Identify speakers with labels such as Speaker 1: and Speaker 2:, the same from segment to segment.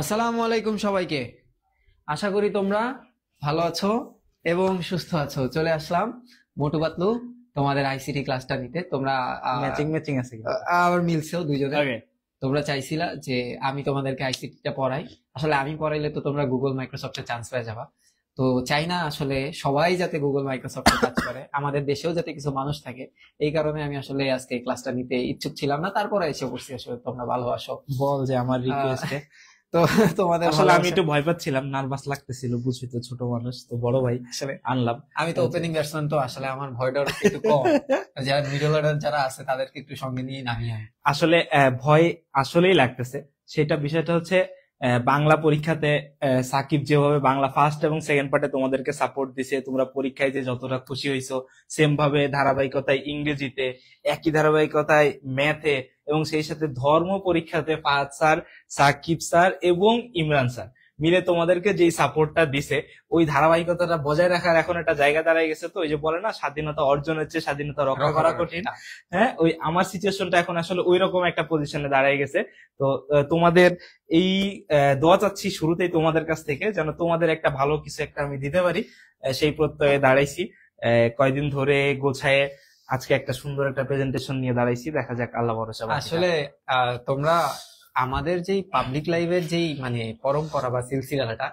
Speaker 1: আসসালামু আলাইকুম সবাইকে আশা করি তোমরা ভালো আছো এবং সুস্থ আছো চলে আসলাম মোটু পাতলু তোমাদের আইসিটি ক্লাসটা নিতে তোমরা ম্যাচিং ম্যাচিং আছে আবার মিলছেও দুজনে তোমরা চাইছিলা যে আমি তোমাদেরকে আইসিটিটা পড়াই আসলে আমি পড়াইলে তো তোমরা গুগল মাইক্রোসফটে চান্স পেয়ে যাবা তো চাই না আসলে সবাই যাতে গুগল মাইক্রোসফট কাজ করে আমাদের দেশেও যাতে কিছু মানুষ থাকে এই কারণে আমি আসলে আজকে ক্লাসটা নিতে ইচ্ছুক ছিলাম না তারপরে এসে পড়ছি আসলে তোমরা ভালো আসো বল যে আমার রিকোয়েস্টে
Speaker 2: তো তোমাদের আসলে আমি একটু ভয় পাচ্ছিলাম নার্ভাস লাগতেছিল বুঝি তো ছোট মানুষ তো বড় ভাই আসলে আনলাম আমি তো ওপেনিং
Speaker 1: ব্যাটসম্যান তো আসলে আমার ভয়টা একটু কম যারা মিডল অর্ডার যারা আছে তাদেরকে একটু সঙ্গে নিয়ে নামিয়ে
Speaker 2: আসলে ভয় আসলেই লাগতেছে সেটা বিষয়টা হচ্ছে বাংলা পরীক্ষাতে সাকিব যেভাবে বাংলা ফার্স্ট এবং সেকেন্ড পার্টে তোমাদেরকে সাপোর্ট দিছে তোমরা পরীক্ষায় যে যতটা খুশি হয়েছো সেম ভাবে ধারাবাহিকতায় ইংরেজিতে একই ধারাবাহিকতায় ম্যাথে এবং সেই সাথে ধর্ম পরীক্ষাতে ফাহাদ স্যার সাকিব স্যার এবং ইমরান স্যার মিলে তোমাদেরকে যেই সাপোর্টটা দিছে ওই ধারাবাহিকতাটা বজায় রাখার এখন একটা জায়গা দাঁড়ায় গেছে তো ওই যে বলে না স্বাধীনতা অর্জন হচ্ছে স্বাধীনতা রক্ষা করা কঠিন হ্যাঁ ওই আমার সিচুয়েশনটা এখন আসলে ওই রকম একটা পজিশনে দাঁড়ায় গেছে তো তোমাদের এই দোয়া চাচ্ছি শুরুতেই তোমাদের কাছ থেকে যেন তোমাদের একটা ভালো কিছু একটা আমি দিতে পারি সেই প্রত্যয়ে দাঁড়াইছি কয়দিন ধরে গোছায় আজকে একটা সুন্দর একটা প্রেজেন্টেশন নিয়ে দাঁড়াইছি দেখা
Speaker 1: যাক আল্লাহ ভরসা আসলে তোমরা আমাদের যেই পাবলিক লাইফের যেই মানে পরম্পরা বা সিলসিলাটা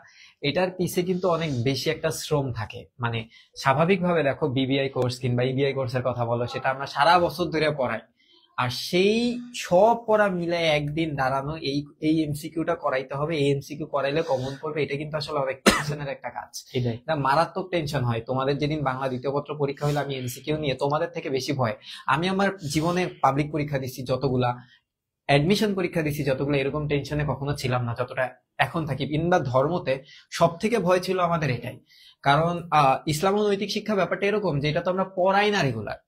Speaker 1: এটার পিছে কিন্তু অনেক বেশি একটা শ্রম থাকে মানে স্বাভাবিকভাবে দেখো বিবিআই কোর্স কিংবা ইবিআই e কোর্সের কথা বলো সেটা আমরা সারা বছর ধরে পড়াই আর সেই সব পড়া মিলে একদিন দাঁড়ানো এই এই এমসিকিউটা করাইতে হবে এই এমসিকিউ করাইলে কমন পড়বে এটা কিন্তু আসলে অনেক টেনশনের একটা কাজ এটা মারাত্মক টেনশন হয় তোমাদের যেদিন বাংলা দ্বিতীয় পত্র পরীক্ষা হলে আমি এমসিকিউ নিয়ে তোমাদের থেকে বেশি ভয় আমি আমার জীবনে পাবলিক পরীক্ষা দিচ্ছি যতগুলা অ্যাডমিশন পরীক্ষা দিছি যতগুলো এরকম টেনশনে কখনো ছিলাম না যতটা এখন থাকি কিংবা ধর্মতে সব থেকে ভয় ছিল আমাদের এটাই কারণ ইসলাম ও নৈতিক শিক্ষা ব্যাপারটা এরকম যে এটা তো আমরা পড়াই না রেগুলার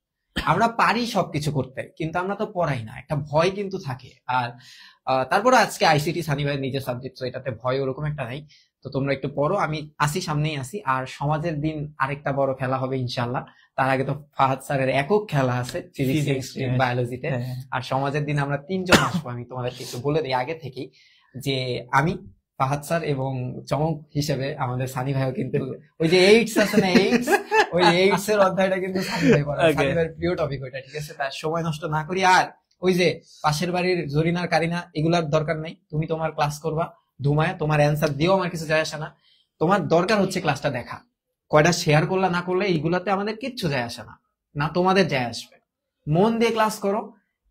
Speaker 1: আমরা পারি সবকিছু করতে কিন্তু আমরা তো পড়াই না একটা ভয় কিন্তু থাকে আর তারপরে আজকে আইসিটি সানিভাইয়ের নিজের সাবজেক্ট তো এটাতে ভয় ওরকম একটা নাই তো তোমরা একটু পড়ো আমি আসি সামনেই আসি আর সমাজের দিন আরেকটা বড় খেলা হবে ইনশাল্লাহ তার আগে তো ফাহাদ স্যারের একক খেলা আছে বায়োলজিতে হ্যাঁ। আর সমাজের দিন আমরা তিনজন আসবো আমি তোমাদের কিছু বলে দিই আগে থেকেই যে আমি ফাহাদ স্যার এবং চমক হিসেবে আমাদের সানি ভাইও কিন্তু ওই যে এইডস আছে না এইডস ওই এইডস এর অধ্যায়টা কিন্তু সানি ভাই করা সানি ভাইয়ের প্রিয় টপিক ওইটা ঠিক আছে তার সময় নষ্ট না করি আর ওই যে পাশের বাড়ির জরিনার কারিনা এগুলার দরকার নাই তুমি তোমার ক্লাস করবা ধুমায় তোমার অ্যান্সার দিও আমার কিছু যায় আসে না তোমার দরকার হচ্ছে ক্লাসটা দেখা কয়টা শেয়ার করলা না করলে এইগুলাতে আমাদের কিচ্ছু যায় আসে না না তোমাদের যায় আসবে মন দিয়ে ক্লাস করো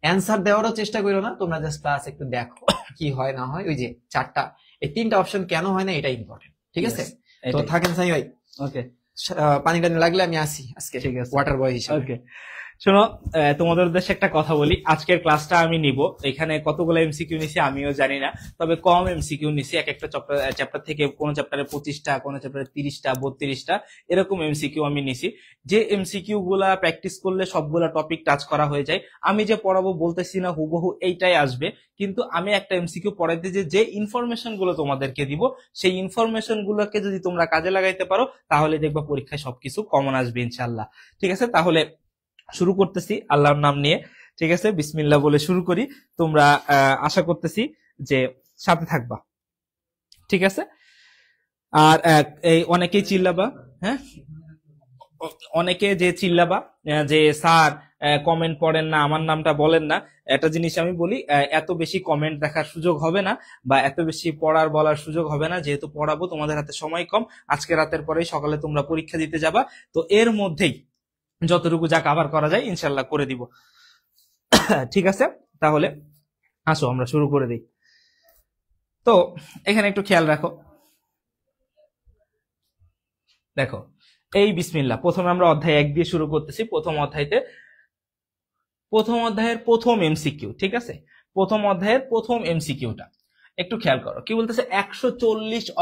Speaker 1: অ্যান্সার দেওয়ারও চেষ্টা করো না তোমরা জাস্ট ক্লাস একটু দেখো কি হয় না হয় ওই যে চারটা এই তিনটা অপশন কেন হয় না এটা ইম্পর্টেন্ট ঠিক আছে তো থাকেন সাই ভাই ওকে পানি টানি লাগলে আমি আসি আজকে ঠিক আছে ওয়াটার বয় হিসেবে ওকে শোনো তোমাদের উদ্দেশ্যে
Speaker 2: একটা কথা বলি আজকের ক্লাসটা আমি নিব এখানে কতগুলো এমসিকিউ নিছি আমিও জানি না তবে কম এমসিকিউ নিছি এক একটা চ্যাপ্টার থেকে কোন চ্যাপ্টারে পঁচিশটা কোন চ্যাপ্টারে তিরিশটা বত্রিশটা এরকম এমসিকিউ আমি নিছি যে এমসিকিউ গুলা প্র্যাকটিস করলে সবগুলা টপিক টাচ করা হয়ে যায় আমি যে পড়াবো বলতেছি না হুবহু এইটাই আসবে কিন্তু আমি একটা এমসিকিউ পড়াইতে যে যে ইনফরমেশন গুলো তোমাদেরকে দিব সেই ইনফরমেশন গুলোকে যদি তোমরা কাজে লাগাইতে পারো তাহলে দেখবা পরীক্ষায় সবকিছু কমন আসবে ইনশাল্লাহ ঠিক আছে তাহলে শুরু করতেছি আল্লাহর নাম নিয়ে ঠিক আছে বিসমিল্লা বলে শুরু করি তোমরা আশা করতেছি যে সাথে থাকবা ঠিক আছে আর এই অনেকেই চিল্লাবা হ্যাঁ অনেকে যে চিল্লাবা যে স্যার কমেন্ট পড়েন না আমার নামটা বলেন না একটা জিনিস আমি বলি এত বেশি কমেন্ট দেখার সুযোগ হবে না বা এত বেশি পড়ার বলার সুযোগ হবে না যেহেতু পড়াবো তোমাদের হাতে সময় কম আজকে রাতের পরেই সকালে তোমরা পরীক্ষা দিতে যাবা তো এর মধ্যেই যতটুকু যা কাভার করা যায় ইনশাল্লাহ করে দিব ঠিক আছে তাহলে আসো আমরা শুরু করে দিই তো এখানে একটু খেয়াল রাখো দেখো এই বিসমিল্লা প্রথমে আমরা অধ্যায় এক দিয়ে শুরু করতেছি প্রথম অধ্যায়তে প্রথম অধ্যায়ের প্রথম এমসিকিউ ঠিক আছে প্রথম অধ্যায়ের প্রথম এমসিকিউটা একটু খেয়াল করো কি বলতেছে একশো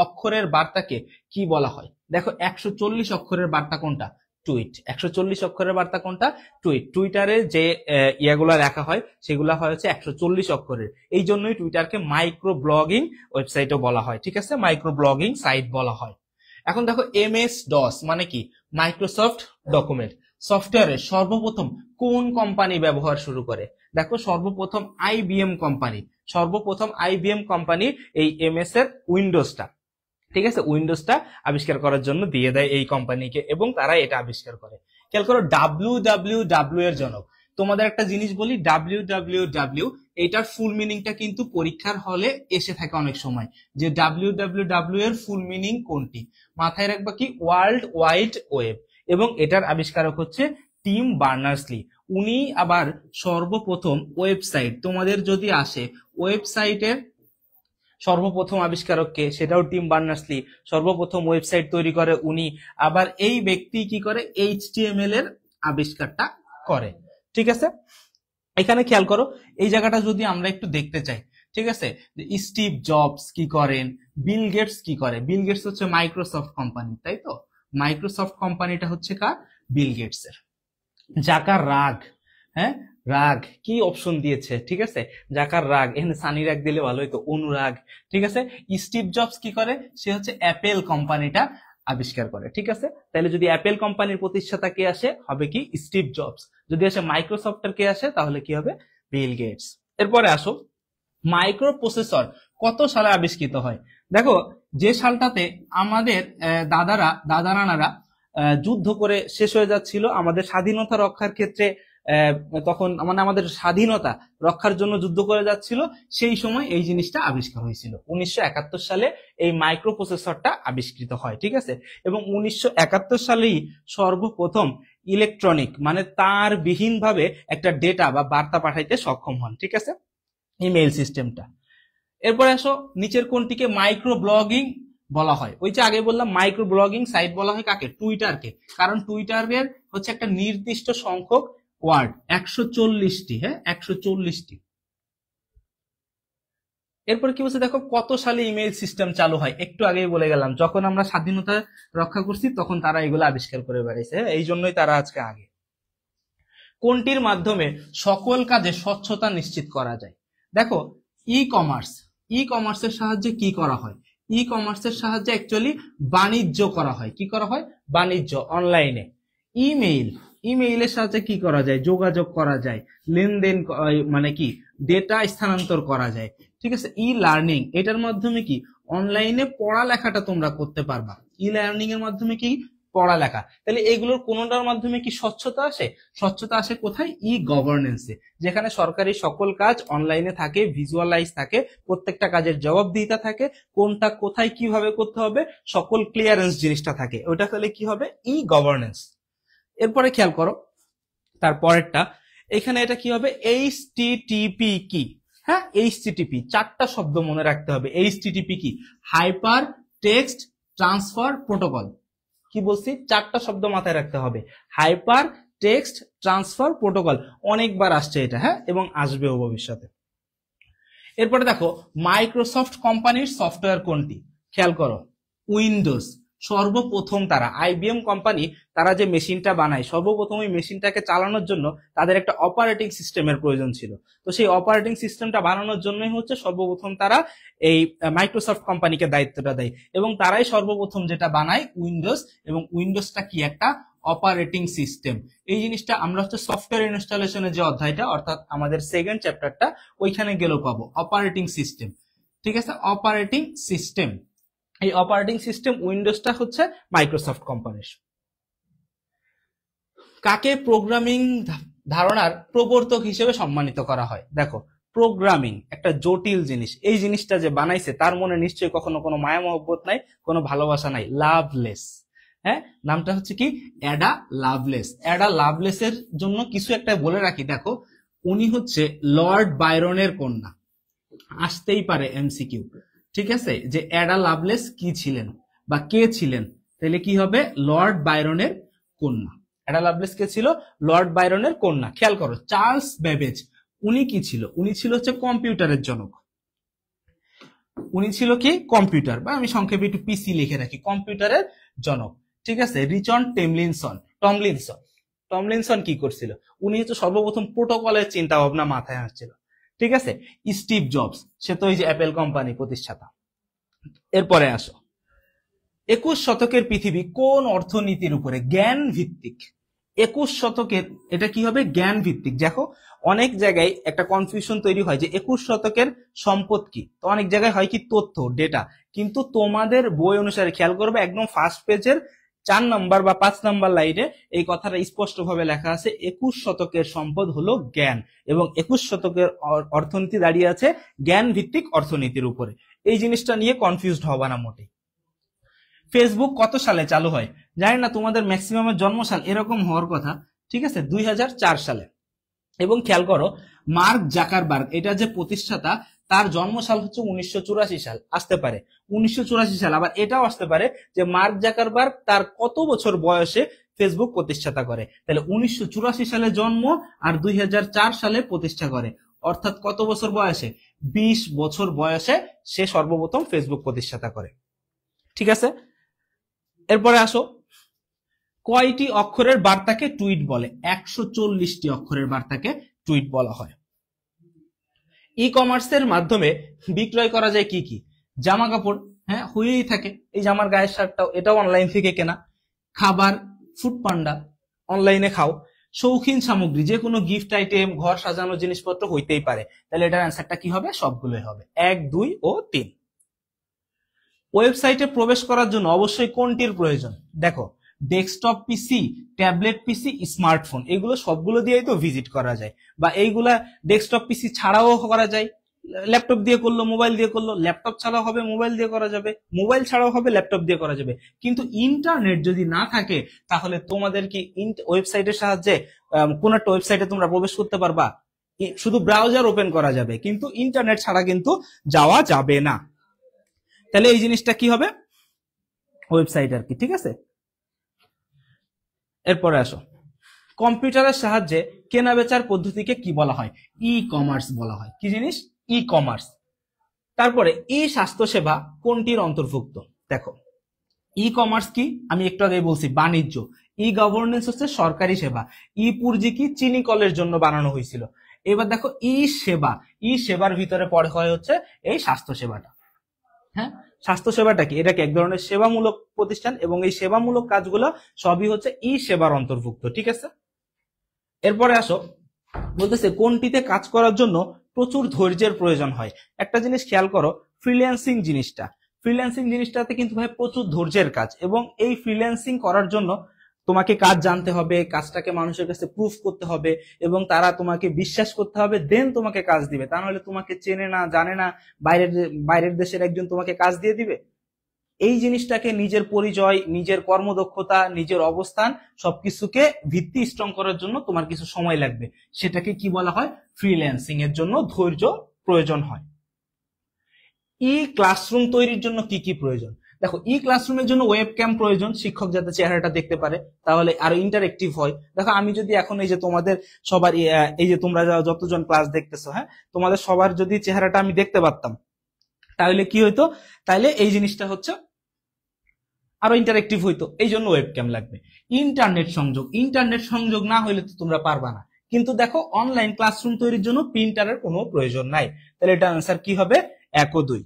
Speaker 2: অক্ষরের বার্তাকে কি বলা হয় দেখো একশো অক্ষরের বার্তা কোনটা টুইট একশো চল্লিশ অক্ষরের বার্তা কোনটা টুইট টুইটারে যে ইয়াগুলো রাখা হয় সেগুলো হয়েছে একশো চল্লিশ অক্ষরের এই জন্যই টুইটারকে মাইক্রো ব্লগিং ওয়েবসাইটও বলা হয় ঠিক আছে মাইক্রো ব্লগিং সাইট বলা হয় এখন দেখো এম এস ডস মানে কি মাইক্রোসফট ডকুমেন্ট সফটওয়্যারে সর্বপ্রথম কোন কোম্পানি ব্যবহার শুরু করে দেখো সর্বপ্রথম আইবিএম কোম্পানি সর্বপ্রথম আইবিএম কোম্পানি এই এম এস এর উইন্ডোজটা ঠিক আছে উইন্ডোজটা আবিষ্কার করার জন্য দিয়ে দেয় এই কোম্পানিকে এবং তারা এটা আবিষ্কার করে খেয়াল করো ডাব্লিউ ডাব্লিউ ডাব্লিউ এর জনক তোমাদের একটা জিনিস বলি ডাব্লিউ ডাব্লিউ ডাব্লিউ এটার ফুল মিনিংটা কিন্তু পরীক্ষার হলে এসে থাকে অনেক সময় যে ডাব্লিউ ডাব্লিউ ডাব্লিউ এর ফুল মিনিং কোনটি মাথায় রাখবা কি ওয়ার্ল্ড ওয়াইড ওয়েব এবং এটার আবিষ্কারক হচ্ছে টিম বার্নার্সলি উনি আবার সর্বপ্রথম ওয়েবসাইট তোমাদের যদি আসে ওয়েবসাইটের সর্বপ্রথম আবিষ্কারককে সেটাও টিম বার্নার্সলি সর্বপ্রথম ওয়েবসাইট তৈরি করে উনি আবার এই ব্যক্তি কি করে এইচটিএমএল এর আবিষ্কারটা করে ঠিক আছে এখানে খেয়াল করো এই জায়গাটা যদি আমরা একটু দেখতে চাই ঠিক আছে স্টিভ জবস কি করেন বিল গেটস কি করে বিল গেটস হচ্ছে মাইক্রোসফট কোম্পানি তাই তো মাইক্রোসফট কোম্পানিটা হচ্ছে কার বিল গেটস এর জাকার রাগ হ্যাঁ রাগ কি অপশন দিয়েছে ঠিক আছে জাকার রাগ এখানে সানি রাগ দিলে ভালো হইতো অনুরাগ ঠিক আছে স্টিভ জবস কি করে সে হচ্ছে অ্যাপেল কোম্পানিটা আবিষ্কার করে ঠিক আছে তাহলে যদি অ্যাপেল কোম্পানির প্রতিষ্ঠাতা কে আসে হবে কি স্টিভ জবস যদি আসে মাইক্রোসফটের কে আসে তাহলে কি হবে বিল গেটস এরপরে আসো মাইক্রো প্রসেসর কত সালে আবিষ্কৃত হয় দেখো যে সালটাতে আমাদের দাদারা দাদা নানারা যুদ্ধ করে শেষ হয়ে যাচ্ছিল আমাদের স্বাধীনতা রক্ষার ক্ষেত্রে তখন মানে আমাদের স্বাধীনতা রক্ষার জন্য যুদ্ধ করে যাচ্ছিল সেই সময় এই জিনিসটা আবিষ্কার হয়েছিল উনিশশো সালে এই মাইক্রো প্রসেসরটা আবিষ্কৃত হয় ঠিক আছে এবং উনিশশো সালেই সর্বপ্রথম ইলেকট্রনিক মানে তার বিহীনভাবে একটা ডেটা বা বার্তা পাঠাইতে সক্ষম হন ঠিক আছে ইমেইল সিস্টেমটা এরপরে আসো নিচের কোনটিকে মাইক্রো ব্লগিং বলা হয় ওই যে আগে বললাম মাইক্রো ব্লগিং সাইট বলা হয় কাকে টুইটারকে কারণ টুইটারের হচ্ছে একটা নির্দিষ্ট সংখ্যক ওয়ার্ড একশো চল্লিশটি হ্যাঁ একশো চল্লিশটি এরপর কি বলছে দেখো কত সালে ইমেইল সিস্টেম চালু হয় একটু আগেই বলে গেলাম যখন আমরা স্বাধীনতা রক্ষা করছি তখন তারা এগুলো আবিষ্কার করে বেড়াইছে হ্যাঁ? এই জন্যই তারা আজকে আগে কোনটির মাধ্যমে সকল কাজে স্বচ্ছতা নিশ্চিত করা যায় দেখো ই কমার্স ই কমার্সের সাহায্যে কি করা হয় ই কমার্সের সাহায্যে অ্যাকচুয়ালি বাণিজ্য করা হয় কি করা হয় বাণিজ্য অনলাইনে ইমেইল ইমেইলের সাথে কি করা যায় যোগাযোগ করা যায় লেনদেন মানে কি ডেটা স্থানান্তর করা যায় ঠিক আছে ই লার্নিং এটার মাধ্যমে কি অনলাইনে পড়ালেখাটা তোমরা করতে পারবা ই লার্নিং এর মাধ্যমে কি পড়ালেখা তাহলে এগুলোর কোনোটার মাধ্যমে কি স্বচ্ছতা আসে স্বচ্ছতা আসে কোথায় ই গভর্নেন্সে যেখানে সরকারি সকল কাজ অনলাইনে থাকে ভিজুয়ালাইজ থাকে প্রত্যেকটা কাজের জবাবদিহিতা থাকে কোনটা কোথায় কিভাবে করতে হবে সকল ক্লিয়ারেন্স জিনিসটা থাকে ওটা তাহলে কি হবে ই গভর্নেন্স এরপরে খেয়াল করো তারপরেরটা এখানে এটা কি হবে এইচ টিটিপি কি হ্যাঁ এইচ টিটিপি চারটা শব্দ মনে রাখতে হবে এইচ টিটিপি কি হাইপার টেক্সট ট্রান্সফার প্রোটোকল কি বলছি চারটা শব্দ মাথায় রাখতে হবে হাইপার টেক্সট ট্রান্সফার প্রোটোকল অনেকবার আসছে এটা হ্যাঁ এবং আসবেও ভবিষ্যতে এরপরে দেখো মাইক্রোসফট কোম্পানির সফটওয়্যার কোনটি খেয়াল করো উইন্ডোজ সর্বপ্রথম তারা আইবিএম কোম্পানি তারা যে মেশিনটা বানায় সর্বপ্রথম ওই মেশিনটাকে চালানোর জন্য তাদের একটা অপারেটিং সিস্টেমের প্রয়োজন ছিল তো সেই অপারেটিং সিস্টেমটা বানানোর জন্যই হচ্ছে সর্বপ্রথম তারা এই মাইক্রোসফট কোম্পানিকে দায়িত্বটা দেয় এবং তারাই সর্বপ্রথম যেটা বানায় উইন্ডোজ এবং উইন্ডোজটা কি একটা অপারেটিং সিস্টেম এই জিনিসটা আমরা হচ্ছে সফটওয়্যার ইনস্টলেশনের যে অধ্যায়টা অর্থাৎ আমাদের সেকেন্ড চ্যাপ্টারটা ওইখানে গেলেও পাবো অপারেটিং সিস্টেম ঠিক আছে অপারেটিং সিস্টেম এই অপারেটিং সিস্টেম উইন্ডোজটা হচ্ছে মাইক্রোসফট কোম্পানির কাকে প্রোগ্রামিং ধারণার প্রবর্তক হিসেবে সম্মানিত করা হয় দেখো প্রোগ্রামিং একটা জটিল জিনিস এই জিনিসটা যে বানাইছে তার মনে নিশ্চয়ই কখনো কোনো মায়া মহব্বত নাই কোনো ভালোবাসা নাই লাভলেস হ্যাঁ নামটা হচ্ছে কি অ্যাডা লাভলেস অ্যাডা লাভলেসের জন্য কিছু একটা বলে রাখি দেখো উনি হচ্ছে লর্ড বাইরনের কন্যা আসতেই পারে এমসিকিউ ঠিক আছে যে অ্যাডা লাভলেস কি ছিলেন বা কে ছিলেন তাহলে কি হবে লর্ড বাইরনের কন্যা অ্যাডা লাভলেস কে ছিল লর্ড বাইরনের কন্যা খেয়াল করো চার্লস ব্যাবেজ উনি কি ছিল উনি ছিল হচ্ছে কম্পিউটারের জনক উনি ছিল কি কম্পিউটার বা আমি সংক্ষেপে একটু পিসি লিখে রাখি কম্পিউটারের জনক ঠিক আছে রিচন টেমলিনসন টমলিনসন টমলিনসন কি করছিল উনি হচ্ছে সর্বপ্রথম প্রোটোকলের চিন্তা ভাবনা মাথায় আসছিল ঠিক আছে স্টিভ জবস সে তো এই যে অ্যাপেল কোম্পানি প্রতিষ্ঠাতা এরপরে আসো একুশ শতকের পৃথিবী কোন অর্থনীতির উপরে জ্ঞান ভিত্তিক একুশ শতকের এটা কি হবে জ্ঞান ভিত্তিক দেখো অনেক জায়গায় একটা কনফিউশন তৈরি হয় যে একুশ শতকের সম্পদ কি তো অনেক জায়গায় হয় কি তথ্য ডেটা কিন্তু তোমাদের বই অনুসারে খেয়াল করবে একদম ফার্স্ট পেজের চার নম্বর বা পাঁচ নম্বর লাইনে এই কথাটা স্পষ্টভাবে লেখা আছে একুশ শতকের সম্পদ হলো জ্ঞান এবং একুশ শতকের অর্থনীতি দাঁড়িয়ে আছে জ্ঞান ভিত্তিক অর্থনীতির উপরে এই জিনিসটা নিয়ে কনফিউজড হবা না মোটে ফেসবুক কত সালে চালু হয় জানি না তোমাদের ম্যাক্সিমামের জন্মসাল এরকম হওয়ার কথা ঠিক আছে দুই সালে এবং খেয়াল করো মার্ক জাকারবার্গ এটা যে প্রতিষ্ঠাতা তার জন্মসাল হচ্ছে উনিশশো সাল আসতে পারে উনিশশো সাল আবার এটাও আসতে পারে যে মার্ক জাকারবার্গ তার কত বছর বয়সে ফেসবুক প্রতিষ্ঠাতা করে তাহলে উনিশশো সালে জন্ম আর দুই সালে প্রতিষ্ঠা করে অর্থাৎ কত বছর বয়সে ২০ বছর বয়সে সে সর্বপ্রথম ফেসবুক প্রতিষ্ঠাতা করে ঠিক আছে এরপরে আসো কয়টি অক্ষরের বার্তাকে টুইট বলে একশো চল্লিশটি অক্ষরের বার্তাকে টুইট বলা হয় ই কমার্সের মাধ্যমে বিক্রয় করা যায় কি কি জামা কাপড় হ্যাঁ হয়েই থাকে এই জামার গায়ের শার্টটাও এটাও অনলাইন থেকে কেনা খাবার ফুড পান্ডা অনলাইনে খাও শৌখিন সামগ্রী যে কোনো গিফট আইটেম ঘর সাজানোর জিনিসপত্র হইতেই পারে তাহলে এটার অ্যান্সারটা কি হবে সবগুলোই হবে এক দুই ও তিন ওয়েবসাইটে প্রবেশ করার জন্য অবশ্যই কোনটির প্রয়োজন দেখো desktop PC tablet PC smartphone এগুলো সবগুলো দিয়েই তো ভিজিট করা যায় বা এইগুলা ডেস্কটপ পিসি ছাড়াও করা যায় ল্যাপটপ দিয়ে করলো মোবাইল দিয়ে করলো ল্যাপটপ ছাড়াও হবে মোবাইল দিয়ে করা যাবে মোবাইল ছাড়াও হবে ল্যাপটপ দিয়ে করা যাবে কিন্তু ইন্টারনেট যদি না থাকে তাহলে তোমাদের কি ওয়েবসাইটের সাহায্যে কোন একটা ওয়েবসাইটে তোমরা প্রবেশ করতে পারবা শুধু ব্রাউজার ওপেন করা যাবে কিন্তু ইন্টারনেট ছাড়া কিন্তু যাওয়া যাবে না তাহলে এই জিনিসটা কি হবে ওয়েবসাইট আর কি ঠিক আছে এরপরে আসো কম্পিউটারের সাহায্যে কেনা বেচার পদ্ধতিকে কি বলা হয় ই কমার্স বলা হয় কি জিনিস ই কমার্স তারপরে ই স্বাস্থ্যসেবা কোনটির অন্তর্ভুক্ত দেখো ই কমার্স কি আমি একটু আগে বলছি বাণিজ্য ই গভর্নেন্স হচ্ছে সরকারি সেবা ই পুর্জি কি চিনি কলের জন্য বানানো হয়েছিল এবার দেখো ই সেবা ই সেবার ভিতরে পড়ে হয় হচ্ছে এই স্বাস্থ্য সেবাটা হ্যাঁ স্বাস্থ্য সেবাটা কি কি এক ধরনের সেবামূলক প্রতিষ্ঠান এবং এই সেবামূলক কাজগুলো সবই হচ্ছে ই সেবার অন্তর্ভুক্ত ঠিক আছে এরপরে আসো বলতেছে কোনটিতে কাজ করার জন্য প্রচুর ধৈর্যের প্রয়োজন হয় একটা জিনিস খেয়াল করো ফ্রিল্যান্সিং জিনিসটা ফ্রিল্যান্সিং জিনিসটাতে কিন্তু ভাই প্রচুর ধৈর্যের কাজ এবং এই ফ্রিল্যান্সিং করার জন্য তোমাকে কাজ জানতে হবে কাজটাকে মানুষের কাছে প্রুফ করতে হবে এবং তারা তোমাকে বিশ্বাস করতে হবে দেন তোমাকে কাজ দিবে তা নাহলে তোমাকে চেনে না জানে না বাইরের বাইরের দেশের একজন তোমাকে কাজ দিয়ে দিবে এই জিনিসটাকে নিজের পরিচয় নিজের কর্মদক্ষতা নিজের অবস্থান সবকিছুকে ভিত্তি স্ট্রং করার জন্য তোমার কিছু সময় লাগবে সেটাকে কি বলা হয় ফ্রিল্যান্সিং এর জন্য ধৈর্য প্রয়োজন হয় ই ক্লাসরুম তৈরির জন্য কি কি প্রয়োজন দেখো ই ক্লাসরুমের জন্য ওয়েব ক্যাম প্রয়োজন শিক্ষক যাতে চেহারাটা দেখতে পারে তাহলে আরো ইন্টারেক্টিভ হয় দেখো আমি যদি এখন এই যে তোমাদের সবার এই যে তোমরা যতজন ক্লাস দেখতেছো হ্যাঁ তোমাদের সবার যদি চেহারাটা আমি দেখতে পারতাম তাহলে কি হইতো তাহলে এই জিনিসটা হচ্ছে আরো ইন্টারেক্টিভ হইতো এই জন্য ওয়েবক্যাম লাগবে ইন্টারনেট সংযোগ ইন্টারনেট সংযোগ না হইলে তো তোমরা পারবা না কিন্তু দেখো অনলাইন ক্লাসরুম তৈরির জন্য প্রিন্টারের কোনো প্রয়োজন নাই তাহলে এটা আনসার কি হবে এক ও দুই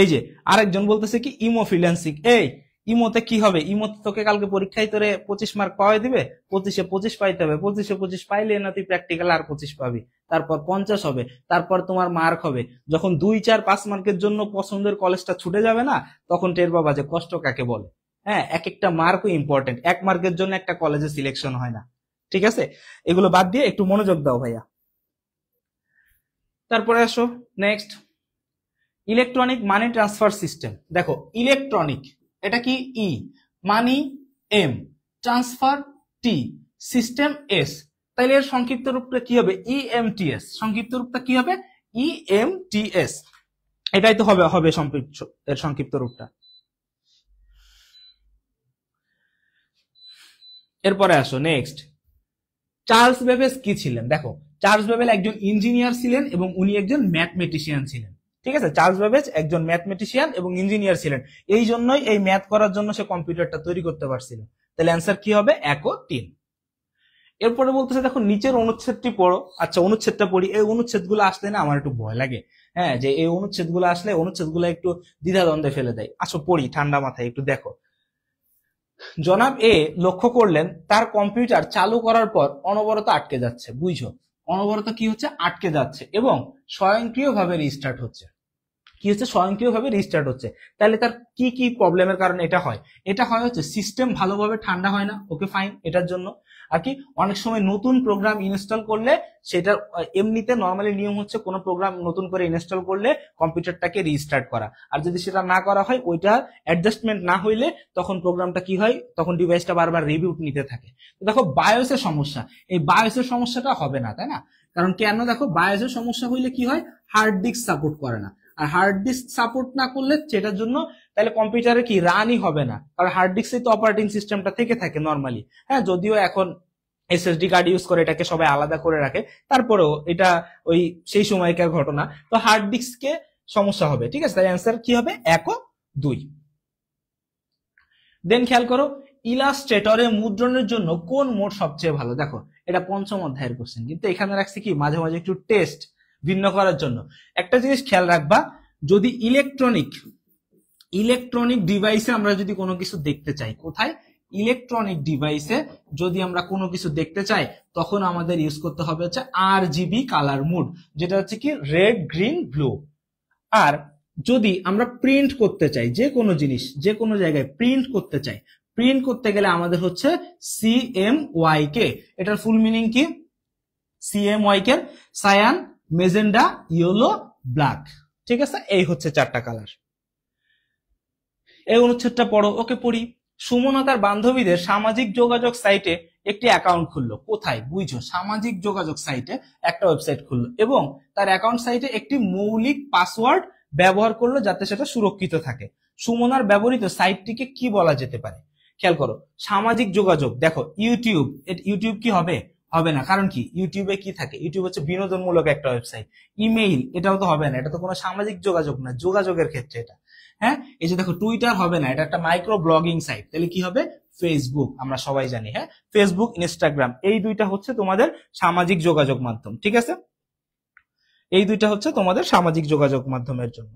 Speaker 2: এই যে আরেকজন বলতেছে কি ইমো ফ্রিল্যান্সিং এই ইমোতে কি হবে ইমোতে তোকে কালকে পরীক্ষায় তোরে পঁচিশ মার্ক পাওয়া দিবে পঁচিশে পঁচিশ পাইতে হবে পঁচিশে পঁচিশ পাইলে না তুই প্র্যাকটিক্যাল আর পঁচিশ পাবি তারপর পঞ্চাশ হবে তারপর তোমার মার্ক হবে যখন দুই চার পাঁচ মার্কের জন্য পছন্দের কলেজটা ছুটে যাবে না তখন টের বাবা যে কষ্ট কাকে বলে হ্যাঁ এক একটা মার্কও ইম্পর্টেন্ট এক মার্কের জন্য একটা কলেজে সিলেকশন হয় না ঠিক আছে এগুলো বাদ দিয়ে একটু মনোযোগ দাও ভাইয়া তারপরে আসো next electronic money transfer system দেখো ইলেকট্রনিক এটা কি E money M transfer T system S তাইলে এর সংক্ষিপ্ত রূপটা কি হবে ই এম টি এস সংক্ষিপ্ত রূপটা কি হবে ই এম টি এস এটাই তো হবে হবে সংক্ষিপ্ত এর সংক্ষিপ্ত রূপটা এরপরে আসো নেক্সট চার্লস বেবেস কি ছিলেন দেখো চার্লস বেবেল একজন ইঞ্জিনিয়ার ছিলেন এবং উনি একজন ম্যাথমেটিশিয়ান ছিলেন ঠিক আছে চার্লস ব্যাবেজ একজন ম্যাথমেটিশিয়ান এবং ইঞ্জিনিয়ার ছিলেন এই জন্যই এই ম্যাথ করার জন্য সে কম্পিউটারটা তৈরি করতে পারছিল তাহলে অ্যান্সার কি হবে এক ও তিন এরপরে বলতেছে দেখো নিচের অনুচ্ছেদটি পড়ো আচ্ছা অনুচ্ছেদটা পড়ি এই অনুচ্ছেদগুলো আসলে না আমার একটু ভয় লাগে হ্যাঁ যে এই অনুচ্ছেদগুলো আসলে অনুচ্ছেদগুলো একটু দ্বিধাদ্বন্দ্বে ফেলে দেয় আসো পড়ি ঠান্ডা মাথায় একটু দেখো জনাব এ লক্ষ্য করলেন তার কম্পিউটার চালু করার পর অনবরত আটকে যাচ্ছে বুঝো অনবরত কি হচ্ছে আটকে যাচ্ছে এবং স্বয়ংক্রিয়ভাবে রিস্টার্ট হচ্ছে কি হচ্ছে স্বয়ংক্রিয়ভাবে রিস্টার্ট হচ্ছে তাহলে তার কি কি প্রবলেমের কারণে এটা হয় এটা হয় হচ্ছে সিস্টেম ভালোভাবে ঠান্ডা হয় না ওকে ফাইন এটার জন্য আর কি অনেক সময় নতুন প্রোগ্রাম ইনস্টল করলে সেটা এমনিতে নর্মালি নিয়ম হচ্ছে কোনো প্রোগ্রাম নতুন করে ইনস্টল করলে কম্পিউটারটাকে রিস্টার্ট করা আর যদি সেটা না করা হয় ওইটা অ্যাডজাস্টমেন্ট না হইলে তখন প্রোগ্রামটা কি হয় তখন ডিভাইসটা বারবার রিভিউ নিতে থাকে দেখো বায়োসের সমস্যা এই বায়োসের সমস্যাটা হবে না তাই না কারণ কেন দেখো বায়োসের সমস্যা হইলে কি হয় হার্ড ডিস্ক সাপোর্ট করে না আর হার্ড ডিস্ক সাপোর্ট না করলে সেটার জন্য তাহলে কম্পিউটারে কি রানই হবে না কারণ হার্ড ডিস্কে তো অপারেটিং সিস্টেমটা থেকে থাকে নর্মালি হ্যাঁ যদিও এখন এসএসডি কার্ড ইউজ করে এটাকে সবাই আলাদা করে রাখে তারপরেও এটা ওই সেই সময়কার ঘটনা তো হার্ড ডিস্ককে সমস্যা হবে ঠিক আছে তাই অ্যান্সার কি হবে এক ও দুই দেন খেয়াল করো ইলাস্ট্রেটরে মুদ্রণের জন্য কোন মোড সবচেয়ে ভালো দেখো এটা পঞ্চম অধ্যায়ের কোশ্চেন কিন্তু এখানে রাখছি কি মাঝে মাঝে একটু টেস্ট ভিন্ন করার জন্য একটা জিনিস খেয়াল রাখবা যদি ইলেকট্রনিক ইলেকট্রনিক ডিভাইসে আমরা যদি কোনো কিছু দেখতে চাই কোথায় ইলেকট্রনিক ডিভাইসে যদি আমরা কোনো কিছু দেখতে চাই তখন আমাদের ইউজ করতে হবে হচ্ছে আর জিবি কালার মুড যেটা হচ্ছে কি রেড গ্রিন ব্লু আর যদি আমরা প্রিন্ট করতে চাই যে কোনো জিনিস যে কোনো জায়গায় প্রিন্ট করতে চাই প্রিন্ট করতে গেলে আমাদের হচ্ছে সিএম ওয়াই কে এটার ফুল মিনিং কি CM Y K cyan magenta yellow black ঠিক আছে এই হচ্ছে চারটা কালার এই অনুচ্ছেদটা পড়ো ওকে পড়ি সুমনা তার বান্ধবীদের সামাজিক যোগাযোগ সাইটে একটি অ্যাকাউন্ট খুললো কোথায় বুঝছো সামাজিক যোগাযোগ সাইটে একটা ওয়েবসাইট খুললো এবং তার অ্যাকাউন্ট সাইটে একটি মৌলিক পাসওয়ার্ড ব্যবহার করলো যাতে সেটা সুরক্ষিত থাকে সুমনার ব্যবহৃত সাইটটিকে কি বলা যেতে পারে খেয়াল করো সামাজিক যোগাযোগ দেখো ইউটিউব ইউটিউব কি হবে হবে না কারণ কি ইউটিউবে কি থাকে ইউটিউব হচ্ছে বিনোদনমূলক একটা ওয়েবসাইট ইমেইল এটাও তো হবে না এটা তো কোনো সামাজিক যোগাযোগ না যোগাযোগের ক্ষেত্রে এটা হ্যাঁ এই যে দেখো টুইটার হবে না এটা একটা মাইক্রো ব্লগিং সাইট তাহলে কি হবে ফেসবুক আমরা সবাই জানি হ্যাঁ ফেসবুক ইনস্টাগ্রাম এই দুইটা হচ্ছে তোমাদের সামাজিক যোগাযোগ মাধ্যম ঠিক আছে এই দুইটা হচ্ছে তোমাদের সামাজিক যোগাযোগ মাধ্যমের জন্য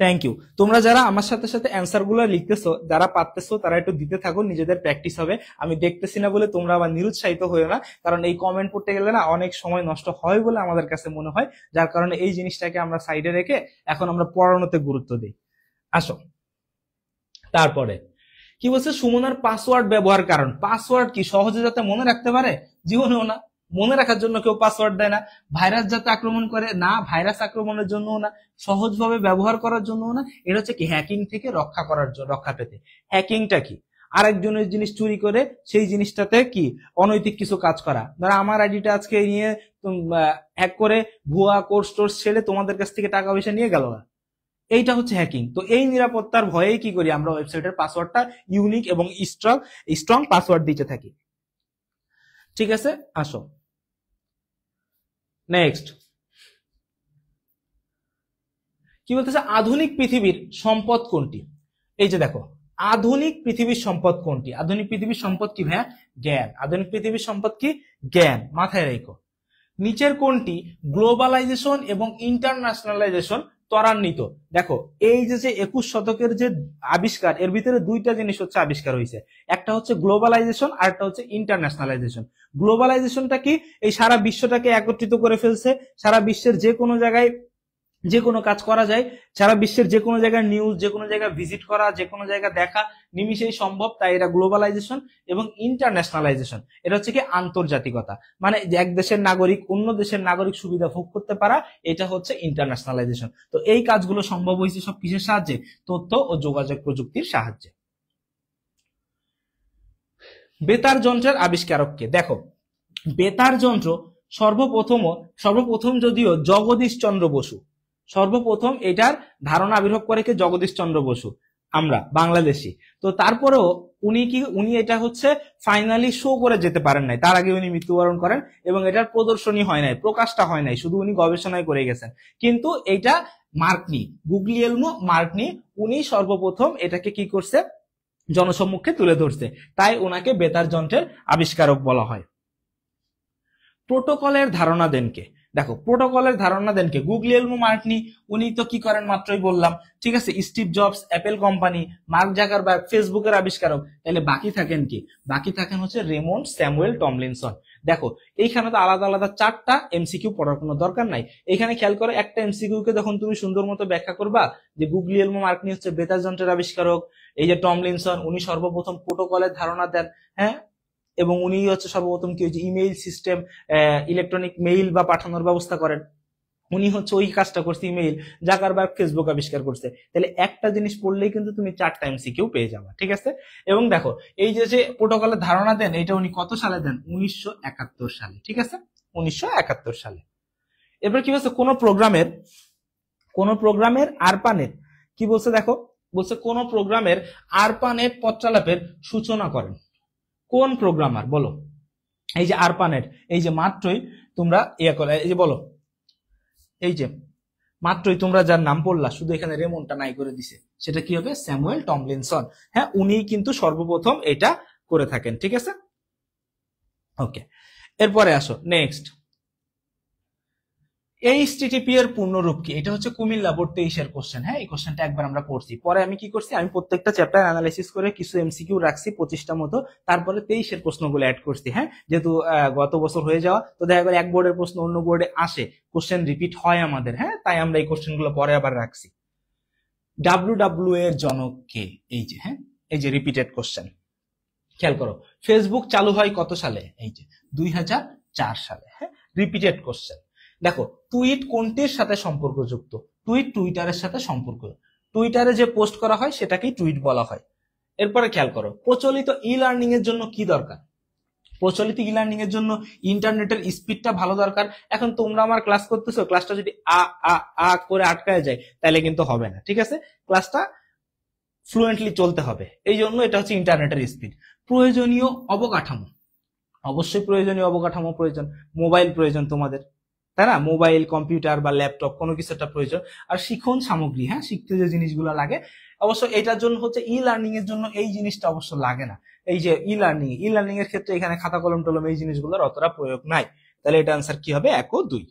Speaker 2: থ্যাংক ইউ তোমরা যারা আমার সাথে সাথে অ্যান্সারগুলো লিখতেছো যারা পারতেছো তারা একটু দিতে থাকো নিজেদের প্র্যাকটিস হবে আমি দেখতেছি না বলে তোমরা আবার নিরুৎসাহিত হয়ে না কারণ এই কমেন্ট পড়তে গেলে না অনেক সময় নষ্ট হয় বলে আমাদের কাছে মনে হয় যার কারণে এই জিনিসটাকে আমরা সাইডে রেখে এখন আমরা পড়ানোতে গুরুত্ব দিই আসো তারপরে কি বলছে সুমনার পাসওয়ার্ড ব্যবহার কারণ পাসওয়ার্ড কি সহজে যাতে মনে রাখতে পারে জীবনেও না মনে রাখার জন্য কেউ পাসওয়ার্ড দেয় না ভাইরাস যাতে আক্রমণ করে না ভাইরাস আক্রমণের জন্য না সহজভাবে ব্যবহার করার জন্য না এটা হচ্ছে কি হ্যাকিং থেকে রক্ষা করার জন্য রক্ষা পেতে হ্যাকিংটা কি আরেকজনের জিনিস চুরি করে সেই জিনিসটাতে কি অনৈতিক কিছু কাজ করা ধরো আমার আইডিটা আজকে নিয়ে হ্যাক করে ভুয়া কোর্স টোর্স ছেড়ে তোমাদের কাছ থেকে টাকা পয়সা নিয়ে গেল না এইটা হচ্ছে হ্যাকিং তো এই নিরাপত্তার ভয়েই কি করি আমরা ওয়েবসাইটের পাসওয়ার্ডটা ইউনিক এবং স্ট্রং স্ট্রং পাসওয়ার্ড দিতে থাকি ঠিক আছে আসো নেক্সট কি বলতেছে আধুনিক পৃথিবীর সম্পদ কোনটি এই যে দেখো আধুনিক পৃথিবীর সম্পদ কোনটি আধুনিক পৃথিবীর সম্পদ কি ভাইয়া জ্ঞান আধুনিক পৃথিবীর সম্পদ কি জ্ঞান মাথায় রেখো নিচের কোনটি গ্লোবালাইজেশন এবং ইন্টারন্যাশনালাইজেশন ত্বরান্বিত দেখো এই যে যে একুশ শতকের যে আবিষ্কার এর ভিতরে দুইটা জিনিস হচ্ছে আবিষ্কার হয়েছে একটা হচ্ছে গ্লোবালাইজেশন আর একটা হচ্ছে ইন্টারন্যাশনালাইজেশন গ্লোবালাইজেশনটা কি এই সারা বিশ্বটাকে একত্রিত করে ফেলছে সারা বিশ্বের যে কোনো জায়গায় যে কোনো কাজ করা যায় সারা বিশ্বের যে কোনো জায়গায় নিউজ যে কোনো জায়গায় ভিজিট করা যে কোনো জায়গা দেখা নিমিশেই সম্ভব তাই এটা গ্লোবালাইজেশন এবং ইন্টারন্যাশনালাইজেশন এটা হচ্ছে কি আন্তর্জাতিকতা মানে এক দেশের নাগরিক অন্য দেশের নাগরিক সুবিধা ভোগ করতে পারা এটা হচ্ছে ইন্টারন্যাশনালাইজেশন তো এই কাজগুলো সম্ভব হয়েছে সব কিসের সাহায্যে তথ্য ও যোগাযোগ প্রযুক্তির সাহায্যে বেতার যন্ত্রের আবিষ্কারককে দেখো বেতার যন্ত্র সর্বপ্রথম সর্বপ্রথম যদিও জগদীশ চন্দ্র বসু সর্বপ্রথম এটার ধারণা আবির্ভাব করে কে জগদীশ চন্দ্র বসু আমরা বাংলাদেশি তো তারপরেও উনি কি উনি এটা হচ্ছে ফাইনালি শো করে যেতে পারেন নাই তার আগে উনি মৃত্যুবরণ করেন এবং এটার প্রদর্শনী হয় নাই প্রকাশটা হয় নাই শুধু উনি গবেষণায় করে গেছেন কিন্তু এটা মার্কনি গুগলিয়েলমো মার্কনি উনি সর্বপ্রথম এটাকে কি করছে জনসম্মুখে তুলে ধরছে তাই ওনাকে বেতার যন্ত্রের আবিষ্কারক বলা হয় প্রোটোকলের ধারণা দেনকে দেখো প্রোটোকলের ধারণা দেন কে গুগলি এলমো মার্কনি উনি তো কি করেন মাত্রই বললাম ঠিক আছে Steve Jobs Apple company Mark Zucker বা ফেসবুকের আবিষ্কারক তাহলে বাকি থাকেন কি বাকি থাকেন হচ্ছে রেমন্ড স্যামুয়েল টমলিনসন দেখো এইখানে তো আলাদা আলাদা চারটা এমসিকিউ পড়ার কোনো দরকার নাই এখানে খেয়াল করো একটা এমসিকিউ কে যখন তুমি সুন্দর মতো ব্যাখ্যা করবা যে গুগলি এলমো মার্কনি হচ্ছে বেতার যন্ত্রের আবিষ্কারক এই যে টমলিনসন উনি সর্বপ্রথম প্রোটোকলের ধারণা দেন হ্যাঁ এবং উনি হচ্ছে সর্বপ্রথম কি হয়েছে ইমেইল সিস্টেম ইলেকট্রনিক মেইল বা পাঠানোর ব্যবস্থা করেন উনি হচ্ছে ওই কাজটা করছে ইমেইল জাকারবার্গ ফেসবুক আবিষ্কার করছে তাহলে একটা জিনিস পড়লেই কিন্তু তুমি চার টাইম সিকিউ পেয়ে যাবে ঠিক আছে এবং দেখো এই যে যে প্রোটোকলের ধারণা দেন এটা উনি কত সালে দেন উনিশশো সালে ঠিক আছে উনিশশো সালে এবার কি বলছে কোনো প্রোগ্রামের কোনো প্রোগ্রামের আরপানের কি বলছে দেখো বলছে কোনো প্রোগ্রামের আরপানের পত্রালাপের সূচনা করেন কোন প্রোগ্রামার বলো এই যে আরপানেট এই যে মাত্রই তোমরা ইয়া করো এই যে বলো এই যে মাত্রই তোমরা যার নাম পড়লা শুধু এখানে রেমনটা নাই করে দিছে সেটা কি হবে স্যামুয়েল টমলিনসন হ্যাঁ উনি কিন্তু সর্বপ্রথম এটা করে থাকেন ঠিক আছে ওকে এরপরে আসো নেক্সট এইচটিটিপি এর পূর্ণরূপ কি এটা হচ্ছে কুমিল্লা বোর্ড তেইশের কোশ্চেন হ্যাঁ এই কোশ্চেনটা একবার আমরা করছি পরে আমি কি করছি আমি প্রত্যেকটা চ্যাপ্টার অ্যানালাইসিস করে কিছু এমসিকিউ রাখছি পঁচিশটা মতো তারপরে তেইশের প্রশ্নগুলো অ্যাড করছি হ্যাঁ যেহেতু গত বছর হয়ে যাওয়া তো দেখা গেল এক বোর্ডের প্রশ্ন অন্য বোর্ডে আসে কোশ্চেন রিপিট হয় আমাদের হ্যাঁ তাই আমরা এই কোশ্চেনগুলো পরে আবার রাখছি ডাব্লিউ ডাব্লিউ এর জনক কে এই যে হ্যাঁ এই যে রিপিটেড কোশ্চেন খেয়াল করো ফেসবুক চালু হয় কত সালে এই যে দুই সালে হ্যাঁ রিপিটেড কোশ্চেন দেখো টুইট কোনটির সাথে সম্পর্কযুক্ত টুইট টুইটারের সাথে সম্পর্ক টুইটারে যে পোস্ট করা হয় সেটাকেই টুইট বলা হয় এরপরে খেয়াল করো প্রচলিত ই লার্নিং এর জন্য কি দরকার প্রচলিত ই লার্নিং এর জন্য ইন্টারনেটের স্পিডটা ভালো দরকার এখন তোমরা আমার ক্লাস করতেছো ক্লাসটা যদি আ আ আ করে আটকায় যায় তাহলে কিন্তু হবে না ঠিক আছে ক্লাসটা ফ্লুয়েন্টলি চলতে হবে এই জন্য এটা হচ্ছে ইন্টারনেটের স্পিড প্রয়োজনীয় অবকাঠামো অবশ্যই প্রয়োজনীয় অবকাঠামো প্রয়োজন মোবাইল প্রয়োজন তোমাদের তাই না মোবাইল কম্পিউটার বা ল্যাপটপ কোনো কিছু একটা প্রয়োজন আর শিখন সামগ্রী হ্যাঁ শিখতে যে জিনিসগুলো লাগে অবশ্য এটার জন্য হচ্ছে ই লার্নিং এর জন্য এই জিনিসটা অবশ্য লাগে না এই যে ই লার্নিং ই লার্নিং এর ক্ষেত্রে এখানে খাতা কলম টলম এই জিনিসগুলোর অতটা প্রয়োগ নাই তাহলে এটা আনসার কি হবে এক ও দুই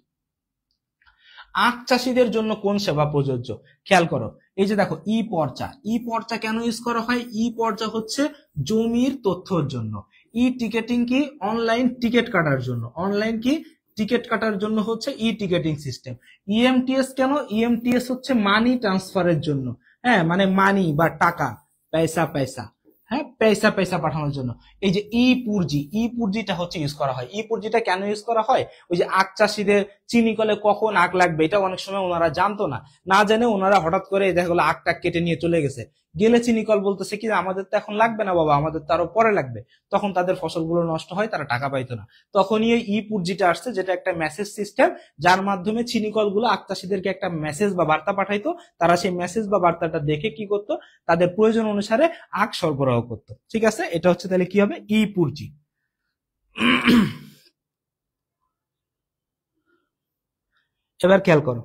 Speaker 2: আখ চাষিদের জন্য কোন সেবা প্রযোজ্য খেয়াল করো এই যে দেখো ই পর্চা ই পর্চা কেন ইউজ করা হয় ই পর্চা হচ্ছে জমির তথ্যর জন্য ই টিকেটিং কি অনলাইন টিকিট কাটার জন্য অনলাইন কি টিকিট কাটার জন্য হচ্ছে ই টিকেটিং সিস্টেম ইএমটিএস কেন ইএমটিএস e হচ্ছে মানি ট্রান্সফারের জন্য হ্যাঁ মানে মানি বা টাকা পয়সা পয়সা হ্যাঁ পয়সা পয়সা পাঠানোর জন্য এই যে ই পুরজি ই পুরজিটা হচ্ছে ইউজ করা হয় ই পুরজিটা কেন ইউজ করা হয় ওই যে আখ চাষিদের চিনি কলে কখন আখ লাগবে এটা অনেক সময় ওনারা জানতো না না জেনে ওনারা হঠাৎ করে দেখা গেলো আখটা কেটে নিয়ে চলে গেছে গেলে চিনিকল বলতেছে কি আমাদের তো এখন লাগবে না বাবা আমাদের তো আরো পরে লাগবে তখন তাদের ফসলগুলো নষ্ট হয় তারা টাকা পাইতো না তখনই এই ই পুর্জিটা আসছে যেটা একটা মেসেজ সিস্টেম যার মাধ্যমে চিনিকলগুলো গুলো একটা মেসেজ বা বার্তা পাঠাইতো তারা সেই মেসেজ বা বার্তাটা দেখে কি করত তাদের প্রয়োজন অনুসারে আখ সরবরাহ করত ঠিক আছে এটা হচ্ছে তাহলে কি হবে ই পুর্জি এবার খেয়াল করো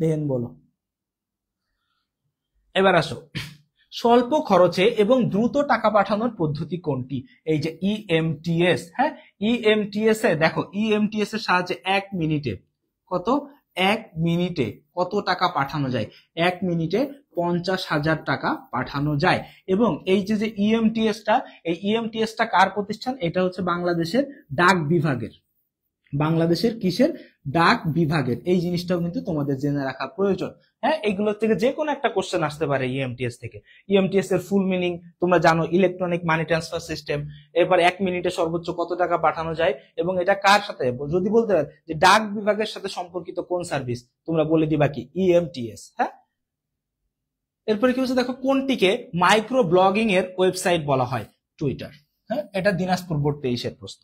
Speaker 2: দেন বলো এবার আসো স্বল্প খরচে এবং দ্রুত টাকা পাঠানোর পদ্ধতি কোনটি এই যে ইএমটিএস e হ্যাঁ ইএমটিএস e এ দেখো ইএমটিএস e এর সাহায্যে এক মিনিটে কত এক মিনিটে কত টাকা পাঠানো যায় এক মিনিটে পঞ্চাশ হাজার টাকা পাঠানো যায় এবং এই যে যে ইএমটিএসটা এই ইএমটিএসটা কার প্রতিষ্ঠান এটা হচ্ছে বাংলাদেশের ডাক বিভাগের বাংলাদেশের কিসের ডাক বিভাগের এই জিনিসটাও কিন্তু তোমাদের জেনে রাখা প্রয়োজন হ্যাঁ এগুলো থেকে যে কোনো একটা কোশ্চেন আসতে পারে ইএমটিএস e থেকে ইএমটিএস e এর ফুল মিনিং তোমরা জানো ইলেকট্রনিক মানি ট্রান্সফার সিস্টেম এরপর এক মিনিটে সর্বোচ্চ কত টাকা পাঠানো যায় এবং এটা কার সাথে যদি বলতে পারে যে ডাক বিভাগের সাথে সম্পর্কিত কোন সার্ভিস তোমরা বলে দিবা কি ইএমটিএস e হ্যাঁ এরপরে কি হচ্ছে দেখো কোনটিকে মাইক্রো ব্লগিং এর ওয়েবসাইট বলা হয় টুইটার হ্যাঁ এটা দিনাজপুর বোর্ড তেইশের প্রশ্ন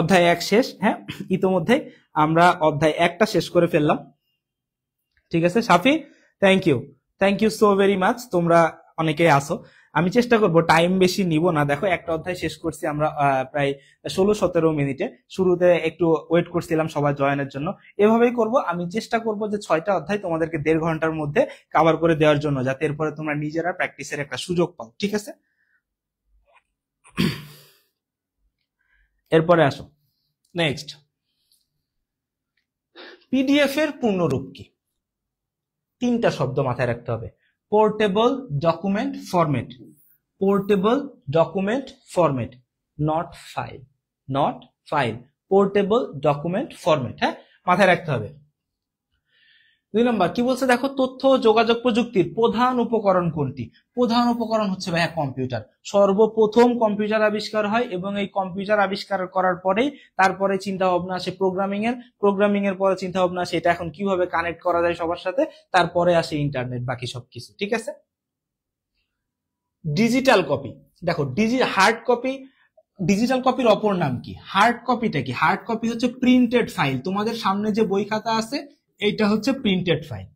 Speaker 2: অধ্যায় এক শেষ হ্যাঁ ইতোমধ্যে আমরা অধ্যায় একটা শেষ করে ফেললাম ঠিক আছে Safi thank you thank you so very much তোমরা অনেকেই আসো আমি চেষ্টা করব টাইম বেশি নিব না দেখো একটা অধ্যায় শেষ করছি আমরা প্রায় ষোলো সতেরো মিনিটে শুরুতে একটু ওয়েট করছিলাম সবাই জয়েনের জন্য এভাবেই করব আমি চেষ্টা করব যে ছয়টা অধ্যায় তোমাদেরকে দেড় ঘন্টার মধ্যে কাভার করে দেওয়ার জন্য যাতে এরপরে তোমরা নিজেরা প্র্যাকটিসের একটা সুযোগ পাও ঠিক আছে এরপরে আসো নেক্সট পিডিএফ এর পূর্ণরূপ কি তিনটা শব্দ মাথায় রাখতে হবে portable document format portable document format not file not file portable document format হ্যাঁ মাথায় রাখতে হবে দুই নম্বর কি বলছে দেখো তথ্য যোগাযোগ প্রযুক্তির প্রধান উপকরণ কোনটি প্রধান উপকরণ হচ্ছে ভাইয়া কম্পিউটার সর্বপ্রথম কম্পিউটার আবিষ্কার হয় এবং এই কম্পিউটার আবিষ্কার করার পরে তারপরে চিন্তা ভাবনা আসে প্রোগ্রামিং এর প্রোগ্রামিং এর পরে চিন্তা ভাবনা আসে এটা এখন কিভাবে কানেক্ট করা যায় সবার সাথে তারপরে আসে ইন্টারনেট বাকি সবকিছু ঠিক আছে ডিজিটাল কপি দেখো ডিজি হার্ড কপি ডিজিটাল কপির অপর নাম কি হার্ড কপিটা কি হার্ড কপি হচ্ছে প্রিন্টেড ফাইল তোমাদের সামনে যে বই খাতা আছে এইটা হচ্ছে প্রিন্টেড ফাইল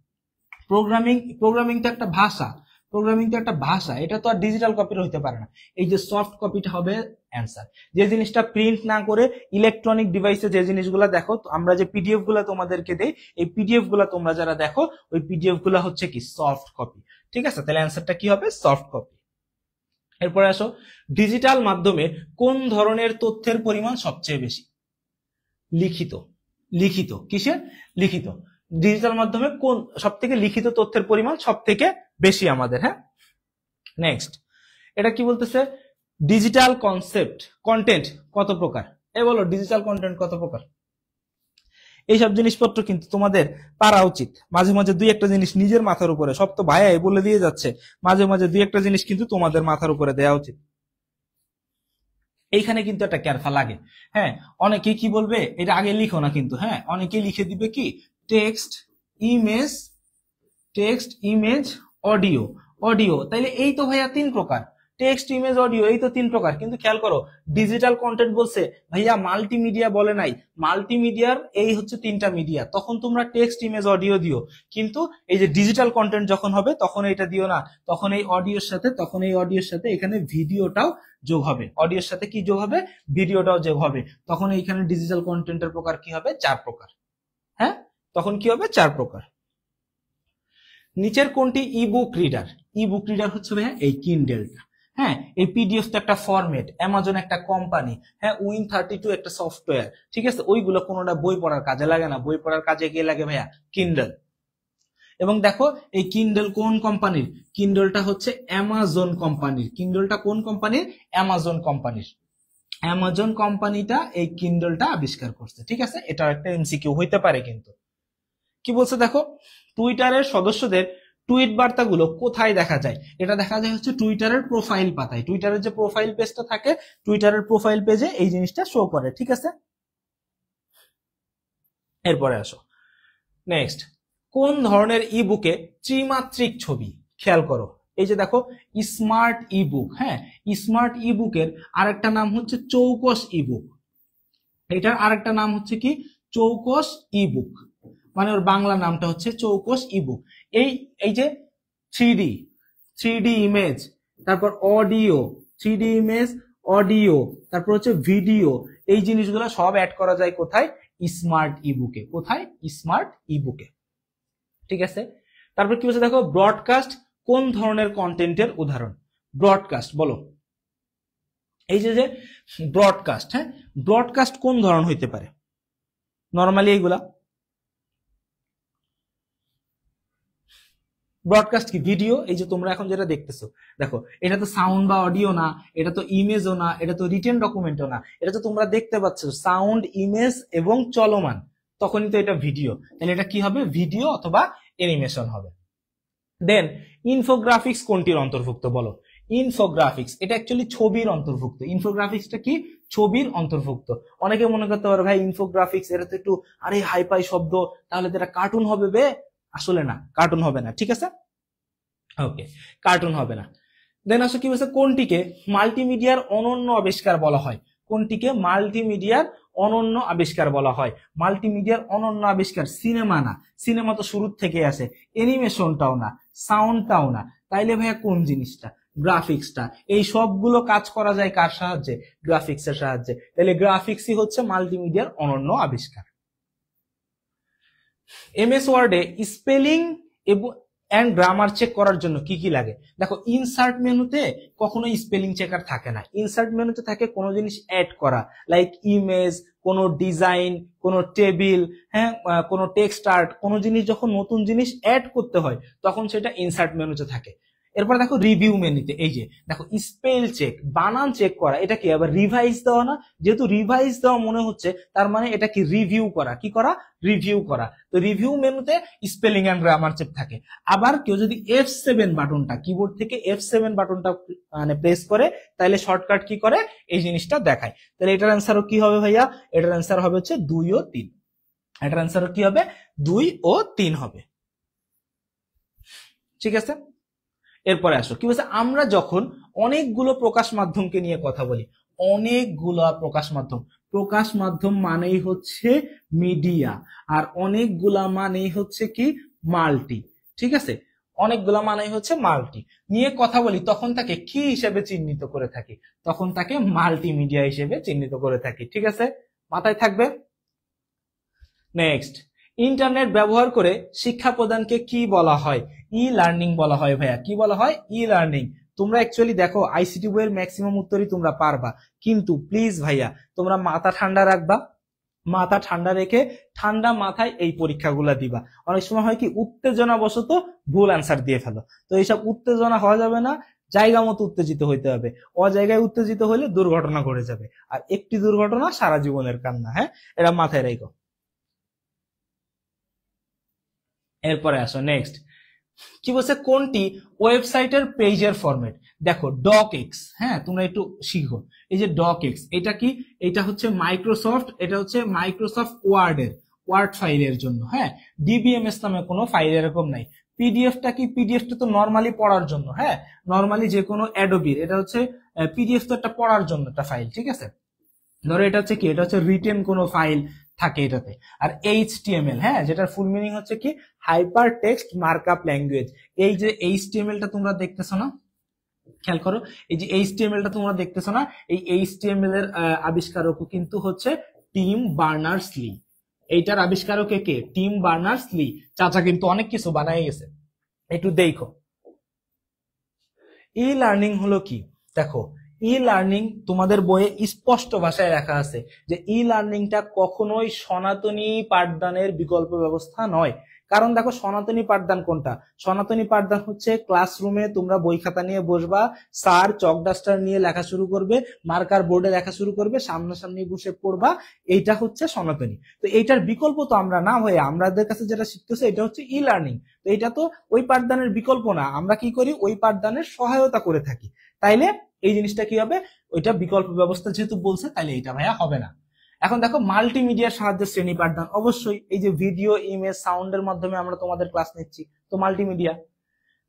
Speaker 2: প্রোগ্রামিং প্রোগ্রামিং তো একটা ভাষা প্রোগ্রামিং তো একটা ভাষা এটা তো আর ডিজিটাল কপির হতে পারে না এই যে সফট কপিটা হবে অ্যান্সার যে জিনিসটা প্রিন্ট না করে ইলেকট্রনিক ডিভাইসে যে জিনিসগুলো দেখো আমরা যে পিডিএফ গুলা তোমাদেরকে দেই এই পিডিএফ গুলা তোমরা যারা দেখো ওই পিডিএফ গুলা হচ্ছে কি সফট কপি ঠিক আছে তাহলে অ্যান্সারটা কি হবে সফট কপি এরপরে আসো ডিজিটাল মাধ্যমে কোন ধরনের তথ্যের পরিমাণ সবচেয়ে বেশি লিখিত লিখিত কিসের লিখিত ডিজিটাল মাধ্যমে কোন সব থেকে লিখিত তথ্যের পরিমাণ সব থেকে বেশি আমাদের হ্যাঁ নেক্সট এটা কি বলতেছে ডিজিটাল কনসেপ্ট কন্টেন্ট কত প্রকার এ বলো ডিজিটাল কন্টেন্ট কত প্রকার এইসব জিনিসপত্র কিন্তু তোমাদের পারা উচিত মাঝে মাঝে দুই একটা জিনিস নিজের মাথার উপরে সব তো ভাইয়াই বলে দিয়ে যাচ্ছে মাঝে মাঝে দুই একটা জিনিস কিন্তু তোমাদের মাথার উপরে দেওয়া উচিত এইখানে কিন্তু একটা ক্যারফা লাগে হ্যাঁ অনেকে কি বলবে এটা আগে লিখো না কিন্তু হ্যাঁ অনেকে লিখে দিবে কি text image text image audio audio তাইলে এই তো ভাইয়া তিন প্রকার টেক্সট ইমেজ অডিও এই তো তিন প্রকার কিন্তু খেয়াল করো ডিজিটাল কন্টেন্ট বলছে ভাইয়া মাল্টিমিডিয়া বলে নাই মাল্টিমিডিয়ার এই হচ্ছে তিনটা মিডিয়া তখন তোমরা টেক্সট ইমেজ অডিও দিও কিন্তু এই যে ডিজিটাল কন্টেন্ট যখন হবে তখন এটা দিও না তখন এই অডিওর সাথে তখন এই অডিওর সাথে এখানে ভিডিওটাও যোগ হবে অডিওর সাথে কি যোগ হবে ভিডিওটাও যোগ হবে তখন এইখানে ডিজিটাল কন্টেন্টের প্রকার কি হবে চার প্রকার হ্যাঁ তখন কি হবে চার প্রকার নিচের কোনটি ইবুক রিডার ইবুক রিডার হচ্ছে ভাইয়া এই কিন্ডেলটা হ্যাঁ এই পিডিএফ তো একটা ফরম্যাট অ্যামাজন একটা কোম্পানি হ্যাঁ উইন থার্টি টু একটা সফটওয়্যার ঠিক আছে ওইগুলো কোনোটা বই পড়ার কাজে লাগে না বই পড়ার কাজে গিয়ে লাগে ভাইয়া কিন্ডল এবং দেখো এই কিন্ডল কোন কোম্পানির কিন্ডলটা হচ্ছে অ্যামাজন কোম্পানির কিন্ডলটা কোন কোম্পানির অ্যামাজন কোম্পানির অ্যামাজন কোম্পানিটা এই কিন্ডলটা আবিষ্কার করছে ঠিক আছে এটা একটা এমসিকিউ হইতে পারে কিন্তু কি বলছে দেখো টুইটারের সদস্যদের টুইট বার্তাগুলো কোথায় দেখা যায় এটা দেখা যায় হচ্ছে টুইটারের প্রোফাইল পাতায় টুইটারের যে প্রোফাইল পেজটা থাকে টুইটারের প্রোফাইল পেজে এই জিনিসটা শো করে ঠিক আছে এরপরে আসো নেক্সট কোন ধরনের ই বুকে ত্রিমাত্রিক ছবি খেয়াল করো এই যে দেখো স্মার্ট ই বুক হ্যাঁ স্মার্ট ই বুকের আরেকটা নাম হচ্ছে চৌকস ই বুক এটার আরেকটা নাম হচ্ছে কি চৌকস ই বুক মানে ওর বাংলা নামটা হচ্ছে চৌকোশ ইবুক এই এই যে থ্রি ডি ইমেজ তারপর অডিও থ্রি ইমেজ অডিও তারপর হচ্ছে ভিডিও এই জিনিসগুলো সব অ্যাড করা যায় কোথায় স্মার্ট ইবুকে কোথায় স্মার্ট ইবুকে ঠিক আছে তারপর কি বলছে দেখো ব্রডকাস্ট কোন ধরনের কন্টেন্টের উদাহরণ ব্রডকাস্ট বলো এই যে যে ব্রডকাস্ট হ্যাঁ ব্রডকাস্ট কোন ধরন হইতে পারে নর্মালি এইগুলা ব্রডকাস্ট কি ভিডিও এই যে তোমরা এখন যেটা দেখতেছো দেখো এটা তো সাউন্ড বা অডিও না এটা তো ইমেজও না এটা তো রিটেন ডকুমেন্টও না এটা তো তোমরা দেখতে পাচ্ছ সাউন্ড ইমেজ এবং চলমান তখনই তো এটা ভিডিও তাহলে এটা কি হবে ভিডিও অথবা অ্যানিমেশন হবে দেন ইনফোগ্রাফিক্স কোনটির অন্তর্ভুক্ত বলো ইনফোগ্রাফিক্স এটা অ্যাকচুয়ালি ছবির অন্তর্ভুক্ত ইনফোগ্রাফিক্সটা কি ছবির অন্তর্ভুক্ত অনেকে মনে করতে পারে ভাই ইনফোগ্রাফিক্স এটা তো একটু আরে হাইপাই শব্দ তাহলে তো এটা কার্টুন হবে বে আসলে না কার্টুন হবে না ঠিক আছে ওকে কার্টুন হবে না দেন আসো কি বলছে কোনটিকে মাল্টিমিডিয়ার অনন্য আবিষ্কার বলা হয় কোনটিকে মাল্টিমিডিয়ার অনন্য আবিষ্কার বলা হয় মাল্টিমিডিয়ার অনন্য আবিষ্কার সিনেমা না সিনেমা তো শুরুর থেকে আসে অ্যানিমেশনটাও না সাউন্ডটাও না তাইলে ভাইয়া কোন জিনিসটা গ্রাফিক্সটা এই সবগুলো কাজ করা যায় কার সাহায্যে গ্রাফিক্সের সাহায্যে তাহলে গ্রাফিক্সই হচ্ছে মাল্টিমিডিয়ার অনন্য আবিষ্কার এমএস ওয়ার্ডে স্পেলিং এবং অ্যান্ড গ্রামার চেক করার জন্য কি কি লাগে দেখো ইনসার্ট মেনুতে কখনো স্পেলিং চেকার থাকে না ইনসার্ট মেনুতে থাকে কোনো জিনিস অ্যাড করা লাইক ইমেজ কোনো ডিজাইন কোনো টেবিল হ্যাঁ কোনো টেক্সট আর্ট কোনো জিনিস যখন নতুন জিনিস অ্যাড করতে হয় তখন সেটা ইনসার্ট মেনুতে থাকে এরপর দেখো রিভিউ মেনুতে এই যে দেখো স্পেল চেক বানান চেক করা এটা কি আবার রিভাইজ দেওয়া না যেহেতু রিভাইজ দেওয়া মনে হচ্ছে তার মানে এটা কি রিভিউ করা কি করা রিভিউ করা তো রিভিউ মেনুতে স্পেলিং অ্যান্ড গ্রামার চেক থাকে আবার কেউ যদি এফ সেভেন বাটনটা কিবোর্ড থেকে এফ সেভেন বাটনটা মানে প্রেস করে তাহলে শর্টকাট কি করে এই জিনিসটা দেখায় তাহলে এটার অ্যান্সারও কি হবে ভাইয়া এটার অ্যান্সার হবে হচ্ছে দুই ও তিন এটার অ্যান্সারও কি হবে দুই ও তিন হবে ঠিক আছে এরপরে আসো কি বলছে আমরা যখন অনেকগুলো প্রকাশ মাধ্যমকে নিয়ে কথা বলি অনেকগুলা প্রকাশ মাধ্যম প্রকাশ মাধ্যম মানেই হচ্ছে মিডিয়া আর অনেকগুলা মানেই হচ্ছে কি মাল্টি ঠিক আছে অনেকগুলা মানেই হচ্ছে মাল্টি নিয়ে কথা বলি তখন তাকে কি হিসেবে চিহ্নিত করে থাকি তখন তাকে মাল্টি মিডিয়া হিসেবে চিহ্নিত করে থাকি ঠিক আছে মাথায় থাকবে নেক্সট ইন্টারনেট ব্যবহার করে শিক্ষা প্রদানকে কি বলা হয় ই লার্নিং বলা হয় ভাইয়া কি বলা হয় ই লার্নিং তোমরা অ্যাকচুয়ালি দেখো আইসিটি বইয়ের ম্যাক্সিমাম উত্তরই তোমরা পারবা কিন্তু প্লিজ ভাইয়া তোমরা মাথা ঠান্ডা রাখবা মাথা ঠান্ডা রেখে ঠান্ডা মাথায় এই পরীক্ষাগুলা দিবা অনেক সময় হয় কি উত্তেজনা বশত ভুল আনসার দিয়ে ফেলো তো এইসব উত্তেজনা হওয়া যাবে না জায়গা মতো উত্তেজিত হইতে হবে অজায়গায় উত্তেজিত হলে দুর্ঘটনা ঘটে যাবে আর একটি দুর্ঘটনা সারা জীবনের কান্না হ্যাঁ এটা মাথায় রেখো এরপরে আসো নেক্সট কি বলছে কোনটি ওয়েবসাইটের পেজের ফরম্যাট দেখো ডক এক্স হ্যাঁ তোমরা একটু শিখো এই যে ডক এক্স এটা কি এটা হচ্ছে মাইক্রোসফট এটা হচ্ছে মাইক্রোসফট ওয়ার্ডের ওয়ার্ড ফাইলের জন্য হ্যাঁ ডিবিএমএস নামে কোনো ফাইল এরকম নাই পিডিএফটা কি পিডিএফটা তো নর্মালি পড়ার জন্য হ্যাঁ নর্মালি যে কোনো অ্যাডোবির এটা হচ্ছে পিডিএফ তো একটা পড়ার জন্য একটা ফাইল ঠিক আছে ধরো এটা হচ্ছে কি এটা হচ্ছে রিটেন কোনো ফাইল থাকে এটাতে আর এইচটিএমএল হ্যাঁ যেটার ফুল মিনিং হচ্ছে কি হাইপার টেক্সট মার্কআপ ল্যাঙ্গুয়েজ এই যে টিএমএলটা তোমরা দেখতেছো না খেয়াল করো এই যে টিএমএলটা তোমরা দেখতেছো না এই টিএমএল এর আবিষ্কারক কিন্তু হচ্ছে টিম বার্নার্স লি এইটার আবিষ্কারক কে টিম বার্নার্স লি চাচা কিন্তু অনেক কিছু বানাই গেছে একটু দেখো ই লার্নিং হলো কি দেখো ই লার্নিং তোমাদের বইয়ে স্পষ্ট ভাষায় রাখা আছে যে ই লার্নিংটা কখনোই সনাতনী পাঠদানের বিকল্প ব্যবস্থা নয় কারণ দেখো সনাতনী পাঠদান কোনটা সনাতনী পাঠদান হচ্ছে ক্লাসরুমে তোমরা বই খাতা নিয়ে বসবা স্যার চক ডাস্টার নিয়ে লেখা শুরু করবে মার্কার বোর্ডে লেখা শুরু করবে সামনাসামনি বসে পড়বা এইটা হচ্ছে সনাতনী তো এইটার বিকল্প তো আমরা না হয়ে আমাদের কাছে যেটা শিখতেছে এটা হচ্ছে ই লার্নিং তো এটা তো ওই পাঠদানের বিকল্প না আমরা কি করি ওই পাঠদানের সহায়তা করে থাকি তাইলে এই জিনিসটা কি হবে ওইটা বিকল্প ব্যবস্থা যেহেতু বলছে তাহলে এটা ভাইয়া হবে না এখন দেখো মাল্টিমিডিয়ার সাহায্যে শ্রেণী পাঠদান অবশ্যই এই যে ভিডিও ইমেজ সাউন্ডের মাধ্যমে আমরা তোমাদের ক্লাস নিচ্ছি তো মাল্টিমিডিয়া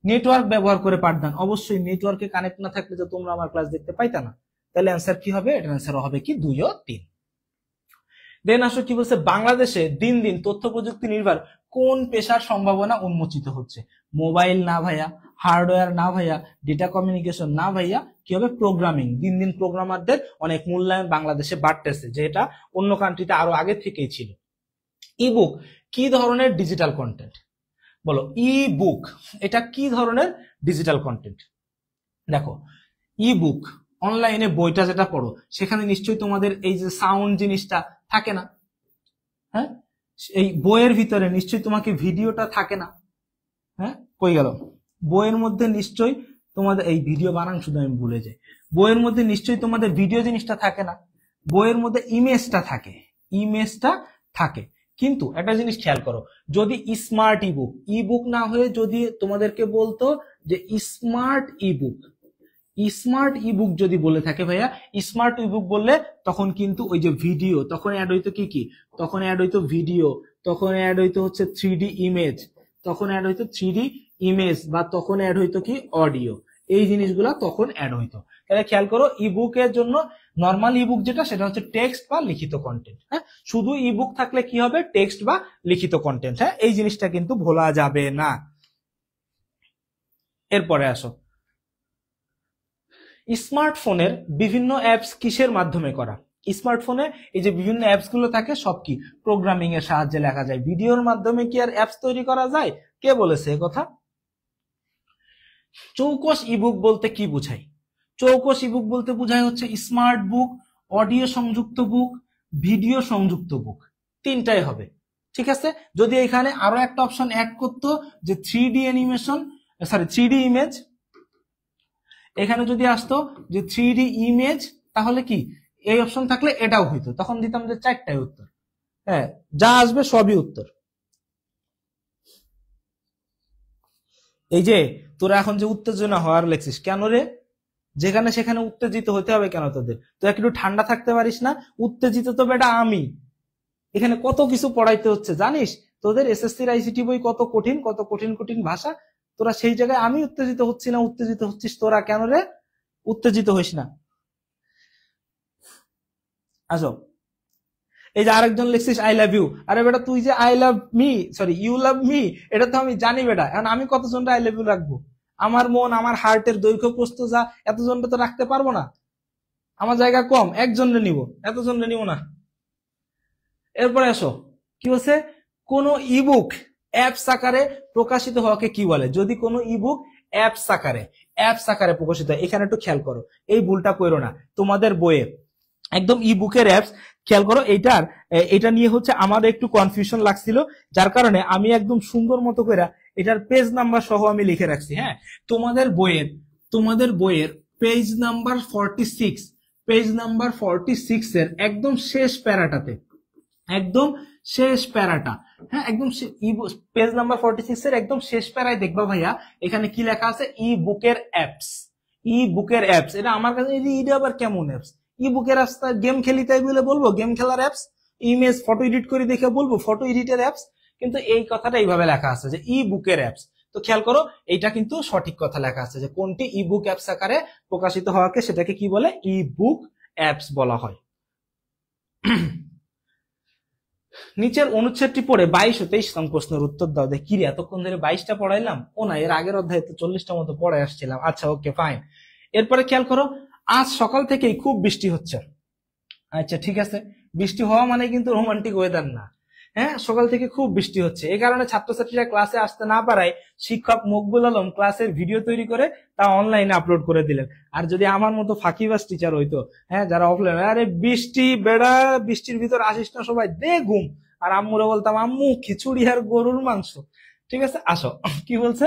Speaker 2: নেটওয়ার্ক ব্যবহার করে পাঠদান অবশ্যই নেটওয়ার্কে কানেক্ট না থাকলে তো তোমরা আমার ক্লাস দেখতে পাইতা না তাহলে অ্যান্সার কি হবে এটার অ্যান্সার হবে কি দুই ও তিন দেন আসো কি বলছে বাংলাদেশে দিন দিন তথ্য প্রযুক্তি নির্ভর কোন পেশার সম্ভাবনা উন্মোচিত হচ্ছে মোবাইল না ভাইয়া হার্ডওয়্যার না ভাইয়া ডেটা কমিউনিকেশন না ভাইয়া কি হবে প্রোগ্রামিং দিন দিন প্রোগ্রামারদের অনেক মূল্যায়ন বাংলাদেশে বাড়তেছে যেটা অন্য কান্ট্রিতে আরো আগে থেকেই ছিল ইবুক কি ধরনের ডিজিটাল কন্টেন্ট বলো ই বুক এটা কি ধরনের ডিজিটাল কন্টেন্ট দেখো ই বুক অনলাইনে বইটা যেটা পড়ো সেখানে নিশ্চয়ই তোমাদের এই যে সাউন্ড জিনিসটা থাকে না হ্যাঁ এই বইয়ের ভিতরে নিশ্চয়ই তোমাকে ভিডিওটা থাকে না হ্যাঁ কই গেল বইয়ের মধ্যে নিশ্চয়ই তোমাদের এই ভিডিও বানান শুধু আমি ভুলে যাই বইয়ের মধ্যে নিশ্চয়ই তোমাদের ভিডিও জিনিসটা থাকে না বইয়ের মধ্যে ইমেজটা থাকে ইমেজটা থাকে কিন্তু একটা জিনিস খেয়াল করো যদি স্মার্ট ইবুক ইবুক না হয়ে যদি তোমাদেরকে বলতো যে স্মার্ট ইবুক স্মার্ট ইবুক যদি বলে থাকে ভাইয়া স্মার্ট ইবুক বললে তখন কিন্তু ওই যে ভিডিও তখন অ্যাড হইতো কি কি তখন অ্যাড হইতো ভিডিও তখন অ্যাড হইতো হচ্ছে থ্রি ইমেজ তখন অ্যাড হইতো থ্রি ইমেজ বা তখন অ্যাড হইতো কি অডিও এই জিনিসগুলা তখন অ্যাড হইতো তাহলে খেয়াল করো ইবুক এর জন্য নর্মাল ইবুক যেটা সেটা হচ্ছে টেক্সট বা লিখিত কন্টেন্ট হ্যাঁ শুধু ইবুক থাকলে কি হবে টেক্সট বা লিখিত কন্টেন্ট হ্যাঁ এই জিনিসটা কিন্তু ভোলা যাবে না এরপরে আসো স্মার্টফোনের বিভিন্ন অ্যাপস কিসের মাধ্যমে করা স্মার্টফোনে এই যে বিভিন্ন অ্যাপস গুলো থাকে সব কি প্রোগ্রামিং এর সাহায্যে লেখা যায় ভিডিওর মাধ্যমে কি আর অ্যাপস তৈরি করা যায় কে বলেছে কথা চৌকস ইবুক বলতে কি বোঝায় চৌকস ইবুক বলতে বোঝায় হচ্ছে স্মার্ট বুক অডিও সংযুক্ত বুক ভিডিও সংযুক্ত বুক তিনটাই হবে ঠিক আছে যদি এখানে আরো একটা অপশন অ্যাড করতো যে three D animation sorry three D image এখানে যদি আসতো যে থ্রি ডি ইমেজ তাহলে কি এই অপশন থাকলে এটাও হইতো তখন দিতাম যে চারটায় উত্তর হ্যাঁ যা আসবে সবই উত্তর এই যে তোরা এখন যে উত্তেজনা হওয়ার লেখছিস কেন রে যেখানে সেখানে উত্তেজিত হতে হবে কেন তোদের তো একটু ঠান্ডা থাকতে পারিস না উত্তেজিত তো বেটা আমি এখানে কত কিছু পড়াইতে হচ্ছে জানিস তোদের এস এস আইসিটি বই কত কঠিন কত কঠিন কঠিন ভাষা তোরা সেই জায়গায় আমি উত্তেজিত হচ্ছি না উত্তেজিত হচ্ছিস তোরা কেন রে উত্তেজিত হইস না আসো এই যে আরেকজন লিখছিস আই লাভ ইউ আরে বেটা তুই যে I love me sorry you love me এটা তো আমি জানি বেটা এখন আমি কতজনটা আই লাভ ইউ রাখবো আমার মন আমার হার্টের দৈর্ঘ্য প্রস্ত যা এতজনটা তো রাখতে পারবো না আমার জায়গা কম একজনরে নিব এতজনরে নিব না এরপরে আসো কি হচ্ছে কোনো ইবুক অ্যাপস আকারে প্রকাশিত হওয়াকে কি বলে যদি কোনো ইবুক অ্যাপস আকারে অ্যাপস আকারে প্রকাশিত হয় এখানে একটু খেয়াল করো এই ভুলটা করো না তোমাদের বইয়ে একদম ই বুকের অ্যাপস খেয়াল করো এটার এটা নিয়ে হচ্ছে আমার একটু কনফিউশন লাগছিল যার কারণে আমি একদম সুন্দর মতো করে এটার পেজ নাম্বার সহ আমি লিখে রাখছি হ্যাঁ তোমাদের বইয়ের তোমাদের বইয়ের page number forty six page number forty six এর একদম শেষ প্যারাটাতে একদম শেষ প্যারাটা হ্যাঁ একদম পেজ নাম্বার ফর্টি সিক্স এর একদম শেষ প্যারায় দেখবা ভাইয়া এখানে কি লেখা আছে ই বুকের অ্যাপস ই বুকের অ্যাপস এটা আমার কাছে এটা আবার কেমন অ্যাপস ই বুকের অ্যাপস গেম খেলি তাই বলে বলবো গেম খেলার অ্যাপস ইমেজ ফটো এডিট করে দেখে বলবো ফটো এডিটের অ্যাপস কিন্তু এই কথাটা এইভাবে লেখা আছে যে ই বুকের অ্যাপস তো খেয়াল করো এইটা কিন্তু সঠিক কথা লেখা আছে যে কোনটি ই বুক অ্যাপস আকারে প্রকাশিত হওয়াকে সেটাকে কি বলে ই বুক অ্যাপস বলা হয় নিচের অনুচ্ছেদটি পড়ে বাইশ ও তেইশ নং প্রশ্নের উত্তর দাও কি রে এতক্ষণ ধরে বাইশটা পড়াইলাম ও না এর আগের অধ্যায়ে তো চল্লিশটা মতো পড়ে আসছিলাম আচ্ছা ওকে ফাইন এরপরে খেয়াল করো আজ সকাল থেকেই খুব বৃষ্টি হচ্ছে আচ্ছা ঠিক আছে বৃষ্টি হওয়া মানে কিন্তু রোমান্টিক ওয়েদার না হ্যাঁ সকাল থেকে খুব বৃষ্টি হচ্ছে এ কারণে ছাত্রছাত্রীরা ক্লাসে আসতে না পারায় শিক্ষক মকবুল আলম ক্লাসের ভিডিও তৈরি করে তা অনলাইনে আপলোড করে দিলেন আর যদি আমার মতো ফাঁকিবাস টিচার হইতো হ্যাঁ যারা অফলাইন আরে বৃষ্টি বেড়া বৃষ্টির ভিতর আসিস না সবাই দে ঘুম আর আম্মুরা বলতাম আম্মু খিচুড়ি আর গরুর মাংস ঠিক আছে আসো কি বলছে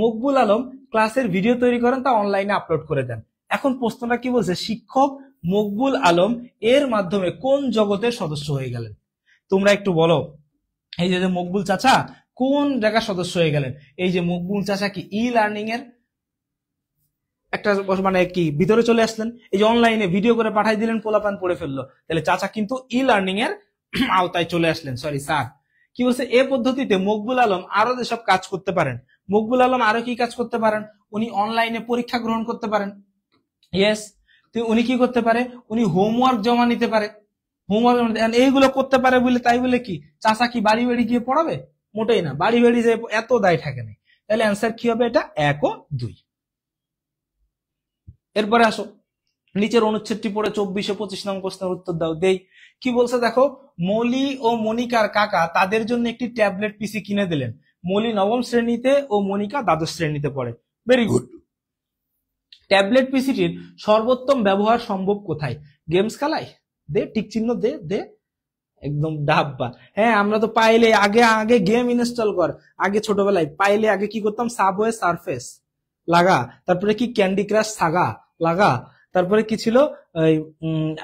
Speaker 2: মকবুল আলম ক্লাসের ভিডিও তৈরি করেন তা অনলাইনে আপলোড করে দেন এখন প্রশ্নটা কি বলছে শিক্ষক মকবুল আলম এর মাধ্যমে কোন জগতের সদস্য হয়ে গেলেন তোমরা একটু বলো এই যে মকবুল চাচা কোন জায়গার সদস্য হয়ে গেলেন এই যে মকবুল চাচা কি ই লার্নিং এর একটা মানে কি ভিতরে চলে আসলেন এই যে অনলাইনে ভিডিও করে পাঠাই দিলেন পোলাপান পড়ে ফেললো তাহলে চাচা কিন্তু ই লার্নিং এর আওতায় চলে আসলেন সরি স্যার কি বলছে এ পদ্ধতিতে মকবুল আলম আরো যেসব কাজ করতে পারেন মকবুল আলম আরো কি কাজ করতে পারেন উনি অনলাইনে পরীক্ষা গ্রহণ করতে পারেন ইয়েস উনি কি করতে পারে উনি হোমওয়ার্ক জমা নিতে পারে হোমওয়ার্ক এইগুলো করতে পারে বলে তাই বলে কি চাষা কি বাড়ি বাড়ি গিয়ে পড়াবে মোটেই না বাড়ি বাড়ি যে এত দায় থাকে না তাহলে অ্যান্সার কি হবে এটা এক ও দুই এরপরে আসো নিচের অনুচ্ছেদটি পড়ে চব্বিশে পঁচিশ নং প্রশ্নের উত্তর দাও দেই কি বলছে দেখো মলি ও মনিকার কাকা তাদের জন্য একটি ট্যাবলেট পিসি কিনে দিলেন মলি নবম শ্রেণীতে ও মনিকা দ্বাদশ শ্রেণীতে পড়ে ভেরি গুড ট্যাবলেট পিসিটির সর্বোত্তম ব্যবহার সম্ভব কোথায় গেমস খেলায় দে টিক চিহ্ন দে দে একদম ডাব্বা হ্যাঁ আমরা তো পাইলে আগে আগে গেম ইনস্টল কর আগে ছোটবেলায় পাইলে আগে কি করতাম সাবওয়ে সারফেস লাগা তারপরে কি ক্যান্ডি ক্রাশ সাগা লাগা তারপরে কি ছিল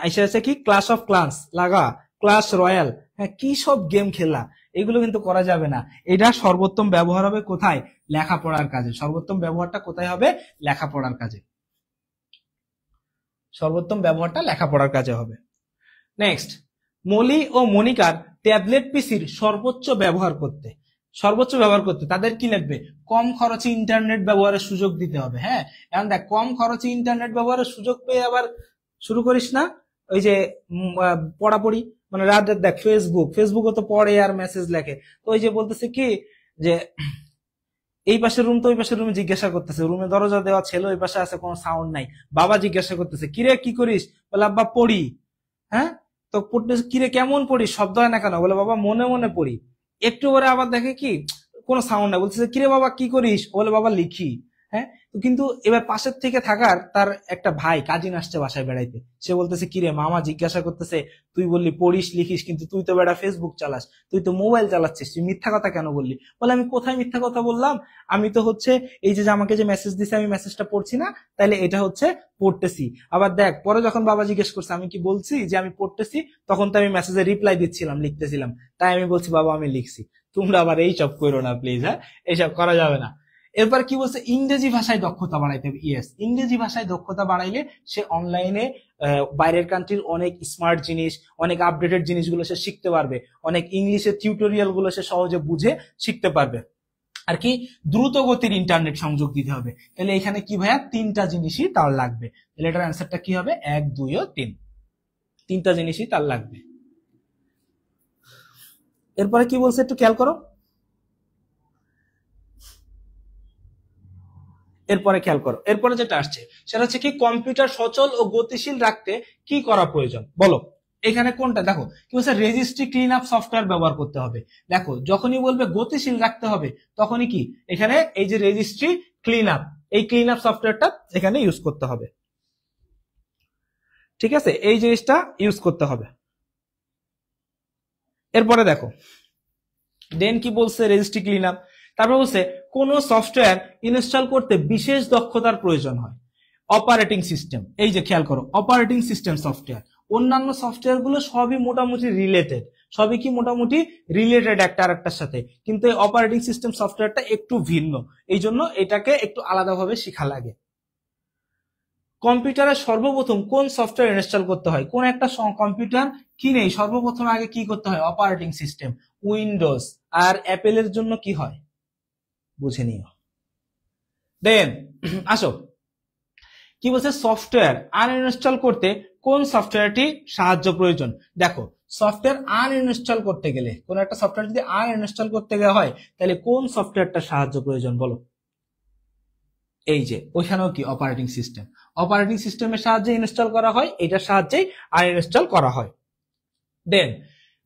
Speaker 2: আইসে আছে কি ক্লাস অফ ক্লান্স লাগা ক্লাস রয়্যাল হ্যাঁ কি সব গেম খেলা এগুলো কিন্তু করা যাবে না এটা সর্বোত্তম ব্যবহার হবে কোথায় লেখাপড়ার কাজে সর্বোত্তম ব্যবহারটা কোথায় হবে লেখাপড়ার কাজে সর্বোত্তম ব্যবহারটা লেখাপড়ার কাজে হবে নেক্সট মলি ও মনিকার ট্যাবলেট পিসির সর্বোচ্চ ব্যবহার করতে সর্বোচ্চ ব্যবহার করতে তাদের কি লাগবে কম খরচে ইন্টারনেট ব্যবহারের সুযোগ দিতে হবে হ্যাঁ এখন দেখ কম খরচে ইন্টারনেট ব্যবহারের সুযোগ পেয়ে আবার শুরু করিস না ওই যে পড়াপড়ি মানে রাত রাত দেখ ফেসবুক ফেসবুকও তো পড়ে আর মেসেজ লেখে তো ওই যে বলতেছে কি যে এই পাশের রুম তো ওই পাশের রুমে জিজ্ঞাসা করতেছে রুমে দরজা দেওয়া ছেলে ওই পাশে আছে কোনো সাউন্ড নাই বাবা জিজ্ঞাসা করতেছে কিরে কি করিস বলে আব্বা পড়ি হ্যাঁ তো কিরে কেমন পড়ি শব্দ হয় না কেন বলে বাবা মনে মনে পড়ি একটু পরে আবার দেখে কি কোনো সাউন্ড না বলছে কিরে বাবা কি করিস বলে বাবা লিখি হ্যাঁ কিন্তু এবার পাশের থেকে থাকার তার একটা ভাই কাজিন আসছে বাসায় বেড়াইতে সে বলতেছে কিরে মামা জিজ্ঞাসা করতেছে তুই বললি পড়িস লিখিস কিন্তু তুই তো বেড়া ফেসবুক চালাস তুই তো মোবাইল চালাচ্ছিস তুই মিথ্যা কথা কেন বললি বলে আমি কোথায় মিথ্যা কথা বললাম আমি তো হচ্ছে এই যে আমাকে যে মেসেজ দিছে আমি মেসেজটা পড়ছি না তাহলে এটা হচ্ছে পড়তেছি আবার দেখ পরে যখন বাবা জিজ্ঞেস করছে আমি কি বলছি যে আমি পড়তেছি তখন তো আমি মেসেজে রিপ্লাই দিচ্ছিলাম লিখতেছিলাম তাই আমি বলছি বাবা আমি লিখছি তোমরা আবার এইসব করো না প্লিজ হ্যাঁ এইসব করা যাবে না এরপর কি বলছে ইংরেজি ভাষায় দক্ষতা বাড়াইতে হবে ইয়েস ইংরেজি ভাষায় দক্ষতা বাড়াইলে সে অনলাইনে বাইরের কান্ট্রির অনেক স্মার্ট জিনিস অনেক আপডেটেড জিনিসগুলো সে শিখতে পারবে অনেক ইংলিশের টিউটোরিয়াল গুলো সে সহজে বুঝে শিখতে পারবে আর কি দ্রুত গতির ইন্টারনেট সংযোগ দিতে হবে তাহলে এখানে কি ভাইয়া তিনটা জিনিসই তার লাগবে তাহলে এটার অ্যান্সারটা কি হবে এক দুই ও তিন তিনটা জিনিসই তার লাগবে এরপরে কি বলছে একটু খেয়াল করো এরপরে খেয়াল করো এরপরে যেটা আসছে সেটা হচ্ছে কি কম্পিউটার সচল ও গতিশীল রাখতে কি করা প্রয়োজন বলো এখানে কোনটা দেখো কি বলছে রেজিস্ট্রি ক্লিন আপ সফটওয়্যার ব্যবহার করতে হবে দেখো যখনই বলবে গতিশীল রাখতে হবে তখনই কি এখানে এই যে রেজিস্ট্রি ক্লিন আপ এই ক্লিন আপ সফটওয়্যারটা এখানে ইউজ করতে হবে ঠিক আছে এই জিনিসটা ইউজ করতে হবে এরপরে দেখো দেন কি বলছে রেজিস্ট্রি ক্লিন আপ তারপর বলছে কোনো সফটওয়্যার ইনস্টল করতে বিশেষ দক্ষতার প্রয়োজন হয় অপারেটিং সিস্টেম এই যে খেয়াল করো অপারেটিং সিস্টেম সফটওয়্যার অন্যান্য সফটওয়্যারগুলো সবই মোটামুটি রিলেটেড সবই কি মোটামুটি রিলেটেড একটা আরেকটার সাথে কিন্তু এই অপারেটিং সিস্টেম সফটওয়্যারটা একটু ভিন্ন এই জন্য এটাকে একটু আলাদাভাবে শেখা লাগে কম্পিউটারে সর্বপ্রথম কোন সফটওয়্যার ইনস্টল করতে হয় কোন একটা কম্পিউটার কিনেই সর্বপ্রথম আগে কি করতে হয় অপারেটিং সিস্টেম উইন্ডোজ আর অ্যাপেলের জন্য কি হয় বুঝে নিও দেন আসো কি বলছে সফটওয়্যার আনইনস্টল করতে কোন সফটওয়্যারটি সাহায্য প্রয়োজন দেখো সফটওয়্যার আনইনস্টল করতে গেলে কোন একটা সফটওয়্যার যদি আনইনস্টল করতে গেলে হয় তাহলে কোন সফটওয়্যারটা সাহায্য প্রয়োজন বলো এই যে ওইখানেও কি অপারেটিং সিস্টেম অপারেটিং সিস্টেমের সাহায্যে ইনস্টল করা হয় এটার সাহায্যেই আনইনস্টল করা হয় দেন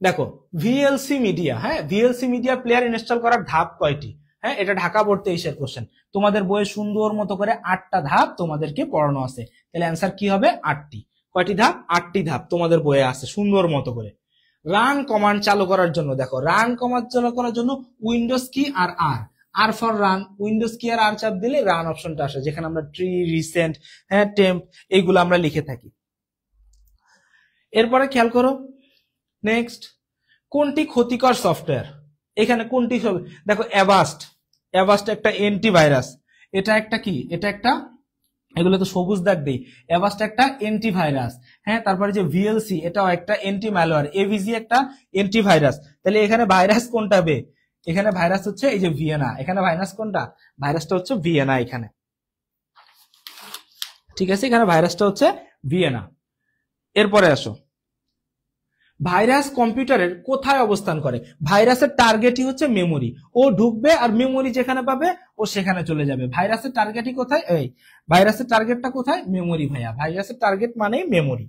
Speaker 2: দেখো ভিএলসি মিডিয়া হ্যাঁ ভিএলসি মিডিয়া প্লেয়ার ইনস্টল করার ধাপ কয়টি হ্যাঁ এটা ঢাকা বোর্ড তেইশের কোশ্চেন তোমাদের বইয়ে সুন্দর মতো করে আটটা ধাপ তোমাদেরকে পড়ানো আছে তাহলে অ্যান্সার কি হবে আটটি কয়টি ধাপ আটটি ধাপ তোমাদের বইয়ে আছে সুন্দর মতো করে রান কমান্ড চালু করার জন্য দেখো রান কমান্ড চালু করার জন্য Windows key R R R for run Windows key R আর চাপ দিলে রান অপশনটা আসে যেখানে আমরা ট্রি রিসেন্ট হ্যাঁ টেম্প এইগুলো আমরা লিখে থাকি এরপরে খেয়াল করো নেক্সট কোনটি ক্ষতিকর সফটওয়্যার এখানে কোনটি দেখো অ্যাভাস্ট অ্যাভাস্ট একটা অ্যান্টিভাইরাস এটা একটা কি এটা একটা এগুলো তো সবুজ দাগ দেই অ্যাভাস্ট একটা অ্যান্টিভাইরাস হ্যাঁ তারপরে যে ভিএলসি এটাও একটা অ্যান্টি ম্যালওয়্যার এভিজি একটা অ্যান্টিভাইরাস তাহলে এখানে ভাইরাস কোনটা বে এখানে ভাইরাস হচ্ছে এই যে ভিয়েনা এখানে ভাইরাস কোনটা ভাইরাসটা হচ্ছে ভিয়েনা এখানে ঠিক আছে এখানে ভাইরাসটা হচ্ছে ভিয়েনা এরপরে আসো ভাইরাস কম্পিউটারের কোথায় অবস্থান করে ভাইরাসের টার্গেটই হচ্ছে মেমোরি ও ঢুকবে আর মেমোরি যেখানে পাবে ও সেখানে চলে যাবে ভাইরাসের টার্গেটই কোথায় এই ভাইরাসের টার্গেটটা কোথায় মেমোরি ভাইয়া ভাইরাসের টার্গেট মানে মেমোরি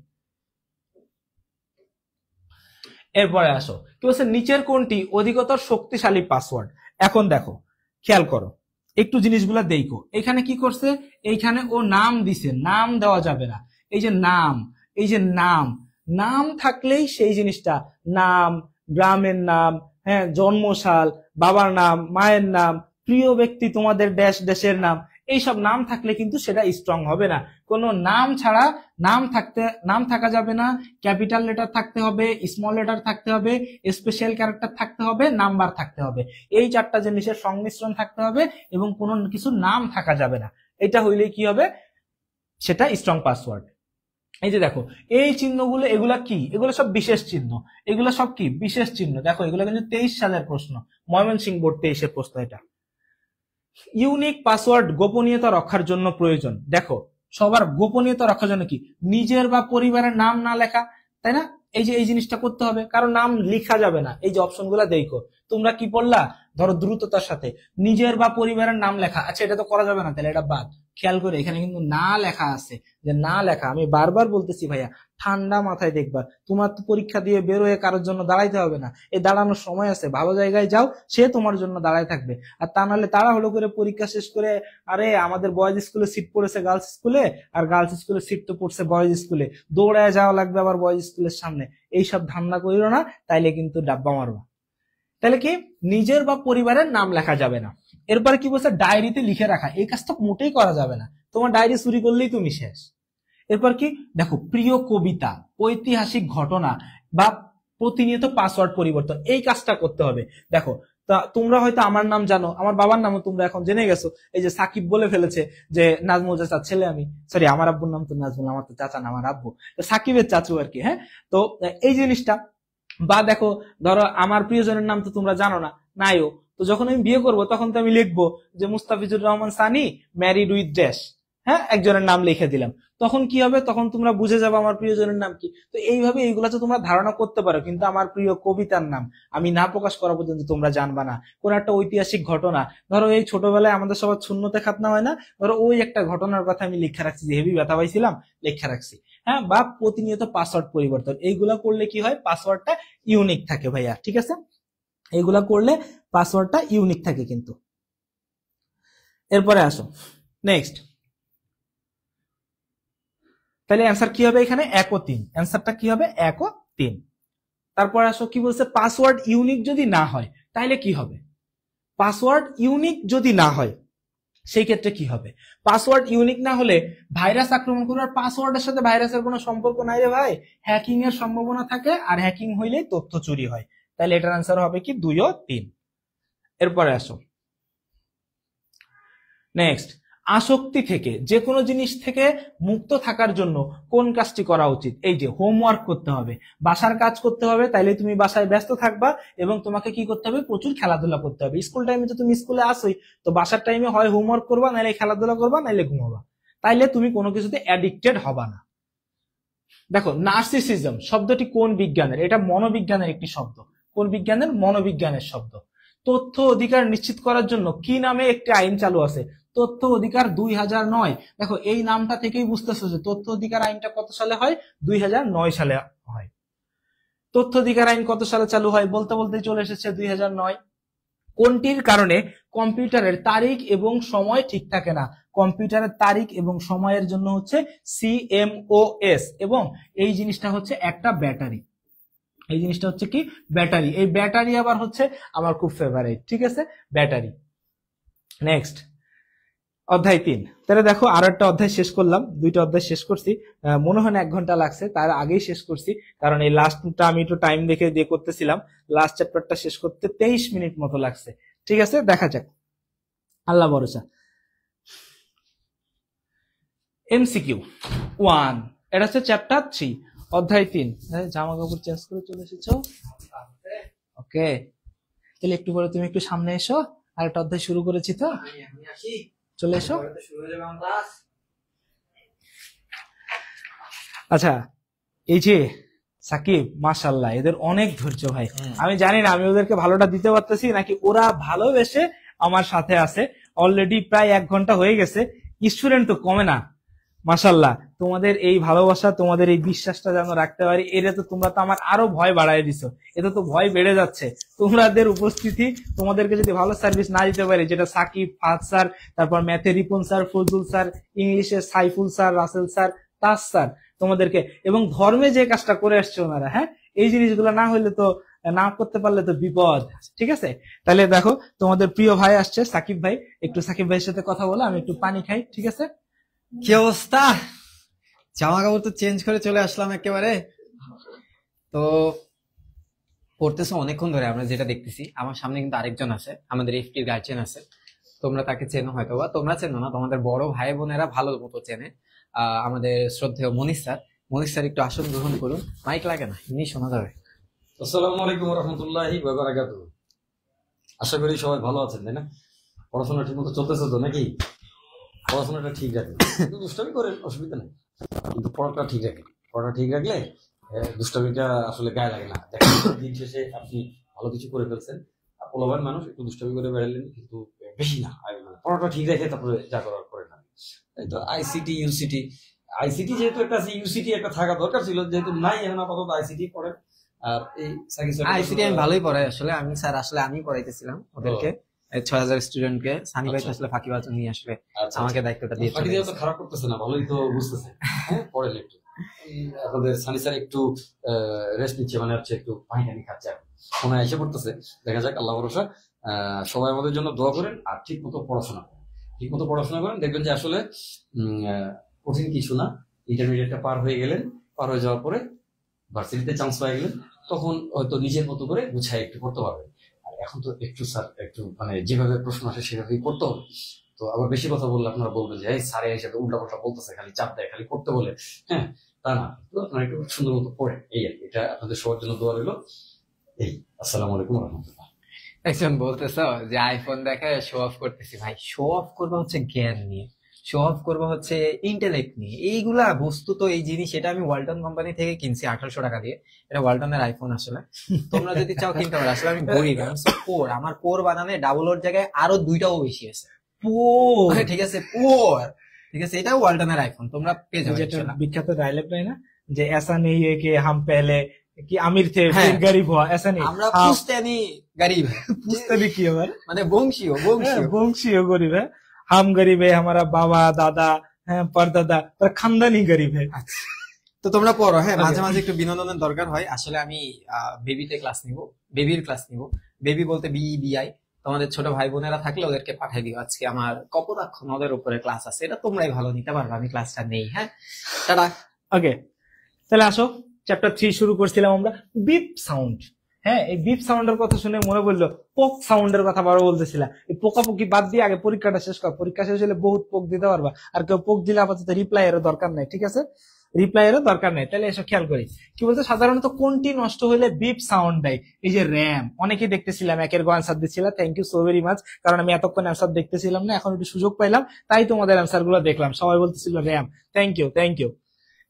Speaker 2: এরপরে আসো কি বলছে নিচের কোনটি অধিকতর শক্তিশালী পাসওয়ার্ড এখন দেখো খেয়াল করো একটু জিনিসগুলো দেখো এখানে কি করছে এইখানে ও নাম দিছে নাম দেওয়া যাবে না এই যে নাম এই যে নাম নাম থাকলেই সেই জিনিসটা নাম গ্রামের নাম হ্যাঁ জন্মশাল বাবার নাম মায়ের নাম প্রিয় ব্যক্তি তোমাদের দেশ দেশের নাম এইসব নাম থাকলে কিন্তু সেটা স্ট্রং হবে না কোনো নাম ছাড়া নাম থাকতে নাম থাকা যাবে না ক্যাপিটাল লেটার থাকতে হবে স্মল লেটার থাকতে হবে স্পেশাল ক্যারেক্টার থাকতে হবে নাম্বার থাকতে হবে এই চারটা জিনিসের সংমিশ্রণ থাকতে হবে এবং কোনো কিছু নাম থাকা যাবে না এটা হইলে কি হবে সেটা স্ট্রং পাসওয়ার্ড এই যে দেখো এই চিহ্নগুলো এগুলা কি এগুলো সব বিশেষ চিহ্ন এগুলো সব কি বিশেষ চিহ্ন দেখো এগুলো কিন্তু তেইশ সালের প্রশ্ন ময়মনসিং বোর্ড তেইশের প্রশ্ন এটা ইউনিক পাসওয়ার্ড গোপনীয়তা রক্ষার জন্য প্রয়োজন দেখো সবার গোপনীয়তা রক্ষার জন্য কি নিজের বা পরিবারের নাম না লেখা তাই না এই যে এই জিনিসটা করতে হবে কারণ নাম লিখা যাবে না এই যে অপশনগুলো দেখো তোমরা কি পড়লা ধরো দ্রুততার সাথে নিজের বা পরিবারের নাম লেখা আচ্ছা এটা তো করা যাবে না তাহলে এটা বাদ খেয়াল করে এখানে কিন্তু না লেখা আছে যে না লেখা আমি বারবার বলতেছি ভাইয়া ঠান্ডা মাথায় দেখবা তোমার তো পরীক্ষা দিয়ে হয়ে কারোর জন্য দাঁড়াইতে হবে না এই দাঁড়ানোর সময় আছে ভালো জায়গায় যাও সে তোমার জন্য দাঁড়ায় থাকবে আর তা নাহলে তাড়াহুড়ো করে পরীক্ষা শেষ করে আরে আমাদের বয়েজ স্কুলে সিট পড়েছে গার্লস স্কুলে আর গার্লস স্কুলে সিট তো পড়ছে বয়েজ স্কুলে দৌড়ায় যাওয়া লাগবে আবার বয়েজ স্কুলের সামনে এইসব ধান্দা করিল না তাইলে কিন্তু ডাব্বা মারবা তাহলে কি নিজের বা পরিবারের নাম লেখা যাবে না এরপরে কি বলছে ডায়েরিতে লিখে রাখা এই কাজটা মোটেই করা যাবে না তোমার ডায়েরি চুরি করলেই তুমি শেষ এরপর কি দেখো প্রিয় কবিতা ঐতিহাসিক ঘটনা বা প্রতিনিয়ত পাসওয়ার্ড পরিবর্তন এই কাজটা করতে হবে দেখো তা তোমরা হয়তো আমার নাম জানো আমার বাবার নামও তোমরা এখন জেনে গেছো এই যে সাকিব বলে ফেলেছে যে নাজমুল চাচার ছেলে আমি সরি আমার আব্বুর নাম তো নাজমুল আমার তো চাচা না আমার আব্বু সাকিবের চাচু আর কি হ্যাঁ তো এই জিনিসটা বা দেখো ধরো আমার প্রিয়জনের নাম তো তোমরা জানো না নাইও তো যখন আমি বিয়ে করব তখন তো আমি লিখবো যে Mustafizur Rahman Sunny married with dash হ্যাঁ একজনের নাম লিখে দিলাম তখন কি হবে তখন তোমরা বুঝে যাবো আমার প্রিয়জনের নাম কি তো এইভাবে এইগুলো তো তোমরা ধারণা করতে পারো কিন্তু আমার প্রিয় কবিতার নাম আমি না প্রকাশ করা পর্যন্ত তোমরা জানবা না কোন একটা ঐতিহাসিক ঘটনা ধরো এই ছোটবেলায় আমাদের সবার শূন্যতে খাতনা হয় না ধরো ওই একটা ঘটনার কথা আমি লিখে রাখছি যে হেভি ব্যথা পাইছিলাম লিখে রাখছি হ্যাঁ বা প্রতিনিয়ত পাসওয়ার্ড পরিবর্তন এইগুলা করলে কি হয় পাসওয়ার্ডটা ইউনিক থাকে ভাইয়া ঠিক আছে এইগুলা করলে পাসওয়ার্ডটা ইউনিক থাকে কিন্তু এরপরে আসো নেক্সট তাহলে অ্যান্সার কি হবে এখানে এক ও তিন অ্যান্সারটা কি হবে এক ও তিন তারপর আসো কি বলছে পাসওয়ার্ড ইউনিক যদি না হয় তাহলে কি হবে পাসওয়ার্ড ইউনিক যদি না হয় সেই ক্ষেত্রে কি হবে পাসওয়ার্ড ইউনিক না হলে ভাইরাস আক্রমণ করার পাসওয়ার্ডের সাথে ভাইরাসের কোনো সম্পর্ক নাই রে ভাই হ্যাকিং এর সম্ভাবনা থাকে আর হ্যাকিং হইলে তথ্য চুরি হয় তাহলে এটার আনসার হবে কি দুই ও তিন এরপরে আসো নেক্সট আসক্তি থেকে যে কোনো জিনিস থেকে মুক্ত থাকার জন্য কোন কাজটি করা উচিত এই যে হোমওয়ার্ক করতে হবে বাসার কাজ করতে হবে তাইলে তুমি বাসায় ব্যস্ত থাকবা এবং তোমাকে কি করতে হবে প্রচুর খেলাধুলা করতে হবে স্কুল টাইমে তো তুমি স্কুলে আসোই তো বাসার টাইমে হয় হোমওয়ার্ক করবা নাহলে খেলাধুলা করবা নাহলে ঘুমাবা তাইলে তুমি কোনো কিছুতে অ্যাডিক্টেড হবা না দেখো নার্সিসিজম শব্দটি কোন বিজ্ঞানের এটা মনোবিজ্ঞানের একটি শব্দ কোন বিজ্ঞানের মনোবিজ্ঞানের শব্দ তথ্য অধিকার নিশ্চিত করার জন্য কি নামে একটি আইন চালু আছে তথ্য অধিকার দুই হাজার নয় দেখো এই নামটা থেকেই বুঝতেছো যে তথ্য অধিকার আইনটা কত সালে হয় দুই হাজার নয় সালে হয় তথ্য অধিকার আইন কত সালে চালু হয় বলতে বলতে চলে এসেছে দুই হাজার নয় কোনটির কারণে কম্পিউটারের তারিখ এবং সময় ঠিক থাকে না কম্পিউটারের তারিখ এবং সময়ের জন্য হচ্ছে সিএমওএস এবং এই জিনিসটা হচ্ছে একটা ব্যাটারি এই জিনিসটা হচ্ছে কি ব্যাটারি এই ব্যাটারি আবার হচ্ছে আমার খুব ফেভারিট ঠিক আছে ব্যাটারি নেক্সট অধ্যায় তিন তাহলে দেখো আরো একটা অধ্যায় শেষ করলাম দুইটা অধ্যায় শেষ করছি মনে হয় এক ঘন্টা লাগছে তার আগেই শেষ করছি কারণ এই লাস্টটা আমি একটু টাইম দেখে দিয়ে করতেছিলাম লাস্ট চ্যাপ্টারটা শেষ করতে তেইশ মিনিট মতো লাগছে ঠিক আছে দেখা যাক আল্লাহ ভরসা এমসিকিউ ওয়ান এটা হচ্ছে চ্যাপ্টার থ্রি অধ্যায় তিন হ্যাঁ, জামা কাপড় চেঞ্জ করে চলে এসেছো ওকে তাহলে একটু পরে তুমি একটু সামনে এসো আর একটা অধ্যায় শুরু করেছি তো চলে এসো আচ্ছা এই যে সাকিব মাসাল্লাহ এদের অনেক ধৈর্য ভাই আমি জানি না আমি ওদেরকে ভালোটা দিতে পারতেছি নাকি ওরা ভালোবেসে আমার সাথে আছে অলরেডি প্রায় এক ঘন্টা হয়ে গেছে স্টুডেন্ট তো কমে না মাসাল্লাহ তোমাদের এই ভালোবাসা তোমাদের এই বিশ্বাসটা যেন রাখতে পারি এটা তো তোমরা তো আমার আরো ভয় বাড়াই দিছো এটা তো ভয় বেড়ে যাচ্ছে তোমাদের উপস্থিতি তোমাদেরকে যদি ভালো সার্ভিস না দিতে পারি যেটা সাকিব ফাহাদ স্যার তারপর ম্যাথে রিপন স্যার ফজুল স্যার ইংলিশে সাইফুল স্যার রাসেল স্যার তাস স্যার তোমাদেরকে এবং ধর্মে যে কাজটা করে আসছে ওনারা হ্যাঁ এই জিনিসগুলো না হলে তো না করতে পারলে তো বিপদ ঠিক আছে তাহলে দেখো তোমাদের প্রিয় ভাই আসছে সাকিব ভাই একটু সাকিব ভাইয়ের সাথে কথা বলো আমি একটু পানি খাই ঠিক আছে
Speaker 1: কি অবস্থা জামা কাপড় তো চেঞ্জ করে চলে আসলাম একেবারে তো পড়তেছো অনেকক্ষণ ধরে আমরা যেটা দেখতেছি আমার সামনে কিন্তু আরেকজন আছে আমাদের এফটির গার্জেন আছে তোমরা তাকে চেনো হয়তো বা তোমরা চেনো না তোমাদের বড় ভাই বোনেরা ভালো মতো চেনে আমাদের শ্রদ্ধেয় মনীষ স্যার মনীষ স্যার একটু আসন গ্রহণ করুন মাইক লাগে না এমনি শোনা যাবে
Speaker 3: আসসালামু আলাইকুম রহমতুল্লাহি আশা করি সবাই ভালো আছেন তাই না পড়াশোনা ঠিক মতো চলতেছে তো নাকি পড়াশোনাটা ঠিক রাখে দুষ্টামি করে অসুবিধা নেই কিন্তু পড়াটা ঠিক রাখে পড়াটা ঠিক রাখলে দুষ্টামিটা আসলে গায়ে লাগে না দিন শেষে আপনি ভালো কিছু করে ফেলছেন পোলাবান মানুষ একটু দুষ্টামি করে বেড়ালেন কিন্তু বেশি না মানে পড়াটা ঠিক রেখে তারপরে যা করার পরে না তাই তো আইসিটি ইউসিটি আইসিটি যেহেতু একটা আছে ইউসিটি একটা থাকা দরকার ছিল যেহেতু নাই এখন আপাতত আইসিটি
Speaker 1: পড়ে আর এই আইসিটি আমি ভালোই পড়াই আসলে আমি স্যার আসলে আমি পড়াইতেছিলাম ওদেরকে ছয় হাজার স্টুডেন্টকে সানি ভাই আসলে ফাঁকিবাজ উনি আসলে আমাকে দায়িত্বটা দিয়ে ফাঁকি তো খারাপ করতেছে না ভালোই তো বুঝতেছে
Speaker 3: হ্যাঁ, পরে একটু আপনাদের সানি স্যার একটু রেস্ট নিচ্ছে মানে হচ্ছে একটু পানি টানি খাচ্ছে ফোনে এসে পড়তেছে দেখা যাক আল্লাহ ভরসা সবাই আমাদের জন্য দোয়া করেন আর ঠিক মতো পড়াশোনা করেন ঠিক মতো পড়াশোনা করেন দেখবেন যে আসলে কঠিন কিছু না ইন্টারমিডিয়েটটা পার হয়ে গেলেন পার হয়ে যাওয়ার পরে ভার্সিটিতে চান্স পাওয়া গেলেন তখন হয়তো নিজের মতো করে গুছায় একটু করতে পারবেন এখন তো একটু স্যার একটু মানে যেভাবে প্রশ্ন আসে সেভাবেই করতে হবে তো আবার বেশি কথা বললে আপনারা বলবেন যে এই স্যারে হিসাবে উল্টা পাল্টা বলতেছে খালি চাপ দেয় খালি করতে বলে হ্যাঁ তা না তো আপনারা একটু সুন্দর মতো পড়ে এই আর এটা আপনাদের সবার জন্য দোয়া রইল এই আসসালাম আলাইকুম রহমতুল্লাহ একজন বলতেছ
Speaker 1: যে আইফোন দেখে শো অফ করতেছি ভাই শো অফ করবো হচ্ছে জ্ঞান নিয়ে শো অফ করবো হচ্ছে ইন্টেলেক্ট নিয়ে এইগুলা বস্তু তো এই জিনিস এটা আমি ওয়ালটন কোম্পানি থেকে কিনছি আঠারোশো টাকা দিয়ে এটা ওয়ালটনের আইফোন আসলে তোমরা যদি চাও কিনতে পারো আসলে আমি গরিব পোর আমার পোর বানানে ডাবল ওর জায়গায় আরো দুইটাও বেশি আছে পোর ঠিক আছে পোর ঠিক আছে এটা ওয়ালটনের আইফোন তোমরা পেয়ে যাবে বিখ্যাত ডাইলেক্ট নাই না যে এসা নেই কে হাম পেলে
Speaker 2: কি আমির থে হ্যাঁ। গরিব হওয়া এসা নেই আমরা পুস্তানি গরিব পুস্তানি কি মানে বংশীয় বংশীয় হ্যাঁ, বংশীয় গরিব হ্যাঁ हम गरीब है हमारा बाबा दादा হ্যাঁ পরদাদা তার খানদানি গরিব তো তোমরা পড়ো হ্যাঁ মাঝে মাঝে
Speaker 1: একটু বিনোদনের দরকার হয় আসলে আমি বেবিতে ক্লাস নিব বেবির ক্লাস নিব বেবি বলতে বিইবিআই e তোমাদের ছোট ভাই বোনেরা থাকলে ওদেরকে পাঠাই দিও আজকে আমার কপোতাক্ষ নদের উপরে ক্লাস আছে এটা তোমরাই ভালো নিতে পারবে আমি ক্লাসটা নেই হ্যাঁ টাটা ওকে তাহলে আসো চ্যাপ্টার থ্রি শুরু করছিলাম
Speaker 2: আমরা বিপ সাউন্ড হ্যাঁ এই বিপ সাউন্ডের কথা শুনে মনে পড়লো পোক সাউন্ডের কথা বারো বলতেছিলাম এই পোকাপোকি বাদ দিয়ে আগে পরীক্ষাটা শেষ কর পরীক্ষা শেষ হলে বহুত পোক দিতে পারবা আর কেউ পোক দিলে আপাতত রিপ্লাই এর দরকার নাই ঠিক আছে রিপ্লাই এর দরকার নাই তাহলে এসব খেয়াল করি কি বলতো সাধারণত কোনটি নষ্ট হলে বিপ সাউন্ড দেয় এই যে র্যাম অনেকেই দেখতেছিলাম একের গো আনসার দিচ্ছিলাম thank you so very much কারণ আমি এতক্ষণ অ্যান্সার দেখতেছিলাম না এখন একটু সুযোগ পাইলাম তাই তোমাদের অ্যান্সার গুলো দেখলাম সবাই বলতেছিল RAM thank you thank you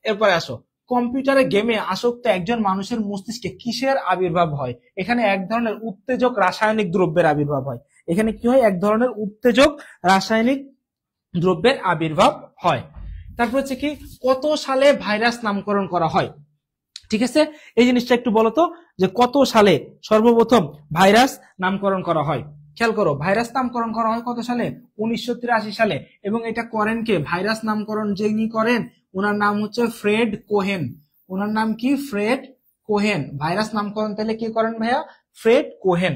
Speaker 2: এরপরে আসো কম্পিউটারে গেমে আসক্ত একজন মানুষের মস্তিষ্কে কিসের আবির্ভাব হয় এখানে এক ধরনের উত্তেজক রাসায়নিক দ্রব্যের আবির্ভাব হয় এখানে কি হয় এক ধরনের উত্তেজক রাসায়নিক দ্রব্যের আবির্ভাব হয় তারপর হচ্ছে কি কত সালে ভাইরাস নামকরণ করা হয় ঠিক আছে এই জিনিসটা একটু বলতো যে কত সালে সর্বপ্রথম ভাইরাস নামকরণ করা হয় খেয়াল করো ভাইরাস নামকরণ করা হয় কত সালে উনিশশো সালে এবং এটা করেন কে ভাইরাস নামকরণ যিনি করেন ওনার নাম হচ্ছে ফ্রেড কোহেন ওনার নাম কি ফ্রেড কোহেন ভাইরাস নামকরণ তাহলে কি করেন ভাইয়া ফ্রেড কোহেন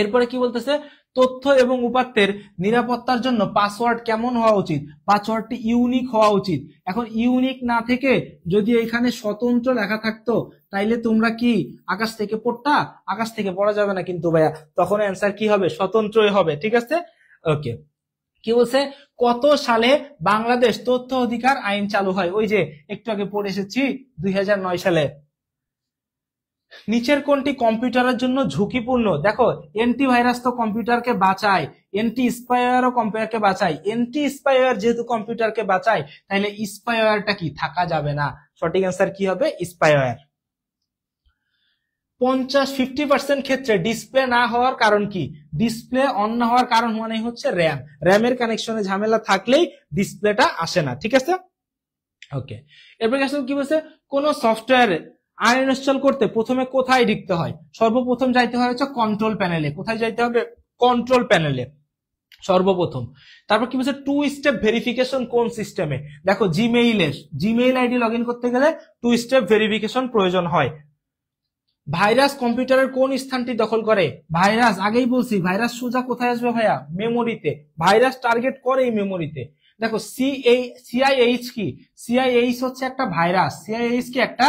Speaker 2: এরপরে কি বলতেছে তথ্য এবং উপাত্তের নিরাপত্তার জন্য পাসওয়ার্ড কেমন হওয়া উচিত পাসওয়ার্ডটি ইউনিক হওয়া উচিত এখন ইউনিক না থেকে যদি এখানে স্বতন্ত্র লেখা থাকতো তাইলে তোমরা কি আকাশ থেকে পড়তা আকাশ থেকে পড়া যাবে না কিন্তু ভাইয়া তখন অ্যান্সার কি হবে স্বতন্ত্রই হবে ঠিক আছে ওকে কি বলছে কত সালে বাংলাদেশ তথ্য অধিকার আইন চালু হয় ওই যে একটু আগে পড়ে এসেছি দুই সালে নিচের কোনটি কম্পিউটারের জন্য ঝুঁকিপূর্ণ দেখো এন্টি ভাইরাস তো কম্পিউটারকে বাঁচায় এন্টি ও কম্পিউটারকে বাঁচায় এন্টি স্পাইওয়ার যেহেতু কম্পিউটারকে বাঁচায় তাহলে স্পাইওয়ারটা কি থাকা যাবে না সঠিক অ্যান্সার কি হবে স্পাইওয়ার পঞ্চাশ ফিফটি পার্সেন্ট ক্ষেত্রে ডিসপ্লে না হওয়ার কারণ কি ডিসপ্লে অন না হওয়ার কারণ মানে হচ্ছে র্যাম র্যামের কানেকশনে ঝামেলা থাকলেই ডিসপ্লেটা আসে না ঠিক আছে ওকে এরপরে কি বলছে কোন সফটওয়্যারে আনইনস্টল করতে প্রথমে কোথায় লিখতে হয় সর্বপ্রথম যাইতে হয় হচ্ছে কন্ট্রোল প্যানেলে কোথায় যাইতে হবে কন্ট্রোল প্যানেলে সর্বপ্রথম তারপর কি বলছে টু স্টেপ ভেরিফিকেশন কোন সিস্টেমে দেখো জিমেইলের জিমেইল আইডি লগ করতে গেলে টু স্টেপ ভেরিফিকেশন প্রয়োজন হয় ভাইরাস কম্পিউটারের কোন স্থানটি দখল করে ভাইরাস আগেই বলছি ভাইরাস সোজা কোথায় আসবে ভাইয়া মেমোরিতে ভাইরাস টার্গেট করে এই মেমোরিতে দেখো সিএই সিআইএইচ কি সিআইএইচ হচ্ছে একটা ভাইরাস সিআইএইচ কি একটা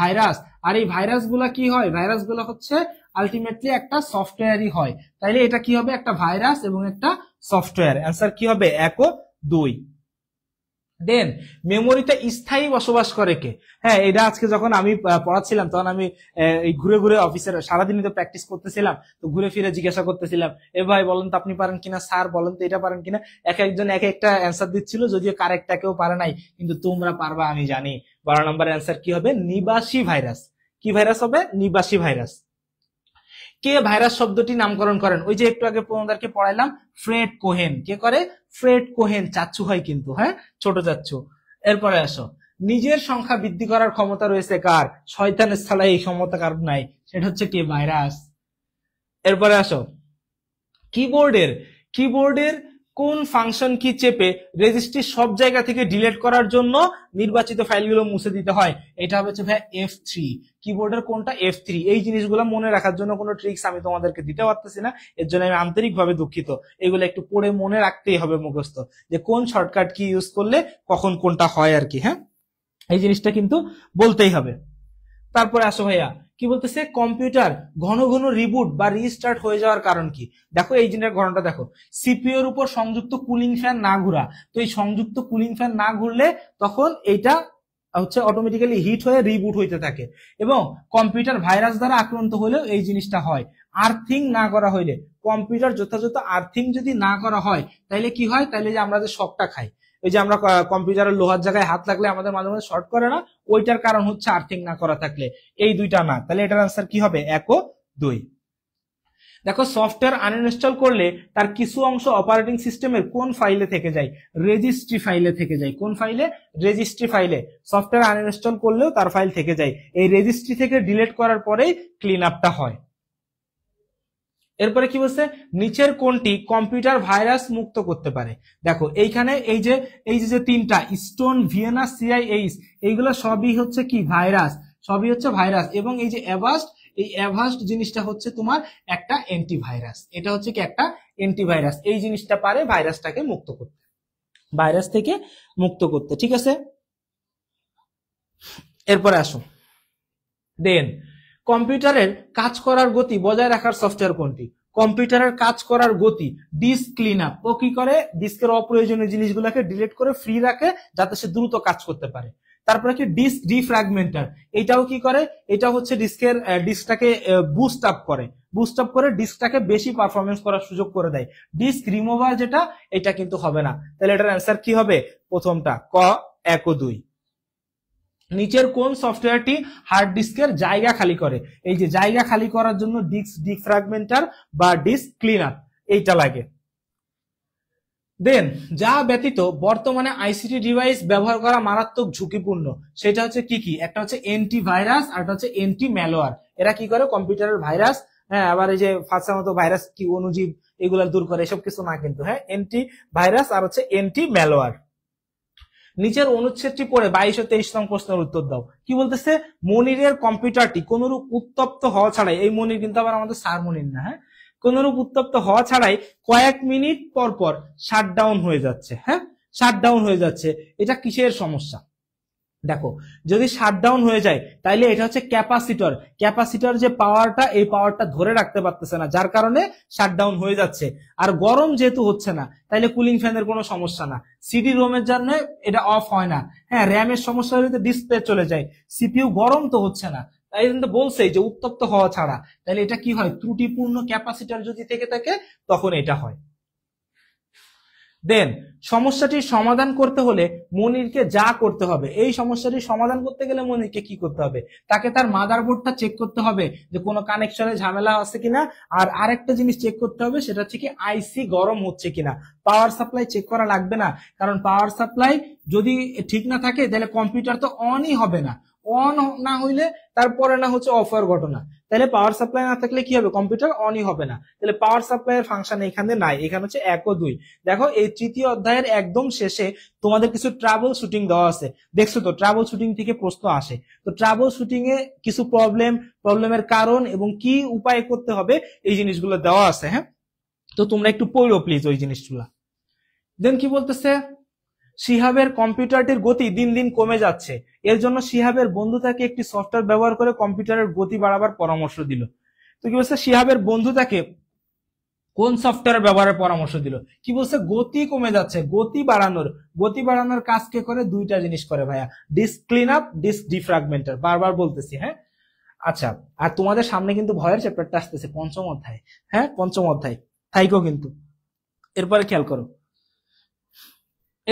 Speaker 2: ভাইরাস আর এই গুলা কি হয় ভাইরাসগুলো হচ্ছে আলটিমেটলি একটা সফটওয়্যারই হয় তাইলে এটা কি হবে একটা ভাইরাস এবং একটা সফটওয়্যার অ্যান্সার কি হবে এক ও দুই দেন মেমোরিতে স্থায়ী বসবাস করে কে হ্যাঁ এটা আজকে যখন আমি পড়াচ্ছিলাম তখন আমি ঘুরে ঘুরে অফিসের সারাদিনই তো প্র্যাকটিস করতেছিলাম তো ঘুরে ফিরে জিজ্ঞাসা করতেছিলাম এ ভাই বলেন তো আপনি পারেন কিনা স্যার বলেন তো এটা পারেন কিনা এক একজন এক একটা অ্যান্সার দিচ্ছিল যদিও কারেক্টটা কেউ পারে নাই কিন্তু তোমরা পারবা আমি জানি বারো নম্বর অ্যান্সার কি হবে নিবাসী ভাইরাস কি ভাইরাস হবে নিবাসী ভাইরাস কে ভাইরাস শব্দটি নামকরণ করেন ওই যে একটু আগে পড়াইলাম ফ্রেড কোহেন কে করে ফ্রেড কোহেন চাচ্ছু হয় কিন্তু হ্যাঁ ছোট চাচ্ছু এরপরে আসো নিজের সংখ্যা বৃদ্ধি করার ক্ষমতা রয়েছে কার শয়তানের ছাড়া এই ক্ষমতা কার নাই সেটা হচ্ছে কি ভাইরাস এরপরে আসো কিবোর্ডের কিবোর্ডের কোন ফাংশন কি চেপে রেজিস্ট্রি সব জায়গা থেকে ডিলেট করার জন্য নির্বাচিত ফাইলগুলো মুছে দিতে হয় এটা হচ্ছে ভাই এফ থ্রি কিবোর্ডের কোনটা এফ থ্রি এই জিনিসগুলো মনে রাখার জন্য কোনো ট্রিক্স আমি তোমাদেরকে দিতে পারতেছি না এর জন্য আমি আন্তরিকভাবে দুঃখিত এগুলো একটু পড়ে মনে রাখতেই হবে মুখস্থ যে কোন শর্টকাট কি ইউজ করলে কখন কোনটা হয় আর কি হ্যাঁ এই জিনিসটা কিন্তু বলতেই হবে তারপরে আসো ভাইয়া কি বলতেছে কম্পিউটার ঘন ঘন রিবুট বা রিস্টার্ট হয়ে যাওয়ার কারণ কি দেখো এই জিনিসের ঘটনাটা দেখো সিপিও এর উপর সংযুক্ত কুলিং ফ্যান না ঘোরা তো এই সংযুক্ত কুলিং ফ্যান না ঘুরলে তখন এইটা হচ্ছে অটোমেটিক্যালি হিট হয়ে রিবুট হইতে থাকে এবং কম্পিউটার ভাইরাস দ্বারা আক্রান্ত হলেও এই জিনিসটা হয় আর্থিং না করা হইলে কম্পিউটার যথাযথ আর্থিং যদি না করা হয় তাহলে কি হয় তাহলে যে আমরা যে শকটা খাই এই যে আমরা কম্পিউটারের লোহার জায়গায় হাত লাগলে আমাদের মাঝে মাঝে শর্ট করে না ওইটার কারণ হচ্ছে আর্থিং না করা থাকলে এই দুইটা না তাহলে এটার আনসার কি হবে এক ও দুই দেখো সফটওয়্যার আনইনস্টল করলে তার কিছু অংশ অপারেটিং সিস্টেমের কোন ফাইলে থেকে যায় রেজিস্ট্রি ফাইলে থেকে যায় কোন ফাইলে রেজিস্ট্রি ফাইলে সফটওয়্যার আনইনস্টল করলেও তার ফাইল থেকে যায় এই রেজিস্ট্রি থেকে ডিলিট করার পরেই ক্লিন আপটা হয় এরপরে কি বলছে নিচের কোনটি কম্পিউটার ভাইরাস মুক্ত করতে পারে দেখো এইখানে এই যে এই যে তিনটা স্টোন ভিয়েনা সিআইএইস এইগুলো সবই হচ্ছে কি ভাইরাস সবই হচ্ছে ভাইরাস এবং এই যে অ্যাভাস্ট এই অ্যাভাস্ট জিনিসটা হচ্ছে তোমার একটা অ্যান্টিভাইরাস এটা হচ্ছে কি একটা অ্যান্টিভাইরাস এই জিনিসটা পারে ভাইরাসটাকে মুক্ত করতে ভাইরাস থেকে মুক্ত করতে ঠিক আছে এরপরে আসো দেন কম্পিউটারের কাজ করার গতি বজায় রাখার সফটওয়্যার কোনটি কম্পিউটারের কাজ করার গতি ডিস্ক ক্লিন আপ ও কি করে ডিস্কের অপ্রয়োজনীয় জিনিসগুলোকে ডিলিট করে ফ্রি রাখে যাতে সে দ্রুত কাজ করতে পারে তারপরে কি ডিস্ক ডিফ্র্যাগমেন্টার এটাও কি করে এটা হচ্ছে ডিস্কের ডিস্কটাকে বুস্ট আপ করে বুস্ট আপ করে ডিস্কটাকে বেশি পারফরমেন্স করার সুযোগ করে দেয় ডিস্ক রিমুভার যেটা এটা কিন্তু হবে না তাহলে এটার অ্যান্সার কি হবে প্রথমটা ক এক দুই নিচের কোন সফটওয়্যারটি হার্ড ডিস্কের জায়গা খালি করে এই যে জায়গা খালি করার জন্য ডিস্ক ডিফ্রাগমেন্টার বা ডিস্ক ক্লিনার এইটা লাগে দেন যা ব্যতীত বর্তমানে আইসিটি ডিভাইস ব্যবহার করা মারাত্মক ঝুঁকিপূর্ণ সেটা হচ্ছে কি কি একটা হচ্ছে এন্টি ভাইরাস আর একটা হচ্ছে এন্টি ম্যালোয়ার এরা কি করে কম্পিউটারের ভাইরাস হ্যাঁ আবার এই যে ফাঁসার মতো ভাইরাস কি অনুজীব এগুলা দূর করে এসব কিছু না কিন্তু হ্যাঁ এন্টি ভাইরাস আর হচ্ছে এন্টি ম্যালোয়ার নিচের অনুচ্ছেদটি পড়ে বাইশ তেইশ নং প্রশ্নের উত্তর দাও কি বলতেছে মনিরের কম্পিউটারটি কোনরূপ উত্তপ্ত হওয়া ছাড়াই এই মনির কিন্তু আবার আমাদের সার মনির না হ্যাঁ কোনরূপ উত্তপ্ত হওয়া ছাড়াই কয়েক মিনিট পর পর শাট ডাউন হয়ে যাচ্ছে হ্যাঁ শাট ডাউন হয়ে যাচ্ছে এটা কিসের সমস্যা দেখো যদি শাটডাউন হয়ে যায় তাইলে এটা হচ্ছে ক্যাপাসিটর ক্যাপাসিটর যে পাওয়ারটা এই পাওয়ারটা ধরে রাখতে পারতেছে না যার কারণে শাটডাউন হয়ে যাচ্ছে আর গরম যেহেতু হচ্ছে না তাইলে কুলিং ফ্যানের কোনো সমস্যা না সিডি রোমের জন্য এটা অফ হয় না হ্যাঁ র্যামের সমস্যা হলে ডিসপ্লে চলে যায় সিপিউ গরম তো হচ্ছে না তাই কিন্তু বলছেই যে উত্তপ্ত হওয়া ছাড়া তাহলে এটা কি হয় ত্রুটিপূর্ণ ক্যাপাসিটার যদি থেকে থাকে তখন এটা হয় দেন সমস্যাটির সমাধান করতে হলে মনিরকে যা করতে হবে এই সমস্যাটির সমাধান করতে গেলে মনিরকে কি করতে হবে তাকে তার মাদার বোর্ডটা চেক করতে হবে যে কোনো কানেকশনে ঝামেলা আছে কিনা আর আরেকটা জিনিস চেক করতে হবে সেটা হচ্ছে কি আইসি গরম হচ্ছে কিনা পাওয়ার সাপ্লাই চেক করা লাগবে না কারণ পাওয়ার সাপ্লাই যদি ঠিক না থাকে তাহলে কম্পিউটার তো অনই হবে না অন না হইলে তারপরে না হচ্ছে অফার ঘটনা তাহলে পাওয়ার সাপ্লাই না থাকলে কি হবে কম্পিউটার অনই হবে না তাহলে পাওয়ার সাপ্লাই এর ফাংশন এখানে নাই এখানে হচ্ছে এক ও দুই দেখো এই তৃতীয় অধ্যায়ের একদম শেষে তোমাদের কিছু ট্রাবল শুটিং দেওয়া আছে দেখছো তো ট্রাবল শুটিং থেকে প্রশ্ন আসে তো ট্রাবল শুটিং এ কিছু প্রবলেম প্রবলেমের কারণ এবং কি উপায় করতে হবে এই জিনিসগুলো দেওয়া আছে হ্যাঁ তো তোমরা একটু পড়ো প্লিজ ওই জিনিসগুলা দেন কি বলতেছে সিহাবের কম্পিউটারটির গতি দিন দিন কমে যাচ্ছে এর জন্য সিহাবের বন্ধু তাকে একটি সফটওয়্যার ব্যবহার করে কম্পিউটারের গতি বাড়াবার পরামর্শ দিল তো কি বলছে সিহাবের বন্ধু তাকে কোন সফটওয়্যার ব্যবহারের পরামর্শ দিল কি বলছে গতি কমে যাচ্ছে গতি বাড়ানোর গতি বাড়ানোর কাজ কে করে দুইটা জিনিস করে ভাইয়া disk clean up disk defragmenter বারবার বলতেছি হ্যাঁ আচ্ছা আর তোমাদের সামনে কিন্তু ভয়ের চ্যাপ্টারটা আসতেছে পঞ্চম অধ্যায় হ্যাঁ পঞ্চম অধ্যায় থাইকো কিন্তু এরপরে খেয়াল করো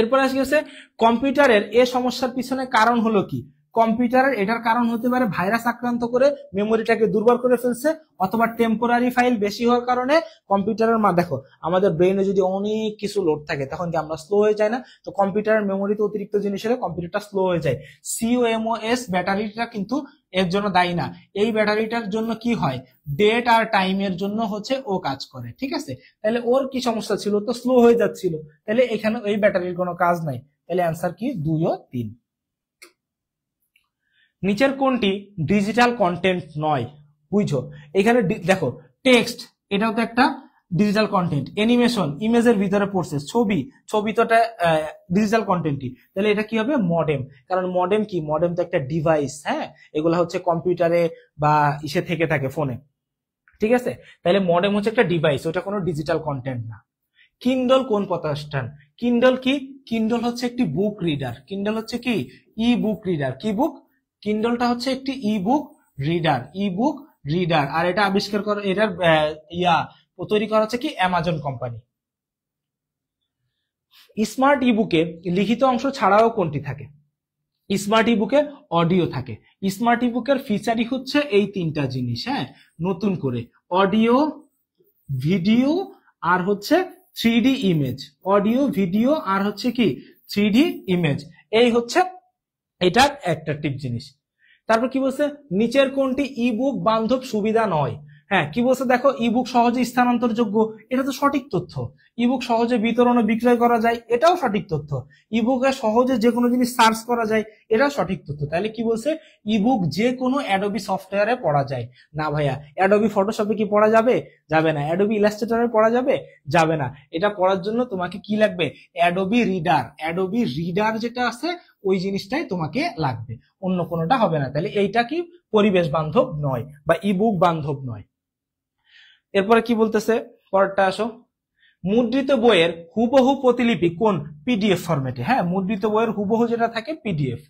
Speaker 2: এরপর আসি হচ্ছে কম্পিউটারের এ সমস্যার পিছনে কারণ হলো কি কম্পিউটারের এটার কারণ হতে পারে ভাইরাস আক্রান্ত করে মেমোরিটাকে দুর্বল করে ফেলছে অথবা টেম্পোরারি ফাইল বেশি হওয়ার কারণে কম্পিউটারের মা দেখো আমাদের ব্রেনে যদি অনেক কিছু লোড থাকে তখন কি আমরা স্লো হয়ে যাই না তো কম্পিউটারের মেমোরিতে অতিরিক্ত জিনিস হলে কম্পিউটারটা স্লো হয়ে যায় সিওএমওএস ব্যাটারিটা কিন্তু এর জন্য দায়ী না এই ব্যাটারিটার জন্য কি হয় ডেট আর টাইমের জন্য হচ্ছে ও কাজ করে ঠিক আছে তাহলে ওর কি সমস্যা ছিল তো স্লো হয়ে যাচ্ছিল তাহলে এখানে ওই ব্যাটারির কোনো কাজ নাই তাহলে অ্যান্সার কি দুই ও তিন নিচের কোনটি ডিজিটাল কন্টেন্ট নয় বুঝছো এখানে দেখো টেক্সট এটাও তো একটা ডিজিটাল কন্টেন্ট অ্যানিমেশন ইমেজের ভিতরে পড়ছে ছবি ছবি তো একটা ডিজিটাল কন্টেন্টই তাহলে এটা কি হবে মডেম কারণ মডেম কি মডেম তো একটা ডিভাইস হ্যাঁ এগুলো হচ্ছে কম্পিউটারে বা ইসে থেকে থাকে ফোনে ঠিক আছে তাহলে মডেম হচ্ছে একটা ডিভাইস ওটা কোনো ডিজিটাল কন্টেন্ট না কিন্ডল কোন প্রতিষ্ঠান কিন্ডল কি কিন্ডল হচ্ছে একটি বুক রিডার কিন্ডল হচ্ছে কি ই বুক রিডার কি বুক কিন্ডলটা হচ্ছে একটি ইবুক রিডার ইবুক রিডার আর এটা আবিষ্কার করে এটার ইয়া তৈরি করা হচ্ছে কি অ্যামাজন কোম্পানি স্মার্ট ইবুকে লিখিত অংশ ছাড়াও কোনটি থাকে স্মার্ট ইবুকে অডিও থাকে স্মার্ট ইবুকের ফিচারই হচ্ছে এই তিনটা জিনিস হ্যাঁ নতুন করে অডিও ভিডিও আর হচ্ছে থ্রি ইমেজ অডিও ভিডিও আর হচ্ছে কি থ্রি ইমেজ এই হচ্ছে এটা টিপ জিনিস তারপর কি বলছে নিচের কোনটি ইবুক বান্ধব সুবিধা নয় হ্যাঁ কি বলছে দেখো ইবুক সহজে স্থানান্তরযোগ্য এটা তো সঠিক তথ্য ইবুক সহজে বিতরণ ও বিক্রয় করা যায় এটাও সঠিক তথ্য ইবুকে সহজে যে কোনো জিনিস সার্চ করা যায় এটাও সঠিক তথ্য তাহলে কি বলছে ইবুক যে কোনো অ্যাডোবি সফটওয়্যারে পড়া যায় না ভাইয়া অ্যাডোবি ফটোশপে কি পড়া যাবে যাবে না অ্যাডোবি ইলাস্ট্রেটরে পড়া যাবে যাবে না এটা পড়ার জন্য তোমাকে কি লাগবে অ্যাডোবি রিডার অ্যাডোবি রিডার যেটা আছে ওই জিনিসটাই তোমাকে লাগবে অন্য কোনোটা হবে না তাহলে এইটা কি পরিবেশ বান্ধব নয় বা ইবুক বান্ধব নয় এরপরে কি বলতেছে পরেরটা আসো মুদ্রিত বইয়ের হুবহু প্রতিলিপি কোন পিডিএফ ফরম্যাটে হ্যাঁ মুদ্রিত বইয়ের হুবহু যেটা থাকে পিডিএফ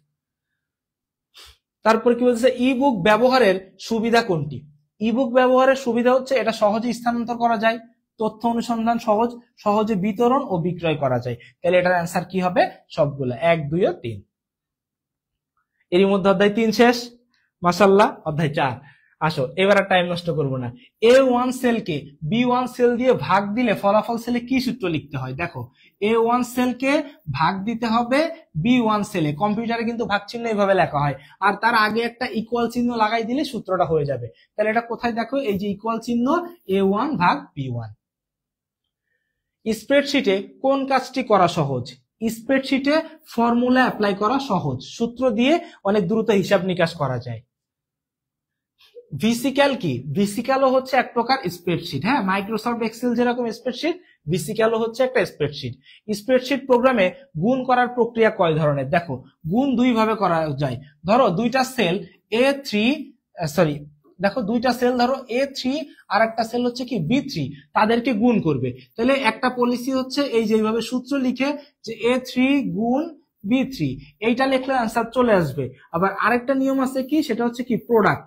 Speaker 2: তারপর কি বলছে ইবুক ব্যবহারের সুবিধা কোনটি ইবুক ব্যবহারের সুবিধা হচ্ছে এটা সহজে স্থানান্তর করা যায় তথ্য অনুসন্ধান সহজ সহজে বিতরণ ও বিক্রয় করা যায় তাহলে এটার অ্যান্সার কি হবে সবগুলো এক দুই ও তিন এরই মধ্যে অধ্যায় তিন শেষ মাসাল্লাহ অধ্যায় চার আসো এবার আর টাইম নষ্ট করবো না এ ওয়ান সেলকে বি ওয়ান সেল দিয়ে ভাগ দিলে ফলাফল সেলে কি সূত্র লিখতে হয় দেখো এ ওয়ান সেলকে ভাগ দিতে হবে বি ওয়ান সেলে কম্পিউটারে কিন্তু ভাগ চিহ্ন এইভাবে লেখা হয় আর তার আগে একটা ইকুয়াল চিহ্ন লাগাই দিলে সূত্রটা হয়ে যাবে তাহলে এটা কোথায় দেখো এই যে ইকুয়াল চিহ্ন এ ওয়ান ভাগ বি ওয়ান স্প্রেডশিটে কোন কাজটি করা সহজ স্প্রেডশিটে ফর্মুলা অ্যাপ্লাই করা সহজ সূত্র দিয়ে অনেক দ্রুত হিসাব নিকাশ করা যায় ভিসিক্যাল কি ভিসিক্যালও হচ্ছে এক প্রকার স্প্রেডশিট হ্যাঁ মাইক্রোসফট এক্সেল যেরকম স্প্রেডশিট ভিসিক্যালও হচ্ছে একটা স্প্রেডশিট স্প্রেডশিট প্রোগ্রামে গুণ করার প্রক্রিয়া কয় ধরনের দেখো গুণ দুই ভাবে করা যায় ধরো দুইটা সেল এ থ্রি সরি দেখো দুইটা সেল ধরো এ থ্রি আর একটা সেল হচ্ছে কি বি থ্রি তাদেরকে গুণ করবে তাহলে একটা পলিসি হচ্ছে এই যেভাবে সূত্র লিখে যে এ থ্রি গুণ বি থ্রি এইটা লিখলে আনসার চলে আসবে আবার আরেকটা নিয়ম আছে কি সেটা হচ্ছে কি প্রোডাক্ট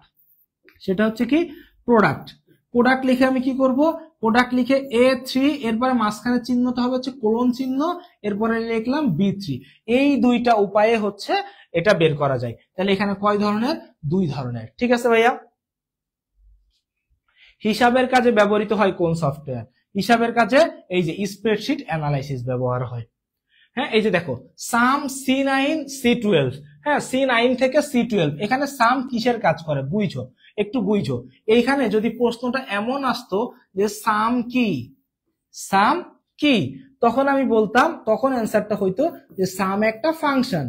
Speaker 2: সেটা হচ্ছে কি প্রোডাক্ট প্রোডাক্ট লিখে আমি কি করব প্রোডাক্ট লিখে এ থ্রি এরপরে মাঝখানে চিহ্নটা হবে হচ্ছে কোলন চিহ্ন এরপরে লিখলাম বি থ্রি এই দুইটা উপায়ে হচ্ছে এটা বের করা যায় তাহলে এখানে কয় ধরনের দুই ধরনের ঠিক আছে ভাইয়া হিসাবের কাজে ব্যবহৃত হয় কোন সফটওয়্যার হিসাবের কাজে এই যে স্প্রেডশিট অ্যানালাইসিস ব্যবহার হয় হ্যাঁ এই যে দেখো sum C nine C twelve হ্যাঁ সি নাইন থেকে সি টুয়েলভ এখানে সাম কিসের কাজ করে বুঝছো একটু বুঝো এইখানে যদি প্রশ্নটা এমন আসতো যে সাম কি সাম কি তখন আমি বলতাম তখন অ্যান্সারটা হইতো যে সাম একটা ফাংশন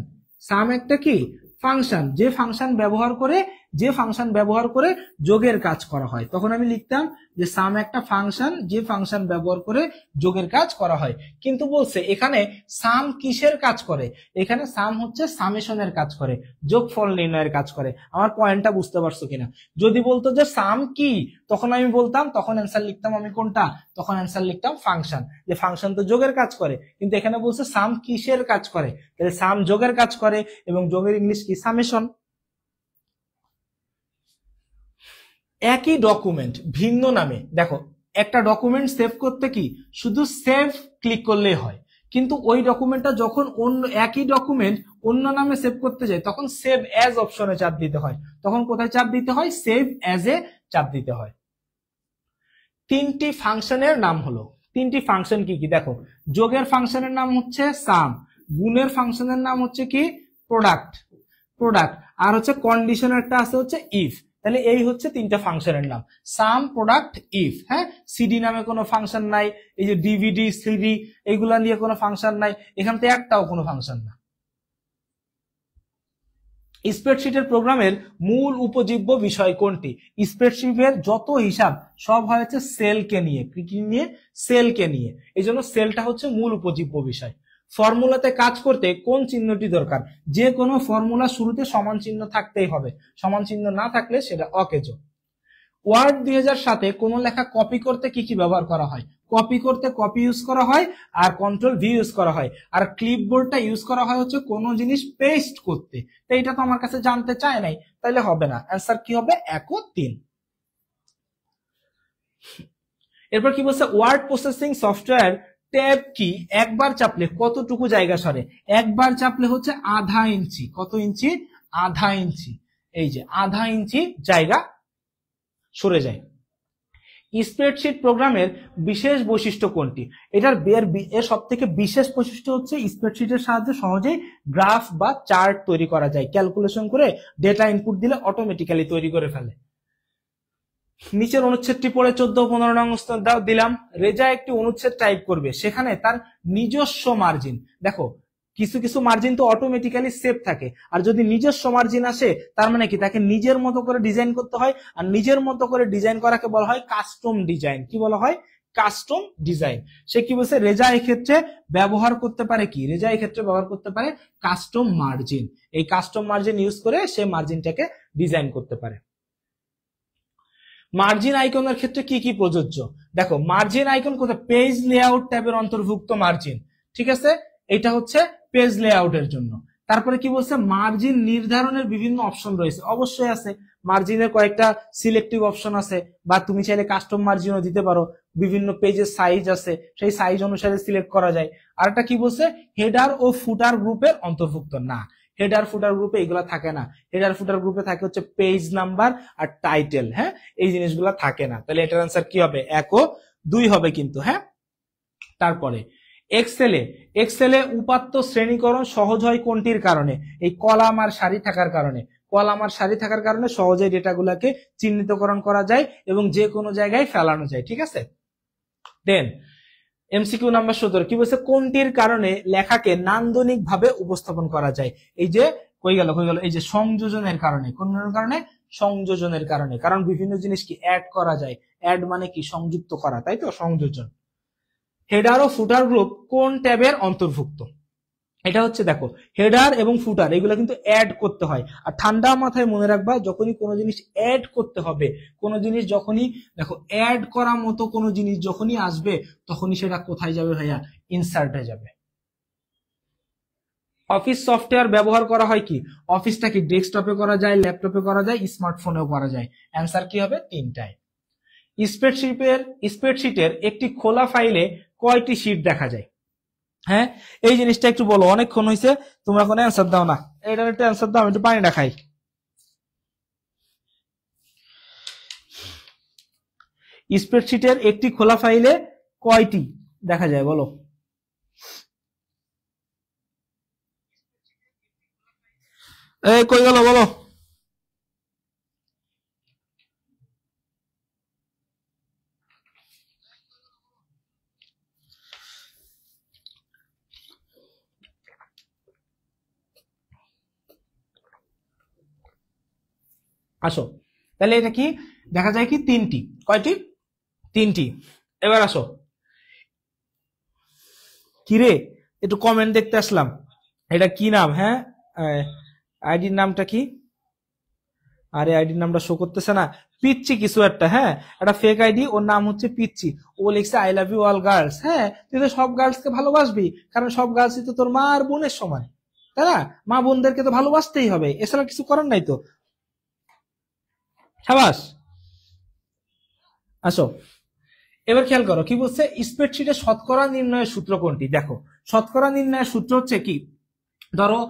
Speaker 2: সাম একটা কি ফাংশন যে ফাংশন ব্যবহার করে যে ফাংশন ব্যবহার করে যোগের কাজ করা হয় তখন আমি লিখতাম যে সাম একটা ফাংশন যে ফাংশন ব্যবহার করে যোগের কাজ করা হয় কিন্তু বলছে এখানে সাম কিসের কাজ করে এখানে সাম হচ্ছে সামেশনের কাজ করে যোগফল নির্ণয়ের কাজ করে আমার পয়েন্টটা বুঝতে পারছো কিনা যদি বলতো যে সাম কি তখন আমি বলতাম তখন অ্যান্সার লিখতাম আমি কোনটা তখন অ্যান্সার লিখতাম ফাংশন যে ফাংশন তো যোগের কাজ করে কিন্তু এখানে বলছে সাম কিসের কাজ করে তাহলে সাম যোগের কাজ করে এবং যোগের ইংলিশ কি সামেশন একই ডকুমেন্ট ভিন্ন নামে দেখো একটা ডকুমেন্ট সেভ করতে কি শুধু সেভ ক্লিক করলেই হয় কিন্তু ওই ডকুমেন্টটা যখন অন্য একই ডকুমেন্ট অন্য নামে সেভ করতে যায় তখন সেভ অ্যাজ অপশনে চাপ দিতে হয় তখন কোথায় চাপ দিতে হয় সেভ অ্যাজ এ চাপ দিতে হয় তিনটি ফাংশনের নাম হলো তিনটি ফাংশন কি কি দেখো যোগের ফাংশনের নাম হচ্ছে সাম গুণের ফাংশনের নাম হচ্ছে কি প্রোডাক্ট প্রোডাক্ট আর হচ্ছে কন্ডিশনারটা আছে হচ্ছে ইফ তাহলে এই হচ্ছে তিনটা ফাংশনের নাম সাম প্রোডাক্ট ইফ হ্যাঁ সিডি নামে কোনো ফাংশন নাই এই যে ডিভিডি সিডি এইগুলা নিয়ে কোনো ফাংশন নাই এখান থেকে একটাও কোনো ফাংশন না স্প্রেডশিটের প্রোগ্রামের মূল উপজীব্য বিষয় কোনটি স্প্রেডশিটের যত হিসাব সব হয়েছে সেলকে নিয়ে কি নিয়ে সেলকে নিয়ে এই জন্য সেলটা হচ্ছে মূল উপজীব্য বিষয় ফর্মুলাতে কাজ করতে কোন চিহ্নটি দরকার যে কোনো ফর্মুলা শুরুতে সমান চিহ্ন থাকতেই হবে সমান চিহ্ন না থাকলে সেটা অকেজ ওয়ার্ড দুই সাথে কোন লেখা কপি করতে কি কি ব্যবহার করা হয় কপি করতে কপি ইউজ করা হয় আর কন্ট্রোল ভি ইউজ করা হয় আর ক্লিপবোর্ডটা ইউজ করা হয় হচ্ছে কোনো জিনিস পেস্ট করতে তো এটা তো আমার কাছে জানতে চায় নাই তাহলে হবে না অ্যান্সার কি হবে এক তিন এরপর কি বলছে ওয়ার্ড প্রসেসিং সফটওয়্যার ট্যাব কি একবার চাপলে কতটুকু জায়গা সরে একবার চাপলে হচ্ছে আধা ইঞ্চি কত ইঞ্চি আধা ইঞ্চি এই যে আধা ইঞ্চি জায়গা সরে যায় স্প্রেডশিট প্রোগ্রামের বিশেষ বৈশিষ্ট্য কোনটি এটার এর এর সব থেকে বিশেষ বৈশিষ্ট্য হচ্ছে স্প্রেডশিটের সাহায্যে সহজেই গ্রাফ বা চার্ট তৈরি করা যায় ক্যালকুলেশন করে ডেটা ইনপুট দিলে অটোমেটিক্যালি তৈরি করে ফেলে নিচের অনুচ্ছেদটি পড়ে চোদ্দ পনেরো নং দাও দিলাম রেজা একটি অনুচ্ছেদ টাইপ করবে সেখানে তার নিজস্ব মার্জিন দেখো কিছু কিছু মার্জিন তো অটোমেটিক্যালি সেভ থাকে আর যদি নিজস্ব মার্জিন আসে তার মানে কি তাকে নিজের মতো করে ডিজাইন করতে হয় আর নিজের মতো করে ডিজাইন করাকে বলা হয় কাস্টম ডিজাইন কি বলা হয় কাস্টম ডিজাইন সে কি বলছে রেজা এক্ষেত্রে ব্যবহার করতে পারে কি রেজা এক্ষেত্রে ব্যবহার করতে পারে কাস্টম মার্জিন এই কাস্টম মার্জিন ইউজ করে সে মার্জিনটাকে ডিজাইন করতে পারে মার্জিন আইকনের ক্ষেত্রে কি কি প্রযোজ্য দেখো মার্জিন আইকন কোথায় পেজ লেআউট ট্যাবের অন্তর্ভুক্ত মার্জিন ঠিক আছে এটা হচ্ছে পেজ লেআউটের জন্য তারপরে কি বলছে মার্জিন নির্ধারণের বিভিন্ন অপশন রয়েছে অবশ্যই আছে মার্জিনের কয়েকটা সিলেক্টিভ অপশন আছে বা তুমি চাইলে কাস্টম মার্জিনও দিতে পারো বিভিন্ন পেজের সাইজ আছে সেই সাইজ অনুসারে সিলেক্ট করা যায় আর একটা কি বলছে হেডার ও ফুটার গ্রুপের অন্তর্ভুক্ত না হেডার ফুটার গ্রুপে এগুলা থাকে না হেডার ফুটার গ্রুপে থাকে হচ্ছে পেজ নাম্বার আর টাইটেল হ্যাঁ এই জিনিসগুলা থাকে না তাহলে এটার আনসার কি হবে এক ও দুই হবে কিন্তু হ্যাঁ তারপরে এক্সেলে এক্সেলে উপাত্ত শ্রেণীকরণ সহজ হয় কোনটির কারণে এই কলাম আর সারি থাকার কারণে কলাম আর সারি থাকার কারণে সহজে ডেটাগুলোকে চিহ্নিতকরণ করা যায় এবং যে কোনো জায়গায় ফেলানো যায় ঠিক আছে দেন এমসিকিউ নাম্বার সতেরো কি বলছে কোনটির কারণে লেখাকে নান্দনিক ভাবে উপস্থাপন করা যায় এই যে কই গেল কই গেল এই যে সংযোজনের কারণে কোন কারণে সংযোজনের কারণে কারণ বিভিন্ন জিনিস কি অ্যাড করা যায় অ্যাড মানে কি সংযুক্ত করা তাই তো সংযোজন হেডার ও ফুটার গ্রুপ কোন ট্যাবের অন্তর্ভুক্ত এটা হচ্ছে দেখো হেডার এবং ফুটার এগুলো কিন্তু অ্যাড করতে হয় আর ঠান্ডা মাথায় মনে রাখবা যখনই কোনো জিনিস অ্যাড করতে হবে কোনো জিনিস যখনই দেখো অ্যাড করার মতো কোনো জিনিস যখনই আসবে তখনই সেটা কোথায় যাবে ভাইয়া ইনসার্টে যাবে অফিস সফটওয়্যার ব্যবহার করা হয় কি অফিসটাকে ডেস্কটপে করা যায় ল্যাপটপে করা যায় স্মার্টফোনেও করা যায় অ্যান্সার কি হবে তিনটায় স্প্রেডশিটের স্প্রেডশিটের একটি খোলা ফাইলে কয়টি শিট দেখা যায় হ্যাঁ এই জিনিসটা একটু বলো অনেকক্ষণ হয়েছে তোমরা কোনো অ্যান্সার দাও না এটার একটা অ্যান্সার দাও একটু পানি খাই স্প্রেডশিটের একটি খোলা ফাইলে কয়টি দেখা যায় বলো এই কই গেল বলো আসো তাহলে এটা কি দেখা যায় কি তিনটি কয়টি তিনটি এবার আসো কিরে একটু কমেন্ট দেখতে আসলাম এটা কি নাম হ্যাঁ আইডির নামটা কি আরে আইডির নামটা শো করতেছে না পিচ্ছি কিছু একটা হ্যাঁ একটা ফেক আইডি ওর নাম হচ্ছে পিচ্ছি ও লিখছে I love you all girls হ্যাঁ তুই তো সব গার্লসকে ভালোবাসবি কারণ সব গার্লসই তো তোর মা আর বোনের সমান তাই না মা বোনদেরকে তো ভালোবাসতেই হবে এছাড়া কিছু করার নাই তো সাবাস আসো এবার খেয়াল করো কি বলছে স্প্রেডশিটে শতকরা নির্ণয়ের সূত্র কোনটি দেখো শতকরা নির্ণয়ের সূত্র হচ্ছে কি ধরো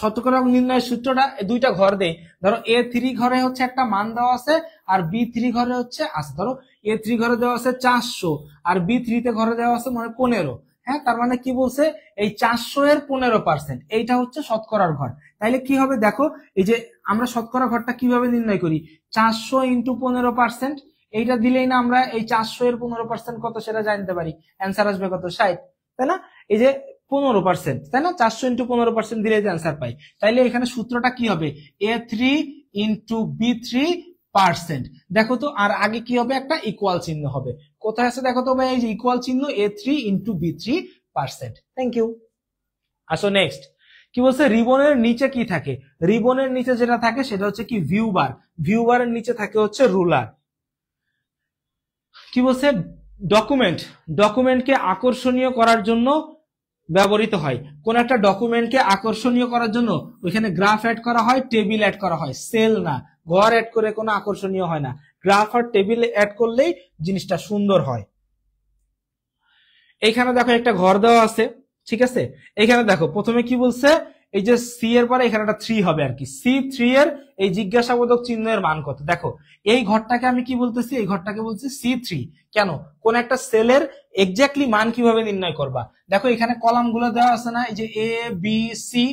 Speaker 2: শতকরা নির্ণয়ের সূত্রটা দুইটা ঘর দেয় ধরো এ থ্রি ঘরে হচ্ছে একটা মান দেওয়া আছে আর বি থ্রি ঘরে হচ্ছে আছে ধরো এ থ্রি ঘরে দেওয়া আছে চারশো আর বি থ্রিতে ঘরে দেওয়া আছে মানে পনেরো হ্যাঁ তার মানে কি বলছে এই চারশো এর পনেরো পার্সেন্ট এইটা হচ্ছে শতকরার ঘর তাইলে কি হবে দেখো এই যে আমরা শতকরা ঘরটা কিভাবে নির্ণয় করি চারশো ইন্টু পনেরো পার্সেন্ট এইটা দিলেই না আমরা এই চারশো এর পনেরো পার্সেন্ট কত সেটা জানতে পারি অ্যান্সার আসবে কত ষাট তাই না এই যে পনেরো পার্সেন্ট তাই না চারশো ইন্টু পনেরো পার্সেন্ট দিলে অ্যান্সার পাই তাইলে এখানে সূত্রটা কি হবে A three into B three percent দেখো তো আর আগে কি হবে একটা ইকুয়াল চিহ্ন হবে কোথায় আছে দেখো তো ভাই এই যে ইকুয়াল চিহ্ন A three into B three percent thank you আসো নেক্সট কি বলছে রিবনের নিচে কি থাকে রিবনের নিচে যেটা থাকে সেটা হচ্ছে কি ভিউ বার ভিউ বারের নিচে থাকে হচ্ছে রুলার কি বলছে ডকুমেন্ট ডকুমেন্টকে আকর্ষণীয় করার জন্য ব্যবহৃত হয় কোন একটা ডকুমেন্টকে আকর্ষণীয় করার জন্য ওইখানে গ্রাফ অ্যাড করা হয় টেবিল অ্যাড করা হয় সেল না ঘর অ্যাড করে কোনো আকর্ষণীয় হয় না গ্রাফ আর টেবিল অ্যাড করলেই জিনিসটা সুন্দর হয় এখানে দেখো একটা ঘর দেওয়া আছে ঠিক আছে এখানে দেখো প্রথমে কি বলছে এই যে সি এর পরে এখানে একটা থ্রি হবে আর কি সি থ্রি এর এই জিজ্ঞাসাবোধক চিহ্নের মান কত দেখো এই ঘরটাকে আমি কি বলতেছি এই ঘরটাকে বলছি সি থ্রি কেন কোন একটা সেলের এক্স্যাক্টলি মান কিভাবে নির্ণয় করবা দেখো এখানে কলামগুলো দেওয়া আছে না এই যে A B C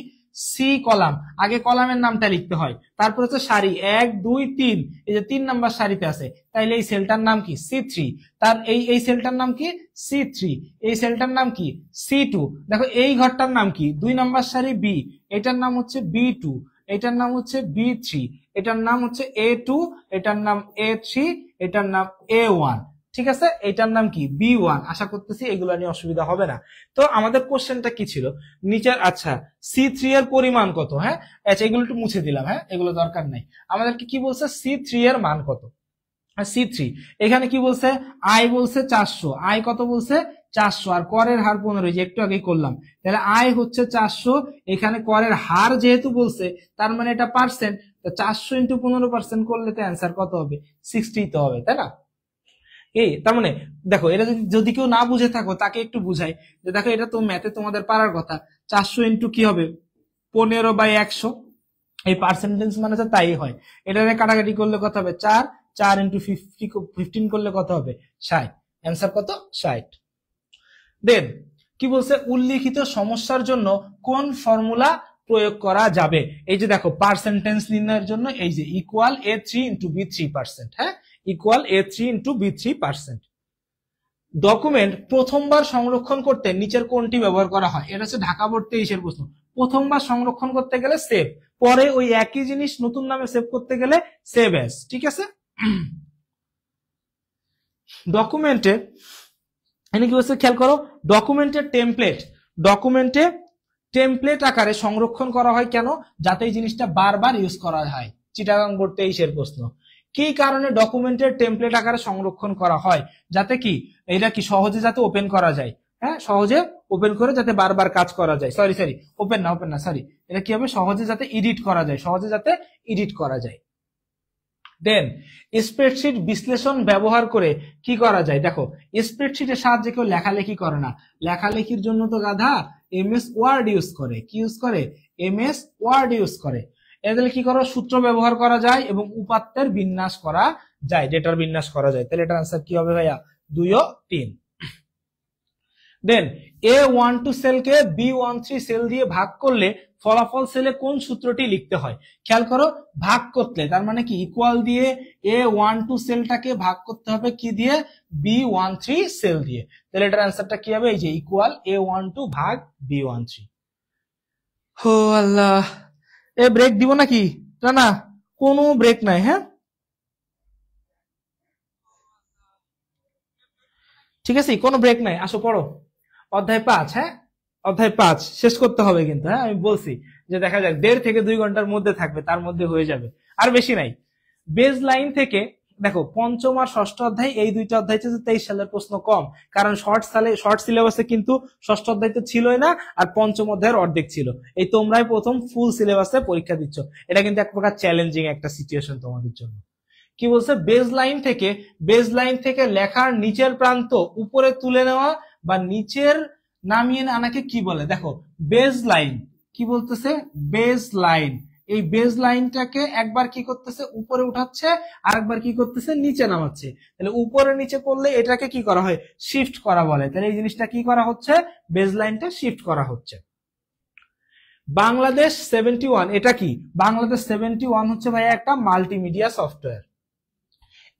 Speaker 2: C column আগে কলামের নামটা লিখতে হয় তারপর হচ্ছে সারি এক দুই তিন এই যে তিন নাম্বার সারিতে আছে তাইলে এই সেলটার নাম কি সি থ্রি তার এই এই সেলটার নাম কি সি থ্রি এই সেলটার নাম কি সি টু দেখো এই ঘরটার নাম কি দুই নাম্বার সারি বি এটার নাম হচ্ছে বি টু এটার নাম হচ্ছে বি থ্রি এটার নাম হচ্ছে এ টু এটার নাম এ থ্রি এটার নাম এ ওয়ান ঠিক আছে এটার নাম কি বি ওয়ান আশা করতেছি এগুলো নিয়ে অসুবিধা হবে না তো আমাদের কোশ্চেনটা কি ছিল নিচের আচ্ছা সি থ্রি এর পরিমাণ কত হ্যাঁ আচ্ছা এগুলো একটু মুছে দিলাম হ্যাঁ এগুলো দরকার নাই আমাদেরকে কি বলছে সি থ্রি এর মান কত সি হ্যাঁ, থ্রি এখানে কি বলছে আয় বলছে চারশো আয় কত বলছে চারশো আর করের হার পনেরো যে একটু আগেই করলাম তাহলে আয় হচ্ছে চারশো এখানে করের হার যেহেতু বলছে তার মানে এটা পার্সেন্ট চারশো ইন্টু পনেরো পার্সেন্ট করলে তো অ্যান্সার কত হবে সিক্সটি তো হবে তাই না এই তার মানে দেখো এটা যদি যদি কেউ না বুঝে থাকো তাকে একটু বুঝাই যে দেখো এটা তো ম্যাথে তোমাদের পারার কথা চারশো ইন্টু কি হবে পনেরো বাই একশো এই পার্সেন্টেজ মানে তো তাই হয় এটা কাটাকাটি করলে কথা হবে চার চার ইন্টু ফিফটি ফিফটিন করলে কত হবে ষাট অ্যান্সার কত ষাট দেন কি বলছে উল্লিখিত সমস্যার জন্য কোন ফর্মুলা প্রয়োগ করা যাবে এই যে দেখো পার্সেন্টেজ নির্ণয়ের জন্য এই যে equal A three into B three percent হ্যাঁ equal A three into B three percent document প্রথমবার সংরক্ষণ করতে নিচের কোনটি ব্যবহার করা হয় এটা হচ্ছে ঢাকা বোর্ড তেইশের প্রশ্ন প্রথমবার সংরক্ষণ করতে গেলে সেভ পরে ওই একই জিনিস নতুন নামে সেভ করতে গেলে সেভ এস ঠিক আছে ডকুমেন্টে এনে কি বলছে খেয়াল করো ডকুমেন্টের টেমপ্লেট ডকুমেন্টে টেমপ্লেট আকারে সংরক্ষণ করা হয় কেন যাতে এই জিনিসটা বারবার ইউজ করা হয় চিটাগাং বোর্ড তেইশের প্রশ্ন কি কারণে ডকুমেন্টের টেমপ্লেট আকারে সংরক্ষণ করা হয় যাতে কি এটা কি সহজে যাতে ওপেন করা যায় হ্যাঁ সহজে ওপেন করে যাতে বারবার কাজ করা যায় সরি সরি ওপেন না ওপেন না সরি এটা কি হবে সহজে যাতে এডিট করা যায় সহজে যাতে এডিট করা যায় দেন স্প্রেডশিট বিশ্লেষণ ব্যবহার করে কি করা যায় দেখো স্প্রেডশিটের সাহায্যে কেউ লেখালেখি করে না লেখালেখির জন্য তো গাধা এম এস ওয়ার্ড ইউজ করে কি ইউজ করে এম এস ওয়ার্ড ইউজ করে এদের কি করো সূত্র ব্যবহার করা যায় এবং উপাত্তের বিন্যাস করা যায় ডেটার বিন্যাস করা যায় তাহলে এটার আনসার কি হবে ভাইয়া দুই ও তিন দেন এ ওয়ান টু সেলকে বি ওয়ান থ্রি সেল দিয়ে ভাগ করলে ফলাফল সেলে কোন সূত্রটি লিখতে হয় খেয়াল করো ভাগ করতে তার মানে কি ইকুয়াল দিয়ে এ ওয়ান টু সেলটাকে ভাগ করতে হবে কি দিয়ে বি ওয়ান থ্রি সেল দিয়ে তাহলে এটার অ্যান্সারটা কি হবে এই যে ইকুয়াল এ ওয়ান টু ভাগ বি ওয়ান থ্রি হো আল্লাহ এ ব্রেক দিব নাকি না না কোনো ব্রেক নাই হ্যাঁ ঠিক আছে কোনো ব্রেক নাই আসো পড়ো অধ্যায় পাঁচ হ্যাঁ অধ্যায় পাঁচ শেষ করতে হবে কিন্তু হ্যাঁ আমি বলছি যে দেখা যাক দেড় থেকে দুই ঘন্টার মধ্যে থাকবে তার মধ্যে হয়ে যাবে আর বেশি নাই বেজ লাইন থেকে দেখো পঞ্চম আর ষষ্ঠ অধ্যায় এই দুইটা অধ্যায় হচ্ছে তেইশ সালের প্রশ্ন কম কারণ শর্ট সালে শর্ট সিলেবাসে কিন্তু ষষ্ঠ অধ্যায় তো ছিলই না আর পঞ্চম অধ্যায়ের অর্ধেক ছিল এই তোমরাই প্রথম ফুল সিলেবাসে পরীক্ষা দিচ্ছ এটা কিন্তু এক প্রকার চ্যালেঞ্জিং একটা সিচুয়েশন তোমাদের জন্য কি বলছে বেজ লাইন থেকে বেজ লাইন থেকে লেখার নিচের প্রান্ত উপরে তুলে নেওয়া বা নিচের নামিয়ে আনাকে কি বলে দেখো বেজ লাইন কি বলতেছে বেজ লাইন এই বেজ লাইনটাকে একবার কি করতেছে উপরে উঠাচ্ছে আর একবার কি করতেছে নিচে নামাচ্ছে তাহলে উপরে নিচে করলে এটাকে কি করা হয় শিফট করা বলে তাহলে এই জিনিসটা কি করা হচ্ছে বেজ লাইনটা শিফট করা হচ্ছে বাংলাদেশ সেভেন্টি ওয়ান এটা কি বাংলাদেশ সেভেন্টি ওয়ান হচ্ছে ভাইয়া একটা মাল্টিমিডিয়া সফটওয়্যার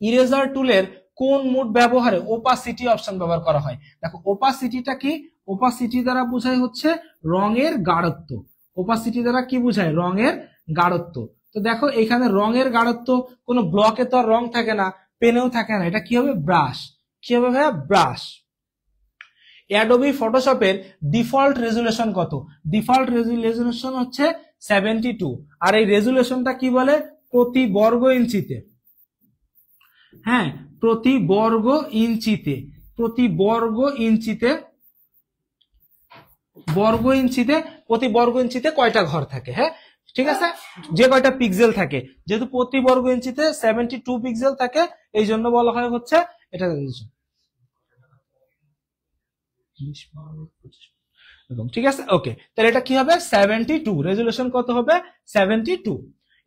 Speaker 2: ইরেজার টুলের কোন মুড ব্যবহারে ওপাসিটি অপশন ব্যবহার করা হয় দেখো ওপাসিটিটা কি ওপাসিটি দ্বারা বোঝায় হচ্ছে রঙের গাঢ়ত্ব ওপাসিটি দ্বারা কি বোঝায় রঙের গাঢ়ত্ব তো দেখো এখানে রঙের গাঢ়ত্ব কোনো ব্লকে তো আর রং থাকে না পেনেও থাকে না এটা কি হবে ব্রাশ কি হবে ভাইয়া ব্রাশ অ্যাডোবি ফটোশপের ডিফল্ট রেজুলেশন কত ডিফল্ট রেজুলেশন হচ্ছে সেভেন্টি টু আর এই রেজুলেশনটা কি বলে প্রতি বর্গ ইঞ্চিতে হ্যাঁ প্রতি বর্গ ইঞ্চিতে প্রতি বর্গ ইঞ্চিতে বর্গ ইঞ্চিতে প্রতি বর্গ ইঞ্চিতে কয়টা ঘর থাকে হ্যাঁ ঠিক আছে যে কয়টা পিক্সেল থাকে যেহেতু প্রতি বর্গ ইঞ্চিতে সেভেন্টি টু পিক্সেল থাকে এই জন্য বলা হয় হচ্ছে এটা ঠিক আছে ওকে তাহলে এটা কি হবে সেভেন্টি টু রেজুলেশন কত হবে সেভেন্টি টু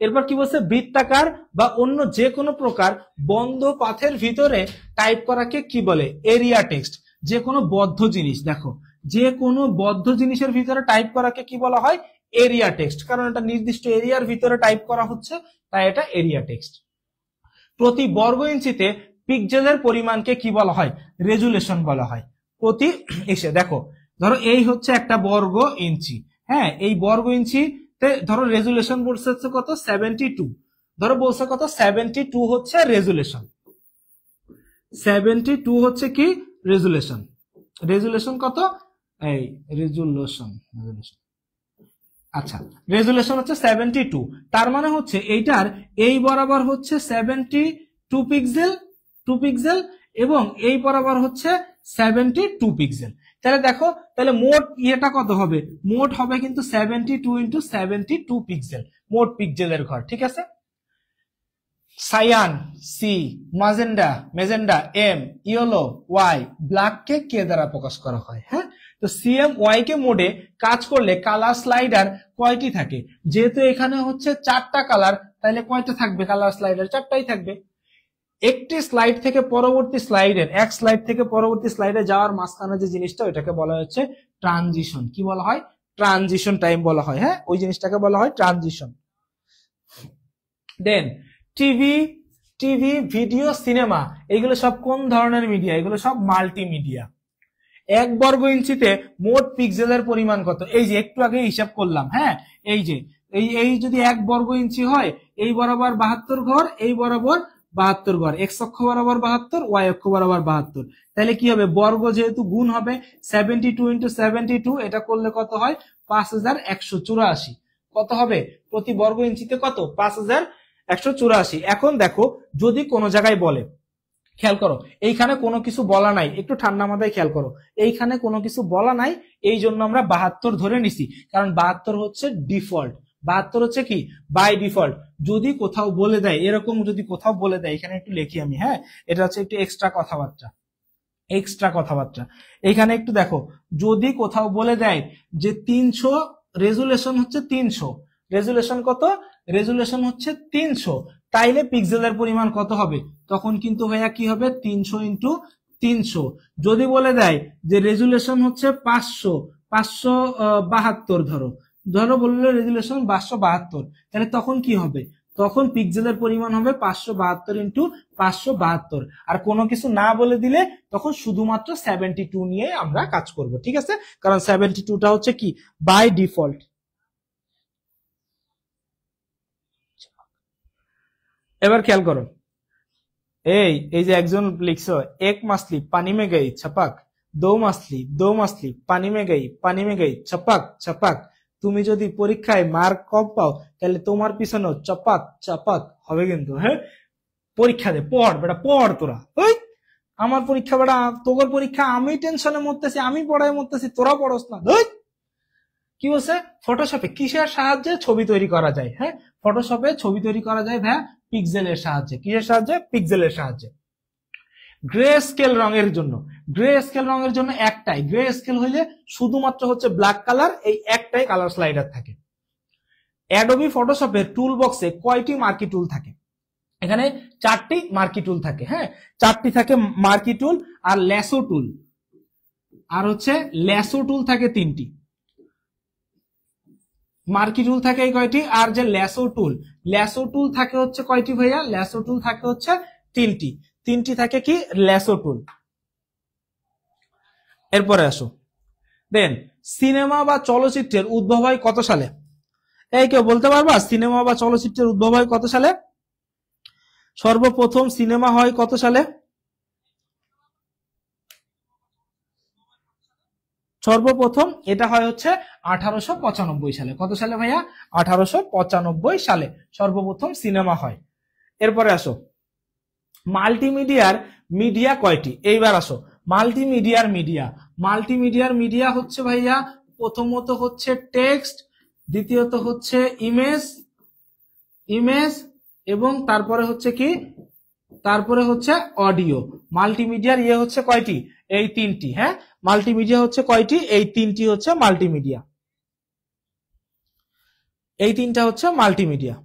Speaker 2: এরপর কি বলছে বৃত্তাকার বা অন্য যে কোনো প্রকার বন্ধ পাথের ভিতরে টাইপ করাকে কি বলে এরিয়া টেক্সট যে কোনো বদ্ধ জিনিস দেখো যে কোনো বদ্ধ জিনিসের ভিতরে টাইপ করাকে কি বলা হয় এরিয়া টেক্সট কারণ এটা নির্দিষ্ট এরিয়ার ভিতরে টাইপ করা হচ্ছে তাই এটা এরিয়া টেক্সট প্রতি বর্গ ইঞ্চিতে পিকজেলের পরিমাণকে কি বলা হয় রেজুলেশন বলা হয় প্রতি এসে দেখো ধরো এই হচ্ছে একটা বর্গ ইঞ্চি হ্যাঁ এই বর্গ ইঞ্চিতে ধরো রেজুলেশন বলছে হচ্ছে কত সেভেন্টি টু ধরো বলছে কত সেভেন্টি টু হচ্ছে রেজুলেশন সেভেন্টি টু হচ্ছে কি রেজুলেশন রেজুলেশন কত এই রেজুলেশন রেজুলেশন আচ্ছা রেজুলেশন হচ্ছে সেভেন্টি টু তার মানে হচ্ছে এইটার এই বরাবর হচ্ছে seventy two pixel two pixel এবং এই বরাবর হচ্ছে সেভেন্টি টু পিক্সেল তাহলে দেখো তাহলে মোট ইয়েটা কত হবে মোট হবে কিন্তু seventy two into seventy two pixel মোট পিক্সেলের ঘর ঠিক আছে cyan C magenta magenta M yellow Y ব্ল্যাককে কে দ্বারা প্রকাশ করা হয় হ্যাঁ তো সিএম ওয়াইকে মোডে কাজ করলে কালার স্লাইডার কয়টি থাকে যেহেতু এখানে হচ্ছে চারটা কালার তাহলে কয়টা থাকবে কালার স্লাইডার চারটাই থাকবে একটি স্লাইড থেকে পরবর্তী স্লাইডের এক স্লাইড থেকে পরবর্তী স্লাইডে যাওয়ার মাঝখানে যে জিনিসটা ওইটাকে বলা হচ্ছে ট্রানজিশন কি বলা হয় ট্রানজিশন টাইম বলা হয় হ্যাঁ ওই জিনিসটাকে বলা হয় transition then TV TV video cinema এগুলো সব কোন ধরনের মিডিয়া এগুলো সব মাল্টিমিডিয়া এক বর্গ ইঞ্চিতে মোট পিক্সেলের পরিমাণ কত এই যে একটু আগে হিসাব করলাম হ্যাঁ এই যে এই এই যদি এক বর্গ ইঞ্চি হয় এই বরাবর বাহাত্তর ঘর এই বরাবর বাহাত্তর ঘর এক্স অক্ষ বরাবর বাহাত্তর ওয়াই অক্ষ বরাবর বাহাত্তর তাহলে কি হবে বর্গ যেহেতু গুণ হবে seventy two into seventy two এটা করলে কত হয় পাঁচ হাজার একশো চুরাশি কত হবে প্রতি বর্গ ইঞ্চিতে কত পাঁচ হাজার একশো চুরাশি এখন দেখো যদি কোনো জায়গায় বলে খেয়াল করো এইখানে কোনো কিছু বলা নাই একটু ঠান্ডা মাথায় খেয়াল করো এইখানে কোনো কিছু বলা নাই এই জন্য আমরা বাহাত্তর ধরে নিছি কারণ বাহাত্তর হচ্ছে ডিফল্ট বাহাত্তর হচ্ছে কি বাই ডিফল্ট যদি কোথাও বলে দেয় এরকম যদি কোথাও বলে দেয় এখানে একটু লেখি আমি হ্যাঁ এটা হচ্ছে একটু এক্সট্রা কথাবার্তা এক্সট্রা কথাবার্তা এখানে একটু দেখো যদি কোথাও বলে দেয় যে তিনশো রেজুলেশন হচ্ছে তিনশো রেজুলেশন কত রেজুলেশন হচ্ছে তিনশো তাইলে পিক্সেলের পরিমাণ কত হবে তখন কিন্তু ভাইয়া কি হবে তিনশো ইন্টু তিনশো যদি বলে দেয় যে রেজুলেশন হচ্ছে পাঁচশো পাঁচশো বাহাত্তর ধরো ধরো বললো রেজুলেশন পাঁচশো বাহাত্তর তাহলে তখন কি হবে তখন পিক্সেলের পরিমাণ হবে পাঁচশো বাহাত্তর ইন্টু পাঁচশো বাহাত্তর আর কোনো কিছু না বলে দিলে তখন শুধুমাত্র সেভেন্টি টু নিয়ে আমরা কাজ করব ঠিক আছে কারণ সেভেন্টি টুটা হচ্ছে কি বাই ডিফল্ট এবার খেয়াল করো এই এই যে একজন লিখছো এক মাসলি পানি মে গই ছাপাক দো মাসলি দো মাসলি পানি মে গই পানি মে গই ছাপাক ছাপাক তুমি যদি পরীক্ষায় মার্ক কম পাও তাহলে তোমার পিছনেও চপাক চপাক হবে কিন্তু হ্যাঁ পরীক্ষা দে পড় বেটা পড় তোরা ওই আমার পরীক্ষা বেটা তোর পরীক্ষা আমি টেনশনে মরতেছি আমি পড়ায় মরতেছি তোরা পড়স না ধুই কি বলছে ফটোশপে কিসের সাহায্যে ছবি তৈরি করা যায় হ্যাঁ ফটোশপে ছবি তৈরি করা যায় ভ্যা পিক্সেলের সাহায্যে কিসের সাহায্যে পিক্সেলের সাহায্যে গ্রে স্কেল রঙের জন্য গ্রে স্কেল রঙের জন্য একটাই গ্রে স্কেল হইলে শুধুমাত্র হচ্ছে ব্ল্যাক কালার এই একটাই কালার স্লাইডার থাকে অ্যাডোবি ফটোশপের টুল বক্সে কয়টি মার্কি টুল থাকে এখানে চারটি মার্কি টুল থাকে হ্যাঁ চারটি থাকে মার্কি টুল আর ল্যাসো টুল আর হচ্ছে ল্যাসো টুল থাকে তিনটি মার্কি টুল থাকে এই কয়টি আর যে ল্যাসো টুল ল্যাসো টুল থাকে হচ্ছে কয়টি ভাইয়া ল্যাসো টুল থাকে হচ্ছে তিনটি তিনটি থাকে কি ল্যাসো টুল এরপরে আসো দেন সিনেমা বা চলচ্চিত্রের উদ্ভব হয় কত সালে এই কেউ বলতে পারবা সিনেমা বা চলচ্চিত্রের উদ্ভব হয় কত সালে সর্বপ্রথম সিনেমা হয় কত সালে সর্বপ্রথম এটা হয় হচ্ছে আঠারোশো সালে কত সালে ভাইয়া আঠারোশো সালে সর্বপ্রথম সিনেমা হয় এরপরে আসো মাল্টিমিডিয়ার মিডিয়া কয়টি এইবার আসো মাল্টিমিডিয়ার মিডিয়া মাল্টিমিডিয়ার মিডিয়া হচ্ছে ভাইয়া প্রথমত হচ্ছে টেক্সট দ্বিতীয়ত হচ্ছে ইমেজ ইমেজ এবং তারপরে হচ্ছে কি তারপরে হচ্ছে অডিও মাল্টিমিডিয়ার ইয়ে হচ্ছে কয়টি এই তিনটি হ্যাঁ মাল্টিমিডিয়া হচ্ছে কয়টি এই তিনটি হচ্ছে মাল্টিমিডিয়া এই তিনটা হচ্ছে মাল্টিমিডিয়া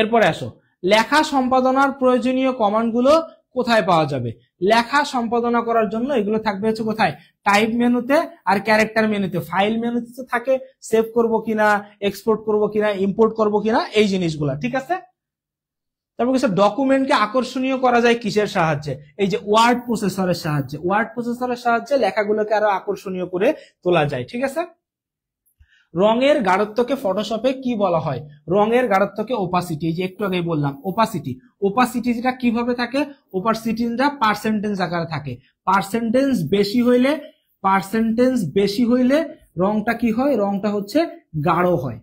Speaker 2: এরপরে আসো লেখা সম্পাদনার প্রয়োজনীয় কমান্ডগুলো কোথায় পাওয়া যাবে লেখা সম্পাদনা করার জন্য এগুলো থাকবে হচ্ছে কোথায় টাইপ মেনুতে আর ক্যারেক্টার মেনুতে ফাইল মেনুতে থাকে সেভ করব কিনা এক্সপোর্ট করব কিনা ইম্পোর্ট করব কিনা এই জিনিসগুলো ঠিক আছে তারপর কিছু ডকুমেন্টকে আকর্ষণীয় করা যায় কিসের সাহায্যে এই যে ওয়ার্ড প্রসেসরের সাহায্যে ওয়ার্ড প্রসেসরের সাহায্যে লেখাগুলোকে আরো আকর্ষণীয় করে তোলা যায় ঠিক আছে রঙের গাঢ়ত্বকে ফটোশপে কি বলা হয় রঙের গাঢ়ত্বকে ওপাসিটি এই যে একটু আগে বললাম ওপাসিটি ওপাসিটি যেটা কিভাবে থাকে ওপাসিটিটা পার্সেন্টেজ আকারে থাকে পার্সেন্টেজ বেশি হইলে পার্সেন্টেজ বেশি হইলে রংটা কি হয় রংটা হচ্ছে গাঢ় হয়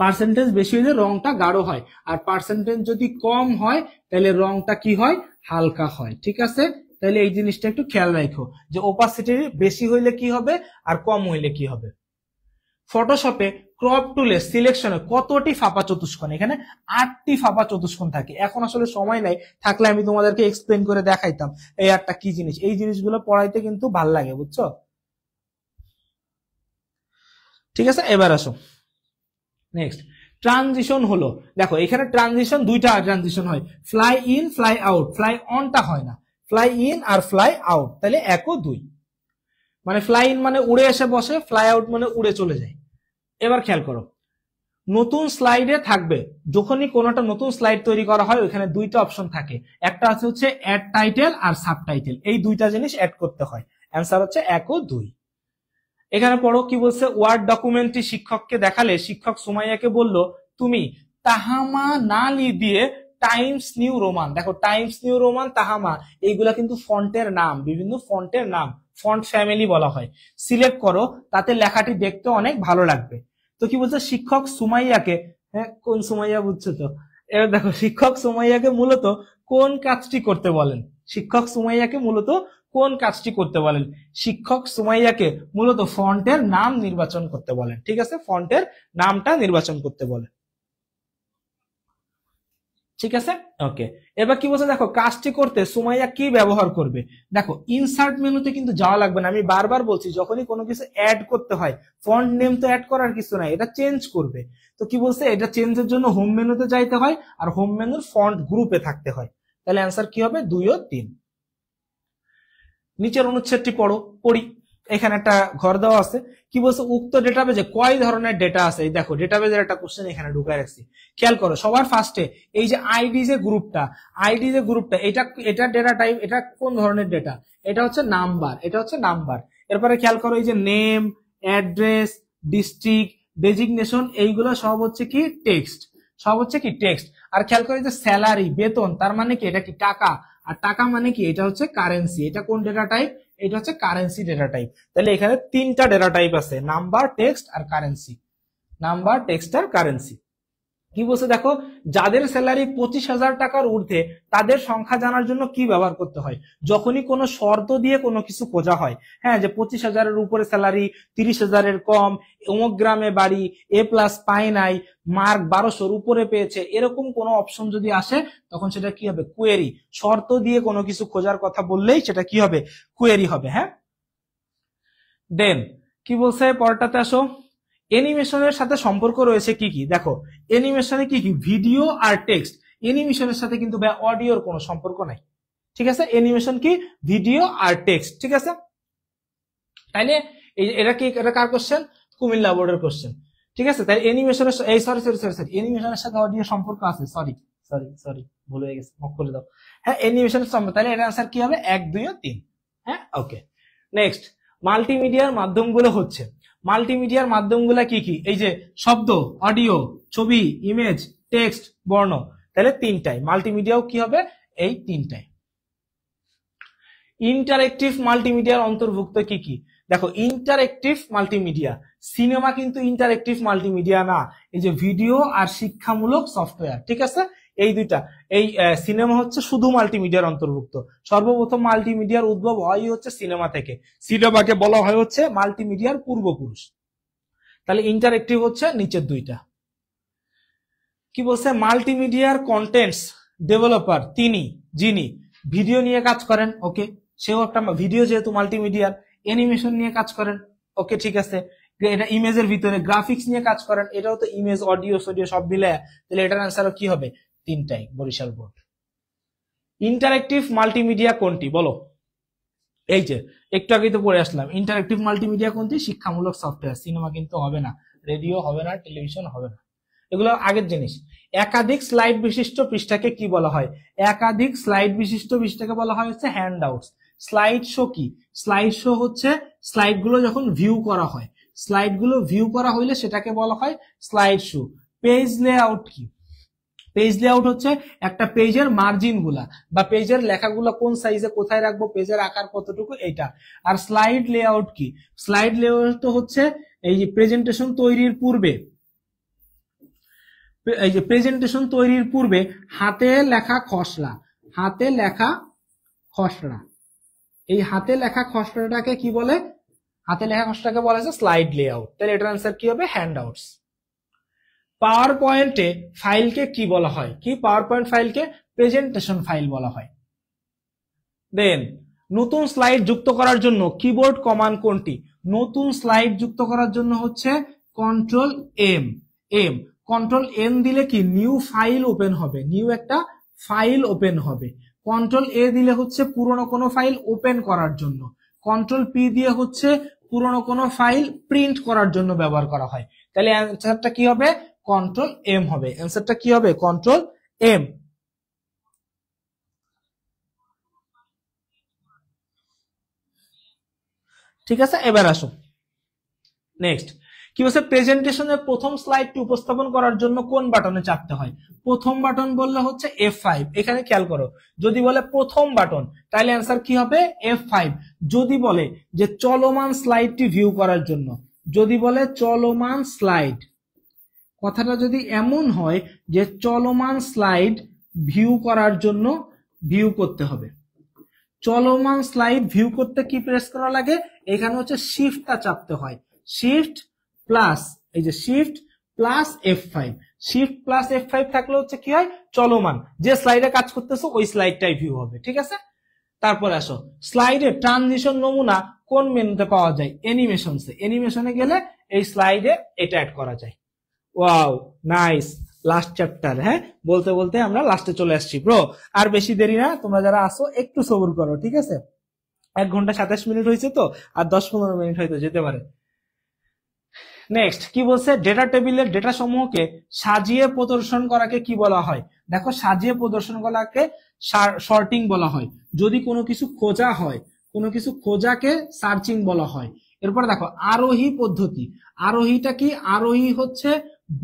Speaker 2: পার্সেন্টেজ বেশি হলে রংটা গাঢ় হয় আর পার্সেন্টেজ যদি কম হয় তাহলে রংটা কি হয় হালকা হয় ঠিক আছে তাহলে এই জিনিসটা একটু খেয়াল রাখো যে ওপাসিটি বেশি হইলে কি হবে আর কম হইলে কি হবে ফটোশপে ক্রপ টুলে সিলেকশনে কতটি ফাঁপা চতুষ্কোণ এখানে আটটি ফাঁপা চতুষ্কোণ থাকে এখন আসলে সময় নাই থাকলে আমি তোমাদেরকে এক্সপ্লেন করে দেখাইতাম এই আটটা কি জিনিস এই জিনিসগুলো পড়াইতে কিন্তু ভাল লাগে বুঝছো ঠিক আছে এবার আসো নেক্সট ট্রানজিশন হলো দেখো এখানে ট্রানজিশন দুইটা ট্রানজিশন হয় fly in fly out fly অনটা হয় না ফ্লাই ইন আর ফ্লাই আউট তাহলে একও দুই মানে ফ্লাই ইন মানে উড়ে এসে বসে ফ্লাই আউট মানে উড়ে চলে যায় এবার খেয়াল করো নতুন স্লাইডে থাকবে যখনই কোনো একটা নতুন স্লাইড তৈরি করা হয় ওইখানে দুইটা অপশন থাকে একটা আছে হচ্ছে অ্যাড টাইটেল আর সাব টাইটেল এই দুইটা জিনিস অ্যাড করতে হয় অ্যান্সার হচ্ছে এক ও দুই এখানে পড়ো কি বলছে ওয়ার্ড ডকুমেন্টটি শিক্ষককে দেখালে শিক্ষক সুমাইয়াকে বলল তুমি তাহামা না দিয়ে টাইমস নিউ রোমান দেখো টাইমস নিউ রোমান তাহামা এইগুলা কিন্তু ফন্টের নাম বিভিন্ন ফন্টের নাম ফন্ট ফ্যামিলি বলা হয় সিলেক্ট করো তাতে লেখাটি দেখতে অনেক ভালো লাগবে তো কি বলছে শিক্ষক সুমাইয়াকে হ্যাঁ কোন সুমাইয়া বুঝছো তো এবার দেখো শিক্ষক সুমাইয়াকে মূলত কোন কাজটি করতে বলেন শিক্ষক সুমাইয়াকে মূলত কোন কাজটি করতে বলেন শিক্ষক সুমাইয়াকে মূলত ফন্টের নাম নির্বাচন করতে বলেন ঠিক আছে ফন্টের নামটা নির্বাচন করতে বলেন ঠিক আছে ওকে এবার কি বলছে দেখো কাজটি করতে সুমাইয়া কি ব্যবহার করবে দেখো ইনসার্ট মেনুতে কিন্তু যাওয়া লাগবে না আমি বারবার বলছি যখনই কোনো কিছু অ্যাড করতে হয় ফন্ট নেম তো অ্যাড করার কিছু নাই এটা চেঞ্জ করবে তো কি বলছে এটা চেঞ্জের জন্য হোম মেনুতে যাইতে হয় আর হোম মেনুর ফন্ট গ্রুপে থাকতে হয় তাহলে অ্যান্সার কি হবে দুই ও তিন নিচের অনুচ্ছেদটি পড়ো পড়ি এখানে একটা ঘর দেওয়া আছে কি বলছে উক্ত ডেটাবেজে কয় ধরনের ডেটা আছে এই দেখো ডেটাবেজের একটা কোশ্চেন এখানে ঢুকায় রাখছি খেয়াল করো সবার ফার্স্টে এই যে আইডি যে গ্রুপটা আইডি যে গ্রুপটা এটা এটা ডেটা টাইপ এটা কোন ধরনের ডেটা এটা হচ্ছে নাম্বার এটা হচ্ছে নাম্বার এরপরে খেয়াল করো এই যে নেম অ্যাড্রেস ডিস্ট্রিক্ট ডেজিগনেশন এইগুলো সব হচ্ছে কি টেক্সট সব হচ্ছে কি টেক্সট আর খেয়াল করো যে স্যালারি বেতন তার মানে কি এটা কি টাকা আর টাকা মানে কি এটা হচ্ছে কারেন্সি এটা কোন ডেটা টাইপ এটা হচ্ছে কারেন্সি ডেটা টাইপ তাহলে এখানে তিনটা ডেটা টাইপ আছে নাম্বার টেক্সট আর কারেন্সি নাম্বার টেক্সট আর কারেন্সি কি বলছে দেখো যাদের স্যালারি পঁচিশ হাজার টাকার ঊর্ধ্বে তাদের সংখ্যা জানার জন্য কি ব্যবহার করতে হয় যখনই কোনো শর্ত দিয়ে কোনো কিছু খোঁজা হয় হ্যাঁ যে পঁচিশ হাজারের উপরে স্যালারি তিরিশ হাজারের কম অমুক গ্রামে বাড়ি এ প্লাস পায় নাই মার্ক বারোশোর উপরে পেয়েছে এরকম কোনো অপশন যদি আসে তখন সেটা কি হবে কুয়েরি শর্ত দিয়ে কোনো কিছু খোঁজার কথা বললেই সেটা কি হবে কুয়েরি হবে হ্যাঁ দেন কি বলছে পরটাতে আসো অ্যানিমেশনের সাথে সম্পর্ক রয়েছে কি কি দেখো অ্যানিমেশনে কি কি ভিডিও আর টেক্সট অ্যানিমেশনের সাথে কিন্তু ভাই অডিওর কোনো সম্পর্ক নাই ঠিক আছে অ্যানিমেশন কি ভিডিও আর টেক্সট ঠিক আছে তাইলে এটা কি এটা কার কোশ্চেন কুমিল্লা বোর্ডের কোশ্চেন ঠিক আছে তাই অ্যানিমেশনের এই সরি সরি সরি সরি অ্যানিমেশনের সাথে অডিও সম্পর্ক আছে সরি সরি সরি ভুল হয়ে গেছে মাফ করে দাও হ্যাঁ অ্যানিমেশনের সম্পর্ক তাহলে এটা आंसर কি হবে এক দুই ও তিন হ্যাঁ ওকে নেক্সট মাল্টিমিডিয়ার মাধ্যমগুলো হচ্ছে মাল্টিমিডিয়ার মাধ্যমগুলা কি কি এই যে শব্দ অডিও ছবি ইমেজ টেক্সট বর্ণ তাহলে তিনটাই মাল্টিমিডিয়াও কি হবে এই তিনটাই ইন্টারেক্টিভ মাল্টিমিডিয়ার অন্তর্ভুক্ত কি কি দেখো ইন্টারেক্টিভ মাল্টিমিডিয়া সিনেমা কিন্তু ইন্টারেক্টিভ মাল্টিমিডিয়া না এই যে ভিডিও আর শিক্ষামূলক সফটওয়্যার ঠিক আছে এই দুইটা এই সিনেমা হচ্ছে শুধু মাল্টিমিডিয়ার অন্তর্ভুক্ত সর্বপ্রথম মাল্টিমিডিয়ার উদ্ভব হয় হচ্ছে সিনেমা থেকে সিনেমাকে বলা হয় হচ্ছে মাল্টিমিডিয়ার পূর্বপুরুষ তাহলে ইন্টারেক্টিভ হচ্ছে নিচের দুইটা কি বলছে মাল্টিমিডিয়ার কন্টেন্টস ডেভেলপার তিনি যিনি ভিডিও নিয়ে কাজ করেন ওকে সেও একটা ভিডিও যেহেতু মাল্টিমিডিয়ার অ্যানিমেশন নিয়ে কাজ করেন ওকে ঠিক আছে এটা ইমেজের ভিতরে গ্রাফিক্স নিয়ে কাজ করেন এটাও তো ইমেজ অডিও সডিও সব মিলে তাহলে এটার আনসারও কি হবে তিনটাই বরিশাল বোর্ড ইন্টারেক্টিভ মাল্টিমিডিয়া কোনটি বলো এই যে একটু আগে তো পড়ে আসলাম ইন্টারেক্টিভ মাল্টিমিডিয়া কোনটি শিক্ষামূলক সফটওয়্যার সিনেমা কিন্তু হবে না রেডিও হবে না টেলিভিশন হবে না এগুলো আগের জিনিস একাধিক স্লাইড বিশিষ্ট পৃষ্ঠাকে কি বলা হয় একাধিক স্লাইড বিশিষ্ট পৃষ্ঠাকে বলা হয় হচ্ছে হ্যান্ড আউটস স্লাইড শো কি স্লাইড শো হচ্ছে স্লাইড গুলো যখন ভিউ করা হয় স্লাইড গুলো ভিউ করা হইলে সেটাকে বলা হয় slide show page layout কি পেজ লেআউট হচ্ছে একটা পেজের মার্জিন গুলা বা পেজের লেখাগুলো কোন সাইজে কোথায় রাখবো পেজের আকার কতটুকু এটা আর স্লাইড লেআউট কি স্লাইড লেআউট তো হচ্ছে এই যে প্রেজেন্টেশন তৈরির পূর্বে এই যে প্রেজেন্টেশন তৈরির পূর্বে হাতে লেখা খসড়া হাতে লেখা খসড়া এই হাতে লেখা খসড়াটাকে কি বলে হাতে লেখা খসড়াকে বলা হয়েছে স্লাইড লেআউট তাহলে এটার আনসার কি হবে হ্যান্ড আউটস পাওয়ার পয়েন্টে ফাইলকে কি বলা হয় কি পাওয়ার পয়েন্ট ফাইলকে প্রেজেন্টেশন ফাইল বলা হয় দেন নতুন স্লাইড যুক্ত করার জন্য কিবোর্ড কমান্ড কোনটি নতুন স্লাইড যুক্ত করার জন্য হচ্ছে control M M control M দিলে কি নিউ ফাইল ওপেন হবে নিউ একটা ফাইল ওপেন হবে কন্ট্রোল এ দিলে হচ্ছে পুরনো কোনো ফাইল ওপেন করার জন্য কন্ট্রোল পি দিয়ে হচ্ছে পুরনো কোনো ফাইল প্রিন্ট করার জন্য ব্যবহার করা হয় তাহলে অ্যান্সারটা কি হবে কন্ট্রোল এম হবে অ্যান্সারটা কি হবে কন্ট্রোল এম ঠিক আছে এবার আসো নেক্সট কি বলছে প্রেজেন্টেশনের প্রথম স্লাইডটি উপস্থাপন করার জন্য কোন বাটনে চাপতে হয় প্রথম বাটন বললে হচ্ছে এফ ফাইভ এখানে খেয়াল করো যদি বলে প্রথম বাটন তাহলে অ্যান্সার কি হবে এফ ফাইভ যদি বলে যে চলমান স্লাইডটি ভিউ করার জন্য যদি বলে চলমান স্লাইড কথাটা যদি এমন হয় যে চলমান স্লাইড ভিউ করার জন্য ভিউ করতে হবে চলমান স্লাইড ভিউ করতে কি প্রেস করা লাগে এখানে হচ্ছে শিফটটা চাপতে হয় শিফট প্লাস এই যে shift plus F five shift plus F five থাকলে হচ্ছে কি হয় চলমান যে স্লাইডে কাজ করতেছো ওই স্লাইডটাই ভিউ হবে ঠিক আছে তারপরে আসো স্লাইডে ট্রানজিশন নমুনা কোন মেনুতে পাওয়া যায় অ্যানিমেশনসে অ্যানিমেশনে গেলে এই স্লাইডে এটা অ্যাড করা যায় ওয়াও নাইস লাস্ট চ্যাপ্টার হ্যাঁ বলতে বলতে আমরা লাস্টে চলে আসছি ব্রো আর বেশি দেরি না তোমরা যারা আসো একটু সবুর করো ঠিক আছে এক ঘন্টা সাতাশ মিনিট হয়েছে তো আর দশ পনেরো মিনিট হয়তো যেতে পারে নেক্সট কি বলছে ডেটা টেবিলের ডেটা সমূহকে সাজিয়ে প্রদর্শন করাকে কি বলা হয় দেখো সাজিয়ে প্রদর্শন করাকে শর্টিং বলা হয় যদি কোনো কিছু খোঁজা হয় কোনো কিছু খোঁজাকে সার্চিং বলা হয় এরপর দেখো আরোহী পদ্ধতি আরোহীটা কি আরোহী হচ্ছে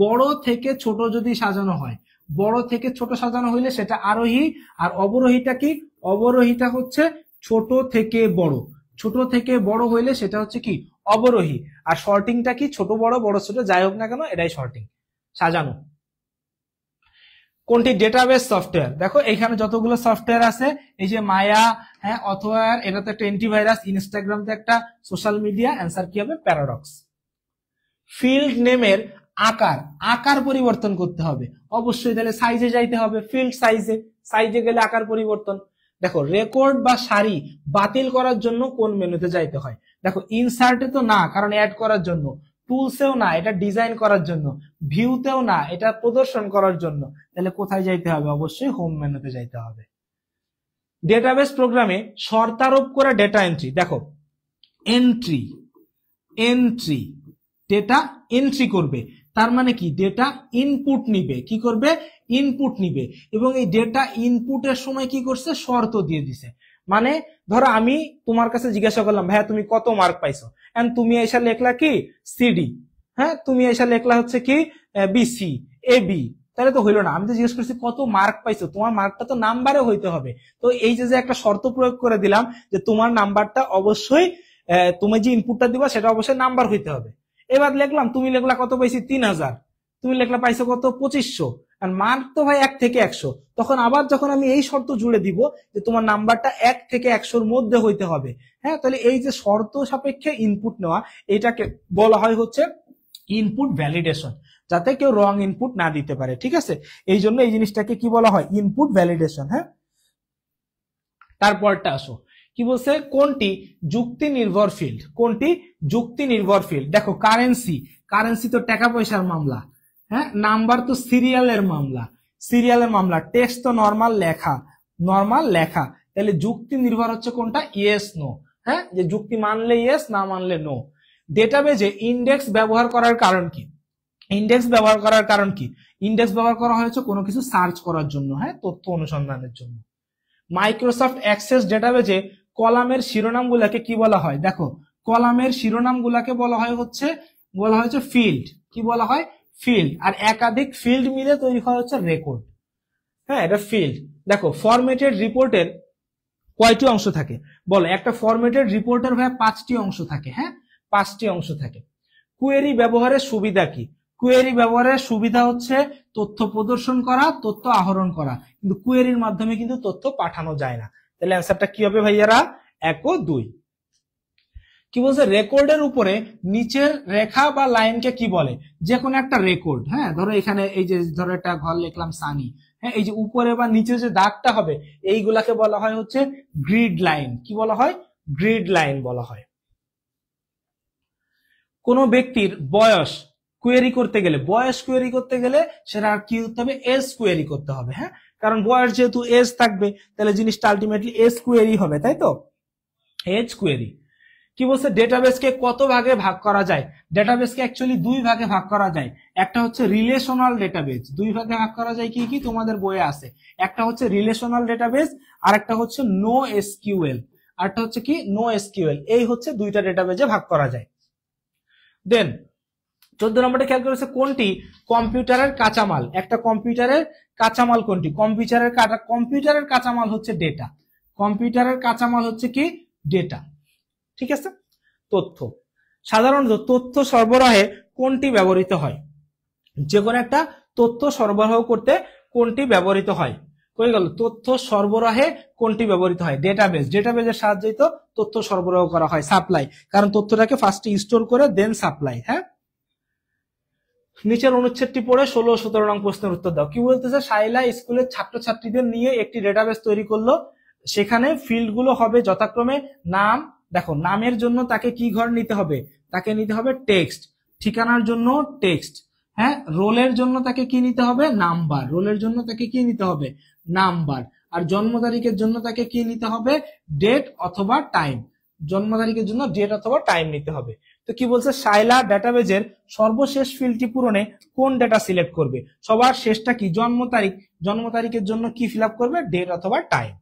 Speaker 2: বড় থেকে ছোট যদি সাজানো হয় বড় থেকে ছোট সাজানো হইলে সেটা আরোহী আর অবরোহীটা কি অবরোহীটা হচ্ছে ছোট থেকে বড় ছোট থেকে বড় হইলে সেটা হচ্ছে কি অবরোহী আর শর্টিংটা কি ছোট বড় বড় ছোট যাই হোক না কেন এটাই শর্টিং সাজানো কোনটি ডেটাবেস সফটওয়্যার দেখো এখানে যতগুলো সফটওয়্যার আছে এই যে মায়া হ্যাঁ অথবা এটা তো একটা অ্যান্টিভাইরাস ইনস্টাগ্রাম তো একটা সোশ্যাল মিডিয়া অ্যান্সার কি হবে প্যারাডক্স ফিল্ড নেমের আকার আকার পরিবর্তন করতে হবে অবশ্যই তাহলে সাইজে যাইতে হবে ফিল্ড সাইজে সাইজে গেলে আকার পরিবর্তন দেখো রেকর্ড বা সারি বাতিল করার জন্য কোন মেনুতে যাইতে হয় দেখো ইনসার্টে তো না কারণ অ্যাড করার জন্য টুলসেও না এটা ডিজাইন করার জন্য ভিউতেও না এটা প্রদর্শন করার জন্য তাহলে কোথায় যাইতে হবে অবশ্যই হোম মেনুতে যাইতে হবে ডেটাবেস প্রোগ্রামে শর্তারোপ করা ডেটা এন্ট্রি দেখো এন্ট্রি এন্ট্রি ডেটা এন্ট্রি করবে তার মানে কি ডেটা ইনপুট নিবে কি করবে ইনপুট নিবে এবং এই ডেটা ইনপুটের সময় কি করছে শর্ত দিয়ে দিছে মানে ধরো আমি তোমার কাছে জিজ্ঞাসা করলাম ভাইয়া তুমি কত মার্ক পাইছো এন্ড তুমি এসে লেখলা কি সিডি হ্যাঁ তুমি এসে লেখলা হচ্ছে কি বিসি এ বি তাহলে তো হইলো না আমি তো জিজ্ঞেস করছি কত মার্ক পাইছো তোমার মার্কটা তো নাম্বারে হইতে হবে তো এই যে একটা শর্ত প্রয়োগ করে দিলাম যে তোমার নাম্বারটা অবশ্যই তুমি যে ইনপুটটা দিবা সেটা অবশ্যই নাম্বার হইতে হবে এবার লিখলাম তুমি লেখলা কত পাইছি তিন হাজার তুমি লেখলা পাইছো কত পঁচিশশো আর মার্ক তো ভাই এক থেকে একশো তখন আবার যখন আমি এই শর্ত জুড়ে দিব যে তোমার নাম্বারটা এক থেকে একশোর মধ্যে হইতে হবে হ্যাঁ তাহলে এই যে শর্ত সাপেক্ষে ইনপুট নেওয়া এটাকে বলা হয় হচ্ছে ইনপুট ভ্যালিডেশন যাতে কেউ রং ইনপুট না দিতে পারে ঠিক আছে এই জন্য এই জিনিসটাকে কি বলা হয় ইনপুট ভ্যালিডেশন হ্যাঁ তারপরটা আসো কি বলছে কোনটি যুক্তি নির্ভর ফিল্ড কোনটি যুক্তি নির্ভর ফিল্ড দেখো কারেন্সি কারেন্সি তো টাকা পয়সার মামলা হ্যাঁ নাম্বার তো সিরিয়ালের মামলা সিরিয়ালের মামলা টেক্সট তো নর্মাল লেখা নর্মাল লেখা তাহলে যুক্তি নির্ভর হচ্ছে কোনটা ইয়েস নো হ্যাঁ যে যুক্তি মানলে ইয়েস না মানলে নো ডেটাবেজে ইন্ডেক্স ব্যবহার করার কারণ কি ইন্ডেক্স ব্যবহার করার কারণ কি ইন্ডেক্স ব্যবহার করা হয়েছে কোনো কিছু সার্চ করার জন্য হ্যাঁ তথ্য অনুসন্ধানের জন্য মাইক্রোসফট অ্যাক্সেস ডেটাবেজে কলামের শিরোনামগুলোকে কি বলা হয় দেখো কলামের শিরোনামগুলোকে বলা হয় হচ্ছে বলা হয়েছে ফিল্ড কি বলা হয় ফিল্ড আর একাধিক ফিল্ড মিলে তৈরি করা হচ্ছে রেকর্ড হ্যাঁ এটা ফিল্ড দেখো ফরমেটেড রিপোর্টের কয়টি অংশ থাকে বলো একটা ফরমেটেড রিপোর্টের ভাই পাঁচটি অংশ থাকে হ্যাঁ পাঁচটি অংশ থাকে কুয়েরি ব্যবহারের সুবিধা কি কুয়েরি ব্যবহারের সুবিধা হচ্ছে তথ্য প্রদর্শন করা তথ্য আহরণ করা কিন্তু কুয়েরির মাধ্যমে কিন্তু তথ্য পাঠানো যায় না তাহলে অ্যান্সারটা কি হবে ভাইয়ারা এক ও দুই কি বলছে রেকর্ডের উপরে নিচের রেখা বা লাইনকে কি বলে যে কোনো একটা রেকর্ড হ্যাঁ ধরো এখানে এই যে ধরো একটা ঘর লিখলাম সানি হ্যাঁ এই যে উপরে বা নিচে যে দাগটা হবে এইগুলাকে বলা হয় হচ্ছে গ্রিড লাইন কি বলা হয় গ্রিড লাইন বলা হয় কোন ব্যক্তির বয়স কোয়েরি করতে গেলে বয়স কোয়েরি করতে গেলে সেটা কি করতে হবে এস কোয়েরি করতে হবে হ্যাঁ কারণ বয়স যেহেতু এজ থাকবে তাহলে জিনিসটা আলটিমেটলি এজ কোয়েরি হবে তাই তো এজ কুয়েরি কি বলছে ডেটাবেসকে কত ভাগে ভাগ করা যায় ডেটাবেসকে অ্যাকচুয়ালি দুই ভাগে ভাগ করা যায় একটা হচ্ছে রিলেশনাল ডেটাবেস দুই ভাগে ভাগ করা যায় কি কি তোমাদের বইয়ে আছে একটা হচ্ছে রিলেশনাল ডেটাবেস আর একটা হচ্ছে নো এসকিউএল আরটা হচ্ছে কি নো এসকিউএল এই হচ্ছে দুইটা ডেটাবেজে ভাগ করা যায় দেন চোদ্দ নম্বরটা খেয়াল করেছে কোনটি কম্পিউটারের কাঁচামাল একটা কম্পিউটারের কাঁচামাল কোনটি কম্পিউটারের কাটা কম্পিউটারের কাঁচামাল হচ্ছে ডেটা কম্পিউটারের কাঁচামাল হচ্ছে কি ডেটা ঠিক আছে তথ্য সাধারণত তথ্য সরবরাহে কোনটি ব্যবহৃত হয় যে কোনো একটা তথ্য সরবরাহ করতে কোনটি ব্যবহৃত হয় কই গেল তথ্য সরবরাহে কোনটি ব্যবহৃত হয় ডেটাবেস ডেটাবেজের সাহায্যে তো তথ্য সরবরাহ করা হয় সাপ্লাই কারণ তথ্যটাকে ফার্স্টে স্টোর করে দেন সাপ্লাই হ্যাঁ নিচের অনুচ্ছেদটি পড়ে ষোলো সতেরো নং প্রশ্নের উত্তর দাও কি বলতেছে সাইলা স্কুলের ছাত্রছাত্রীদের নিয়ে একটি ডেটাবেস তৈরি করলো সেখানে ফিল্ডগুলো হবে যথাক্রমে নাম দেখো নামের জন্য তাকে কি ঘর নিতে হবে তাকে নিতে হবে টেক্সট ঠিকানার জন্য টেক্সট হ্যাঁ রোলের জন্য তাকে কি নিতে হবে নাম্বার রোলের জন্য তাকে কি নিতে হবে নাম্বার আর জন্ম তারিখের জন্য তাকে কি নিতে হবে ডেট অথবা টাইম জন্ম তারিখের জন্য ডেট অথবা টাইম নিতে হবে তো কি বলছে সাইলা ডেটাবেজের সর্বশেষ ফিল্ডটি পূরণে কোন ডেটা সিলেক্ট করবে সবার শেষটা কি জন্ম তারিখ জন্ম তারিখের জন্য কি ফিল করবে ডেট অথবা টাইম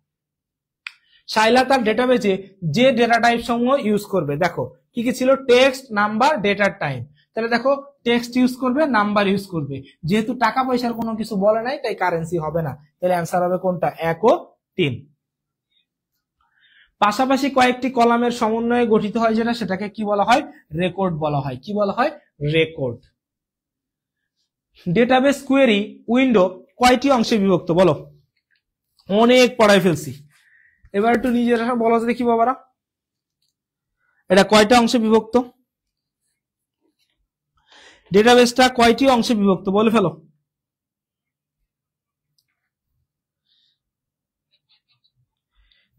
Speaker 2: সাইলা তার ডেটাবেজে যে ডেটা টাইপ সমূহ ইউজ করবে দেখো কি কি ছিল টেক্সট নাম্বার ডেটার টাইম তাহলে দেখো টেক্সট ইউজ করবে নাম্বার ইউজ করবে যেহেতু টাকা পয়সার কোনো কিছু বলে নাই তাই কারেন্সি হবে না তাহলে অ্যান্সার হবে কোনটা এক ও তিন পাশাপাশি কয়েকটি কলামের সমন্বয়ে গঠিত হয় যেটা সেটাকে কি বলা হয় রেকর্ড বলা হয় কি বলা হয় রেকর্ড ডেটাবেস কোয়েরি উইন্ডো কয়টি অংশে বিভক্ত বলো অনেক পড়ায় ফেলছি এবার একটু নিজেরা বলো দেখি বাবারা এটা কয়টা অংশে বিভক্ত ডেটাবেসটা কয়টি অংশে বিভক্ত বলে ফেলো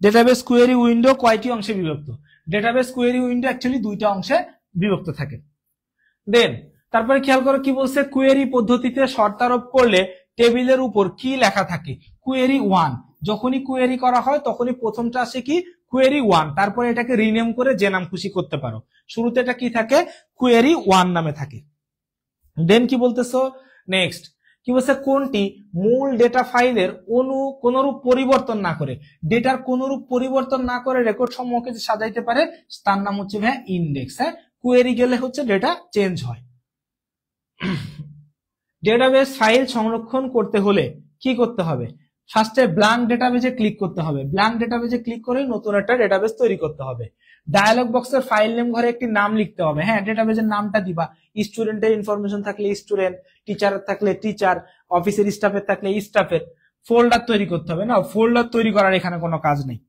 Speaker 2: ডেটাবেস কোয়েরি উইন্ডো কয়টি অংশে বিভক্ত ডেটাবেস কোয়েরি উইন্ডো অ্যাকচুয়ালি দুইটা অংশে বিভক্ত থাকে দেন তারপরে খেয়াল করো কি বলছে কোয়েরি পদ্ধতিতে শর্তারোপ করলে টেবিলের উপর কি লেখা থাকে কোয়েরি ওয়ান যখনই কোয়েরি করা হয় তখনই প্রথমটা আসে কি কোয়েরি ওয়ান তারপরে এটাকে রিনেম করে যে নাম খুশি করতে পারো শুরুতে এটা কি থাকে কোয়েরি ওয়ান নামে থাকে দেন কি বলতেছো নেক্সট কি বলছে কোনটি মূল ডেটা ফাইলের অনু কোনরূপ পরিবর্তন না করে ডেটার কোনরূপ পরিবর্তন না করে রেকর্ড সমূহকে যে সাজাইতে পারে তার নাম হচ্ছে ভাইয়া ইন্ডেক্স হ্যাঁ কুয়েরি গেলে হচ্ছে ডেটা চেঞ্জ হয় ডেটাবেস ফাইল সংরক্ষণ করতে হলে কি করতে হবে ফার্স্টে ব্ল্যাঙ্ক ডেটাবেজে ক্লিক করতে হবে ব্ল্যাঙ্ক ডেটাবেজে ক্লিক করে নতুন একটা ডেটাবেস তৈরি করতে হবে ডায়ালগ বক্সের ফাইল নেম ঘরে একটি নাম লিখতে হবে হ্যাঁ ডেটাবেজের নামটা দিবা স্টুডেন্টের ইনফরমেশন থাকলে স্টুডেন্ট টিচারের থাকলে টিচার অফিসের স্টাফের থাকলে স্টাফের ফোল্ডার তৈরি করতে হবে না ফোল্ডার তৈরি করার এখানে কোনো কাজ নেই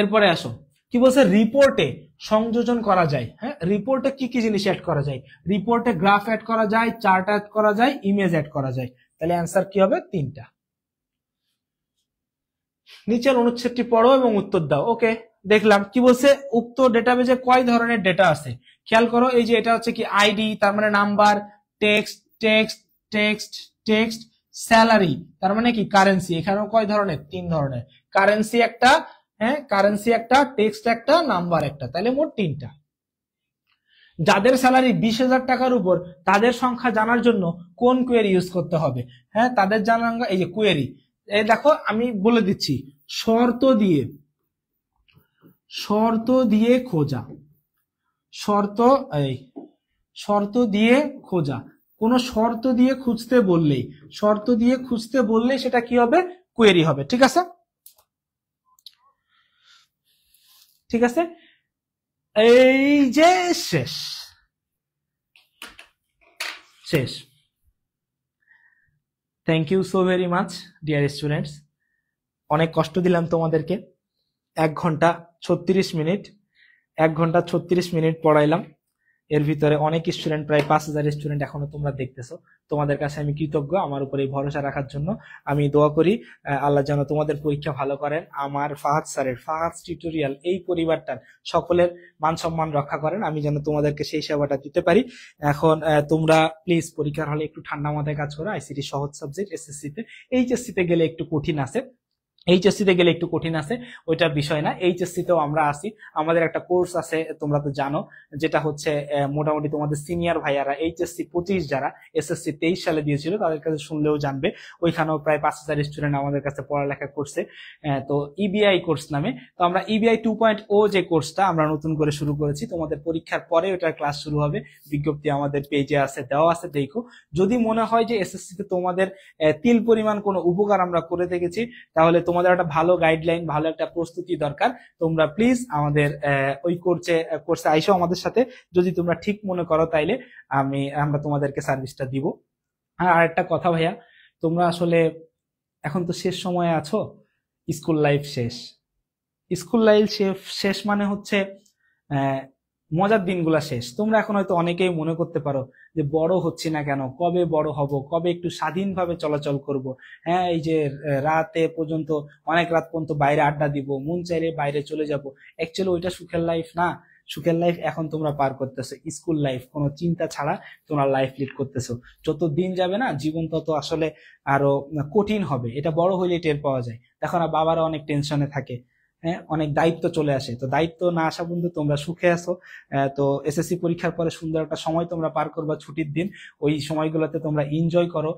Speaker 2: এরপরে আসো কি বলছে রিপোর্টে সংযোজন করা যায় হ্যাঁ রিপোর্টে কি কি জিনিস অ্যাড করা যায় রিপোর্টে গ্রাফ অ্যাড করা যায় চার্ট অ্যাড করা যায় ইমেজ অ্যাড করা যায় তাহলে অ্যান্সার কি হবে তিনটা নিচের অনুচ্ছেদটি পড়ো এবং উত্তর দাও ওকে দেখলাম কি বলছে উক্ত ডেটাবেজে কয় ধরনের ডেটা আছে খেয়াল করো এই যে এটা হচ্ছে কি আইডি তার মানে number text text text text salary তার মানে কি কারেন্সি এখানেও কয় ধরনের তিন ধরনের কারেন্সি একটা হ্যাঁ কারেন্সি একটা টেক্সট একটা নাম্বার একটা তাহলে মোট তিনটা যাদের স্যালারি বিশ হাজার টাকার উপর তাদের সংখ্যা জানার জন্য কোন কোয়েরি ইউজ করতে হবে হ্যাঁ তাদের জানা এই যে কোয়েরি এই দেখো আমি বলে দিচ্ছি শর্ত দিয়ে শর্ত দিয়ে খোঁজা শর্ত এই শর্ত দিয়ে খোঁজা কোনো শর্ত দিয়ে খুঁজতে বললেই শর্ত দিয়ে খুঁজতে বললেই সেটা কি হবে কোয়েরি হবে ঠিক আছে ঠিক আছে এই যে শেষ শেষ thank you so very much dear students অনেক কষ্ট দিলাম তোমাদেরকে এক ঘন্টা ছত্রিশ মিনিট এক ঘন্টা ছত্রিশ মিনিট পড়াইলাম এর ভিতরে অনেক স্টুডেন্ট প্রায় পাঁচ হাজার স্টুডেন্ট এখনো তোমরা দেখতেছো তোমাদের কাছে আমি কৃতজ্ঞ আমার উপরে ভরসা রাখার জন্য আমি দোয়া করি আল্লাহ যেন তোমাদের পরীক্ষা ভালো করেন আমার ফাহাদ স্যারের ফাহাদ টিউটোরিয়াল এই পরিবারটার সকলের মান সম্মান রক্ষা করেন আমি যেন তোমাদেরকে সেই সেবাটা দিতে পারি এখন তোমরা প্লিজ পরীক্ষার হলে একটু ঠান্ডা মাথায় কাজ করো আইসিটি সহজ সাবজেক্ট এসএসসিতে এইচএসসিতে গেলে একটু কঠিন আছে এইচএসসিতে গেলে একটু কঠিন আছে ওইটা বিষয় না এইচএসসিতেও আমরা আসি আমাদের একটা কোর্স আছে তোমরা তো জানো যেটা হচ্ছে মোটামুটি তোমাদের সিনিয়র ভাইয়ারা এইচএসসি পঁচিশ যারা এসএসসি তেইশ সালে দিয়েছিল তাদের কাছে শুনলেও জানবে ওইখানেও প্রায় পাঁচ হাজার স্টুডেন্ট আমাদের কাছে পড়ালেখা করছে তো ইবিআই e কোর্স নামে তো আমরা ইবিআই টু পয়েন্ট ও যে কোর্সটা আমরা নতুন করে শুরু করেছি তোমাদের পরীক্ষার পরে ওটার ক্লাস শুরু হবে বিজ্ঞপ্তি আমাদের পেজে আছে দেওয়া আছে দেখো যদি মনে হয় যে এসএসসিতে তোমাদের তিল পরিমাণ কোনো উপকার আমরা করে দেখেছি তাহলে তোমাদের একটা ভালো গাইডলাইন ভালো একটা প্রস্তুতি দরকার তোমরা প্লিজ আমাদের ওই কোর্সে কোর্সে আইসো আমাদের সাথে যদি তোমরা ঠিক মনে করো তাইলে আমি আমরা তোমাদেরকে সার্ভিসটা দিব আর একটা কথা ভাইয়া তোমরা আসলে এখন তো শেষ সময়ে আছো স্কুল লাইফ শেষ স্কুল লাইফ শেষ মানে হচ্ছে মজার দিনগুলো শেষ তোমরা এখন হয়তো অনেকেই মনে করতে পারো যে বড় হচ্ছি না কেন কবে বড় হব কবে একটু স্বাধীনভাবে চলাচল করব হ্যাঁ এই যে রাতে পর্যন্ত অনেক রাত পর্যন্ত বাইরে আড্ডা দিব মন চাইলে বাইরে চলে যাব অ্যাকচুয়ালি ওইটা সুখের লাইফ না সুখের লাইফ এখন তোমরা পার করতেছো স্কুল লাইফ কোনো চিন্তা ছাড়া তোমরা লাইফ লিড করতেছো যত দিন যাবে না জীবন তত আসলে আরো কঠিন হবে এটা বড় হইলে টের পাওয়া যায় দেখো না বাবারা অনেক টেনশনে থাকে হ্যাঁ অনেক দায়িত্ব চলে আসে তো দায়িত্ব না আসা পর্যন্ত তোমরা সুখে আসো তো এসএসসি পরীক্ষার পরে সুন্দর একটা সময় তোমরা পার করবা ছুটির দিন ওই সময়গুলোতে তোমরা এনজয় করো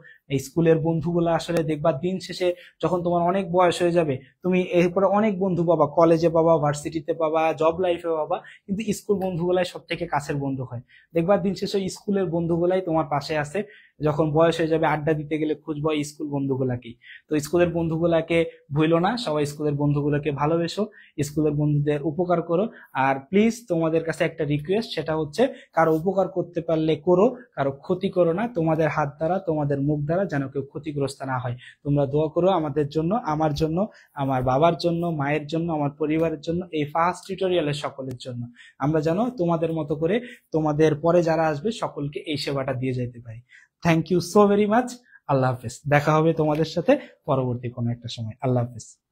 Speaker 2: স্কুলের বন্ধুগুলো আসলে দেখবা দিন শেষে যখন তোমার অনেক বয়স হয়ে যাবে তুমি এরপরে অনেক বন্ধু পাবা কলেজে পাবা ভার্সিটিতে পাবা জব লাইফে পাবা কিন্তু স্কুল বন্ধুগুলাই সব থেকে কাছের বন্ধু হয় দেখবার দিন শেষে স্কুলের বন্ধুগুলাই তোমার পাশে আছে যখন বয়স হয়ে যাবে আড্ডা দিতে গেলে খুঁজবো স্কুল বন্ধুগুলাকে তো স্কুলের বন্ধুগুলাকে ভুলো না সবাই স্কুলের বন্ধুগুলোকে ভালোবেসো স্কুলের বন্ধুদের উপকার করো আর প্লিজ তোমাদের কাছে একটা রিকোয়েস্ট সেটা হচ্ছে কারো উপকার করতে পারলে করো কারো ক্ষতি করো না তোমাদের হাত দ্বারা তোমাদের মুখ দ্বারা দ্বারা যেন কেউ ক্ষতিগ্রস্ত না হয় তোমরা দোয়া করো আমাদের জন্য আমার জন্য আমার বাবার জন্য মায়ের জন্য আমার পরিবারের জন্য এই ফার্স্ট টিউটোরিয়ালের সকলের জন্য আমরা যেন তোমাদের মতো করে তোমাদের পরে যারা আসবে সকলকে এই সেবাটা দিয়ে যেতে পারি thank you so very much আল্লাহ হাফেজ দেখা হবে তোমাদের সাথে পরবর্তী কোনো একটা সময় আল্লাহ হাফেজ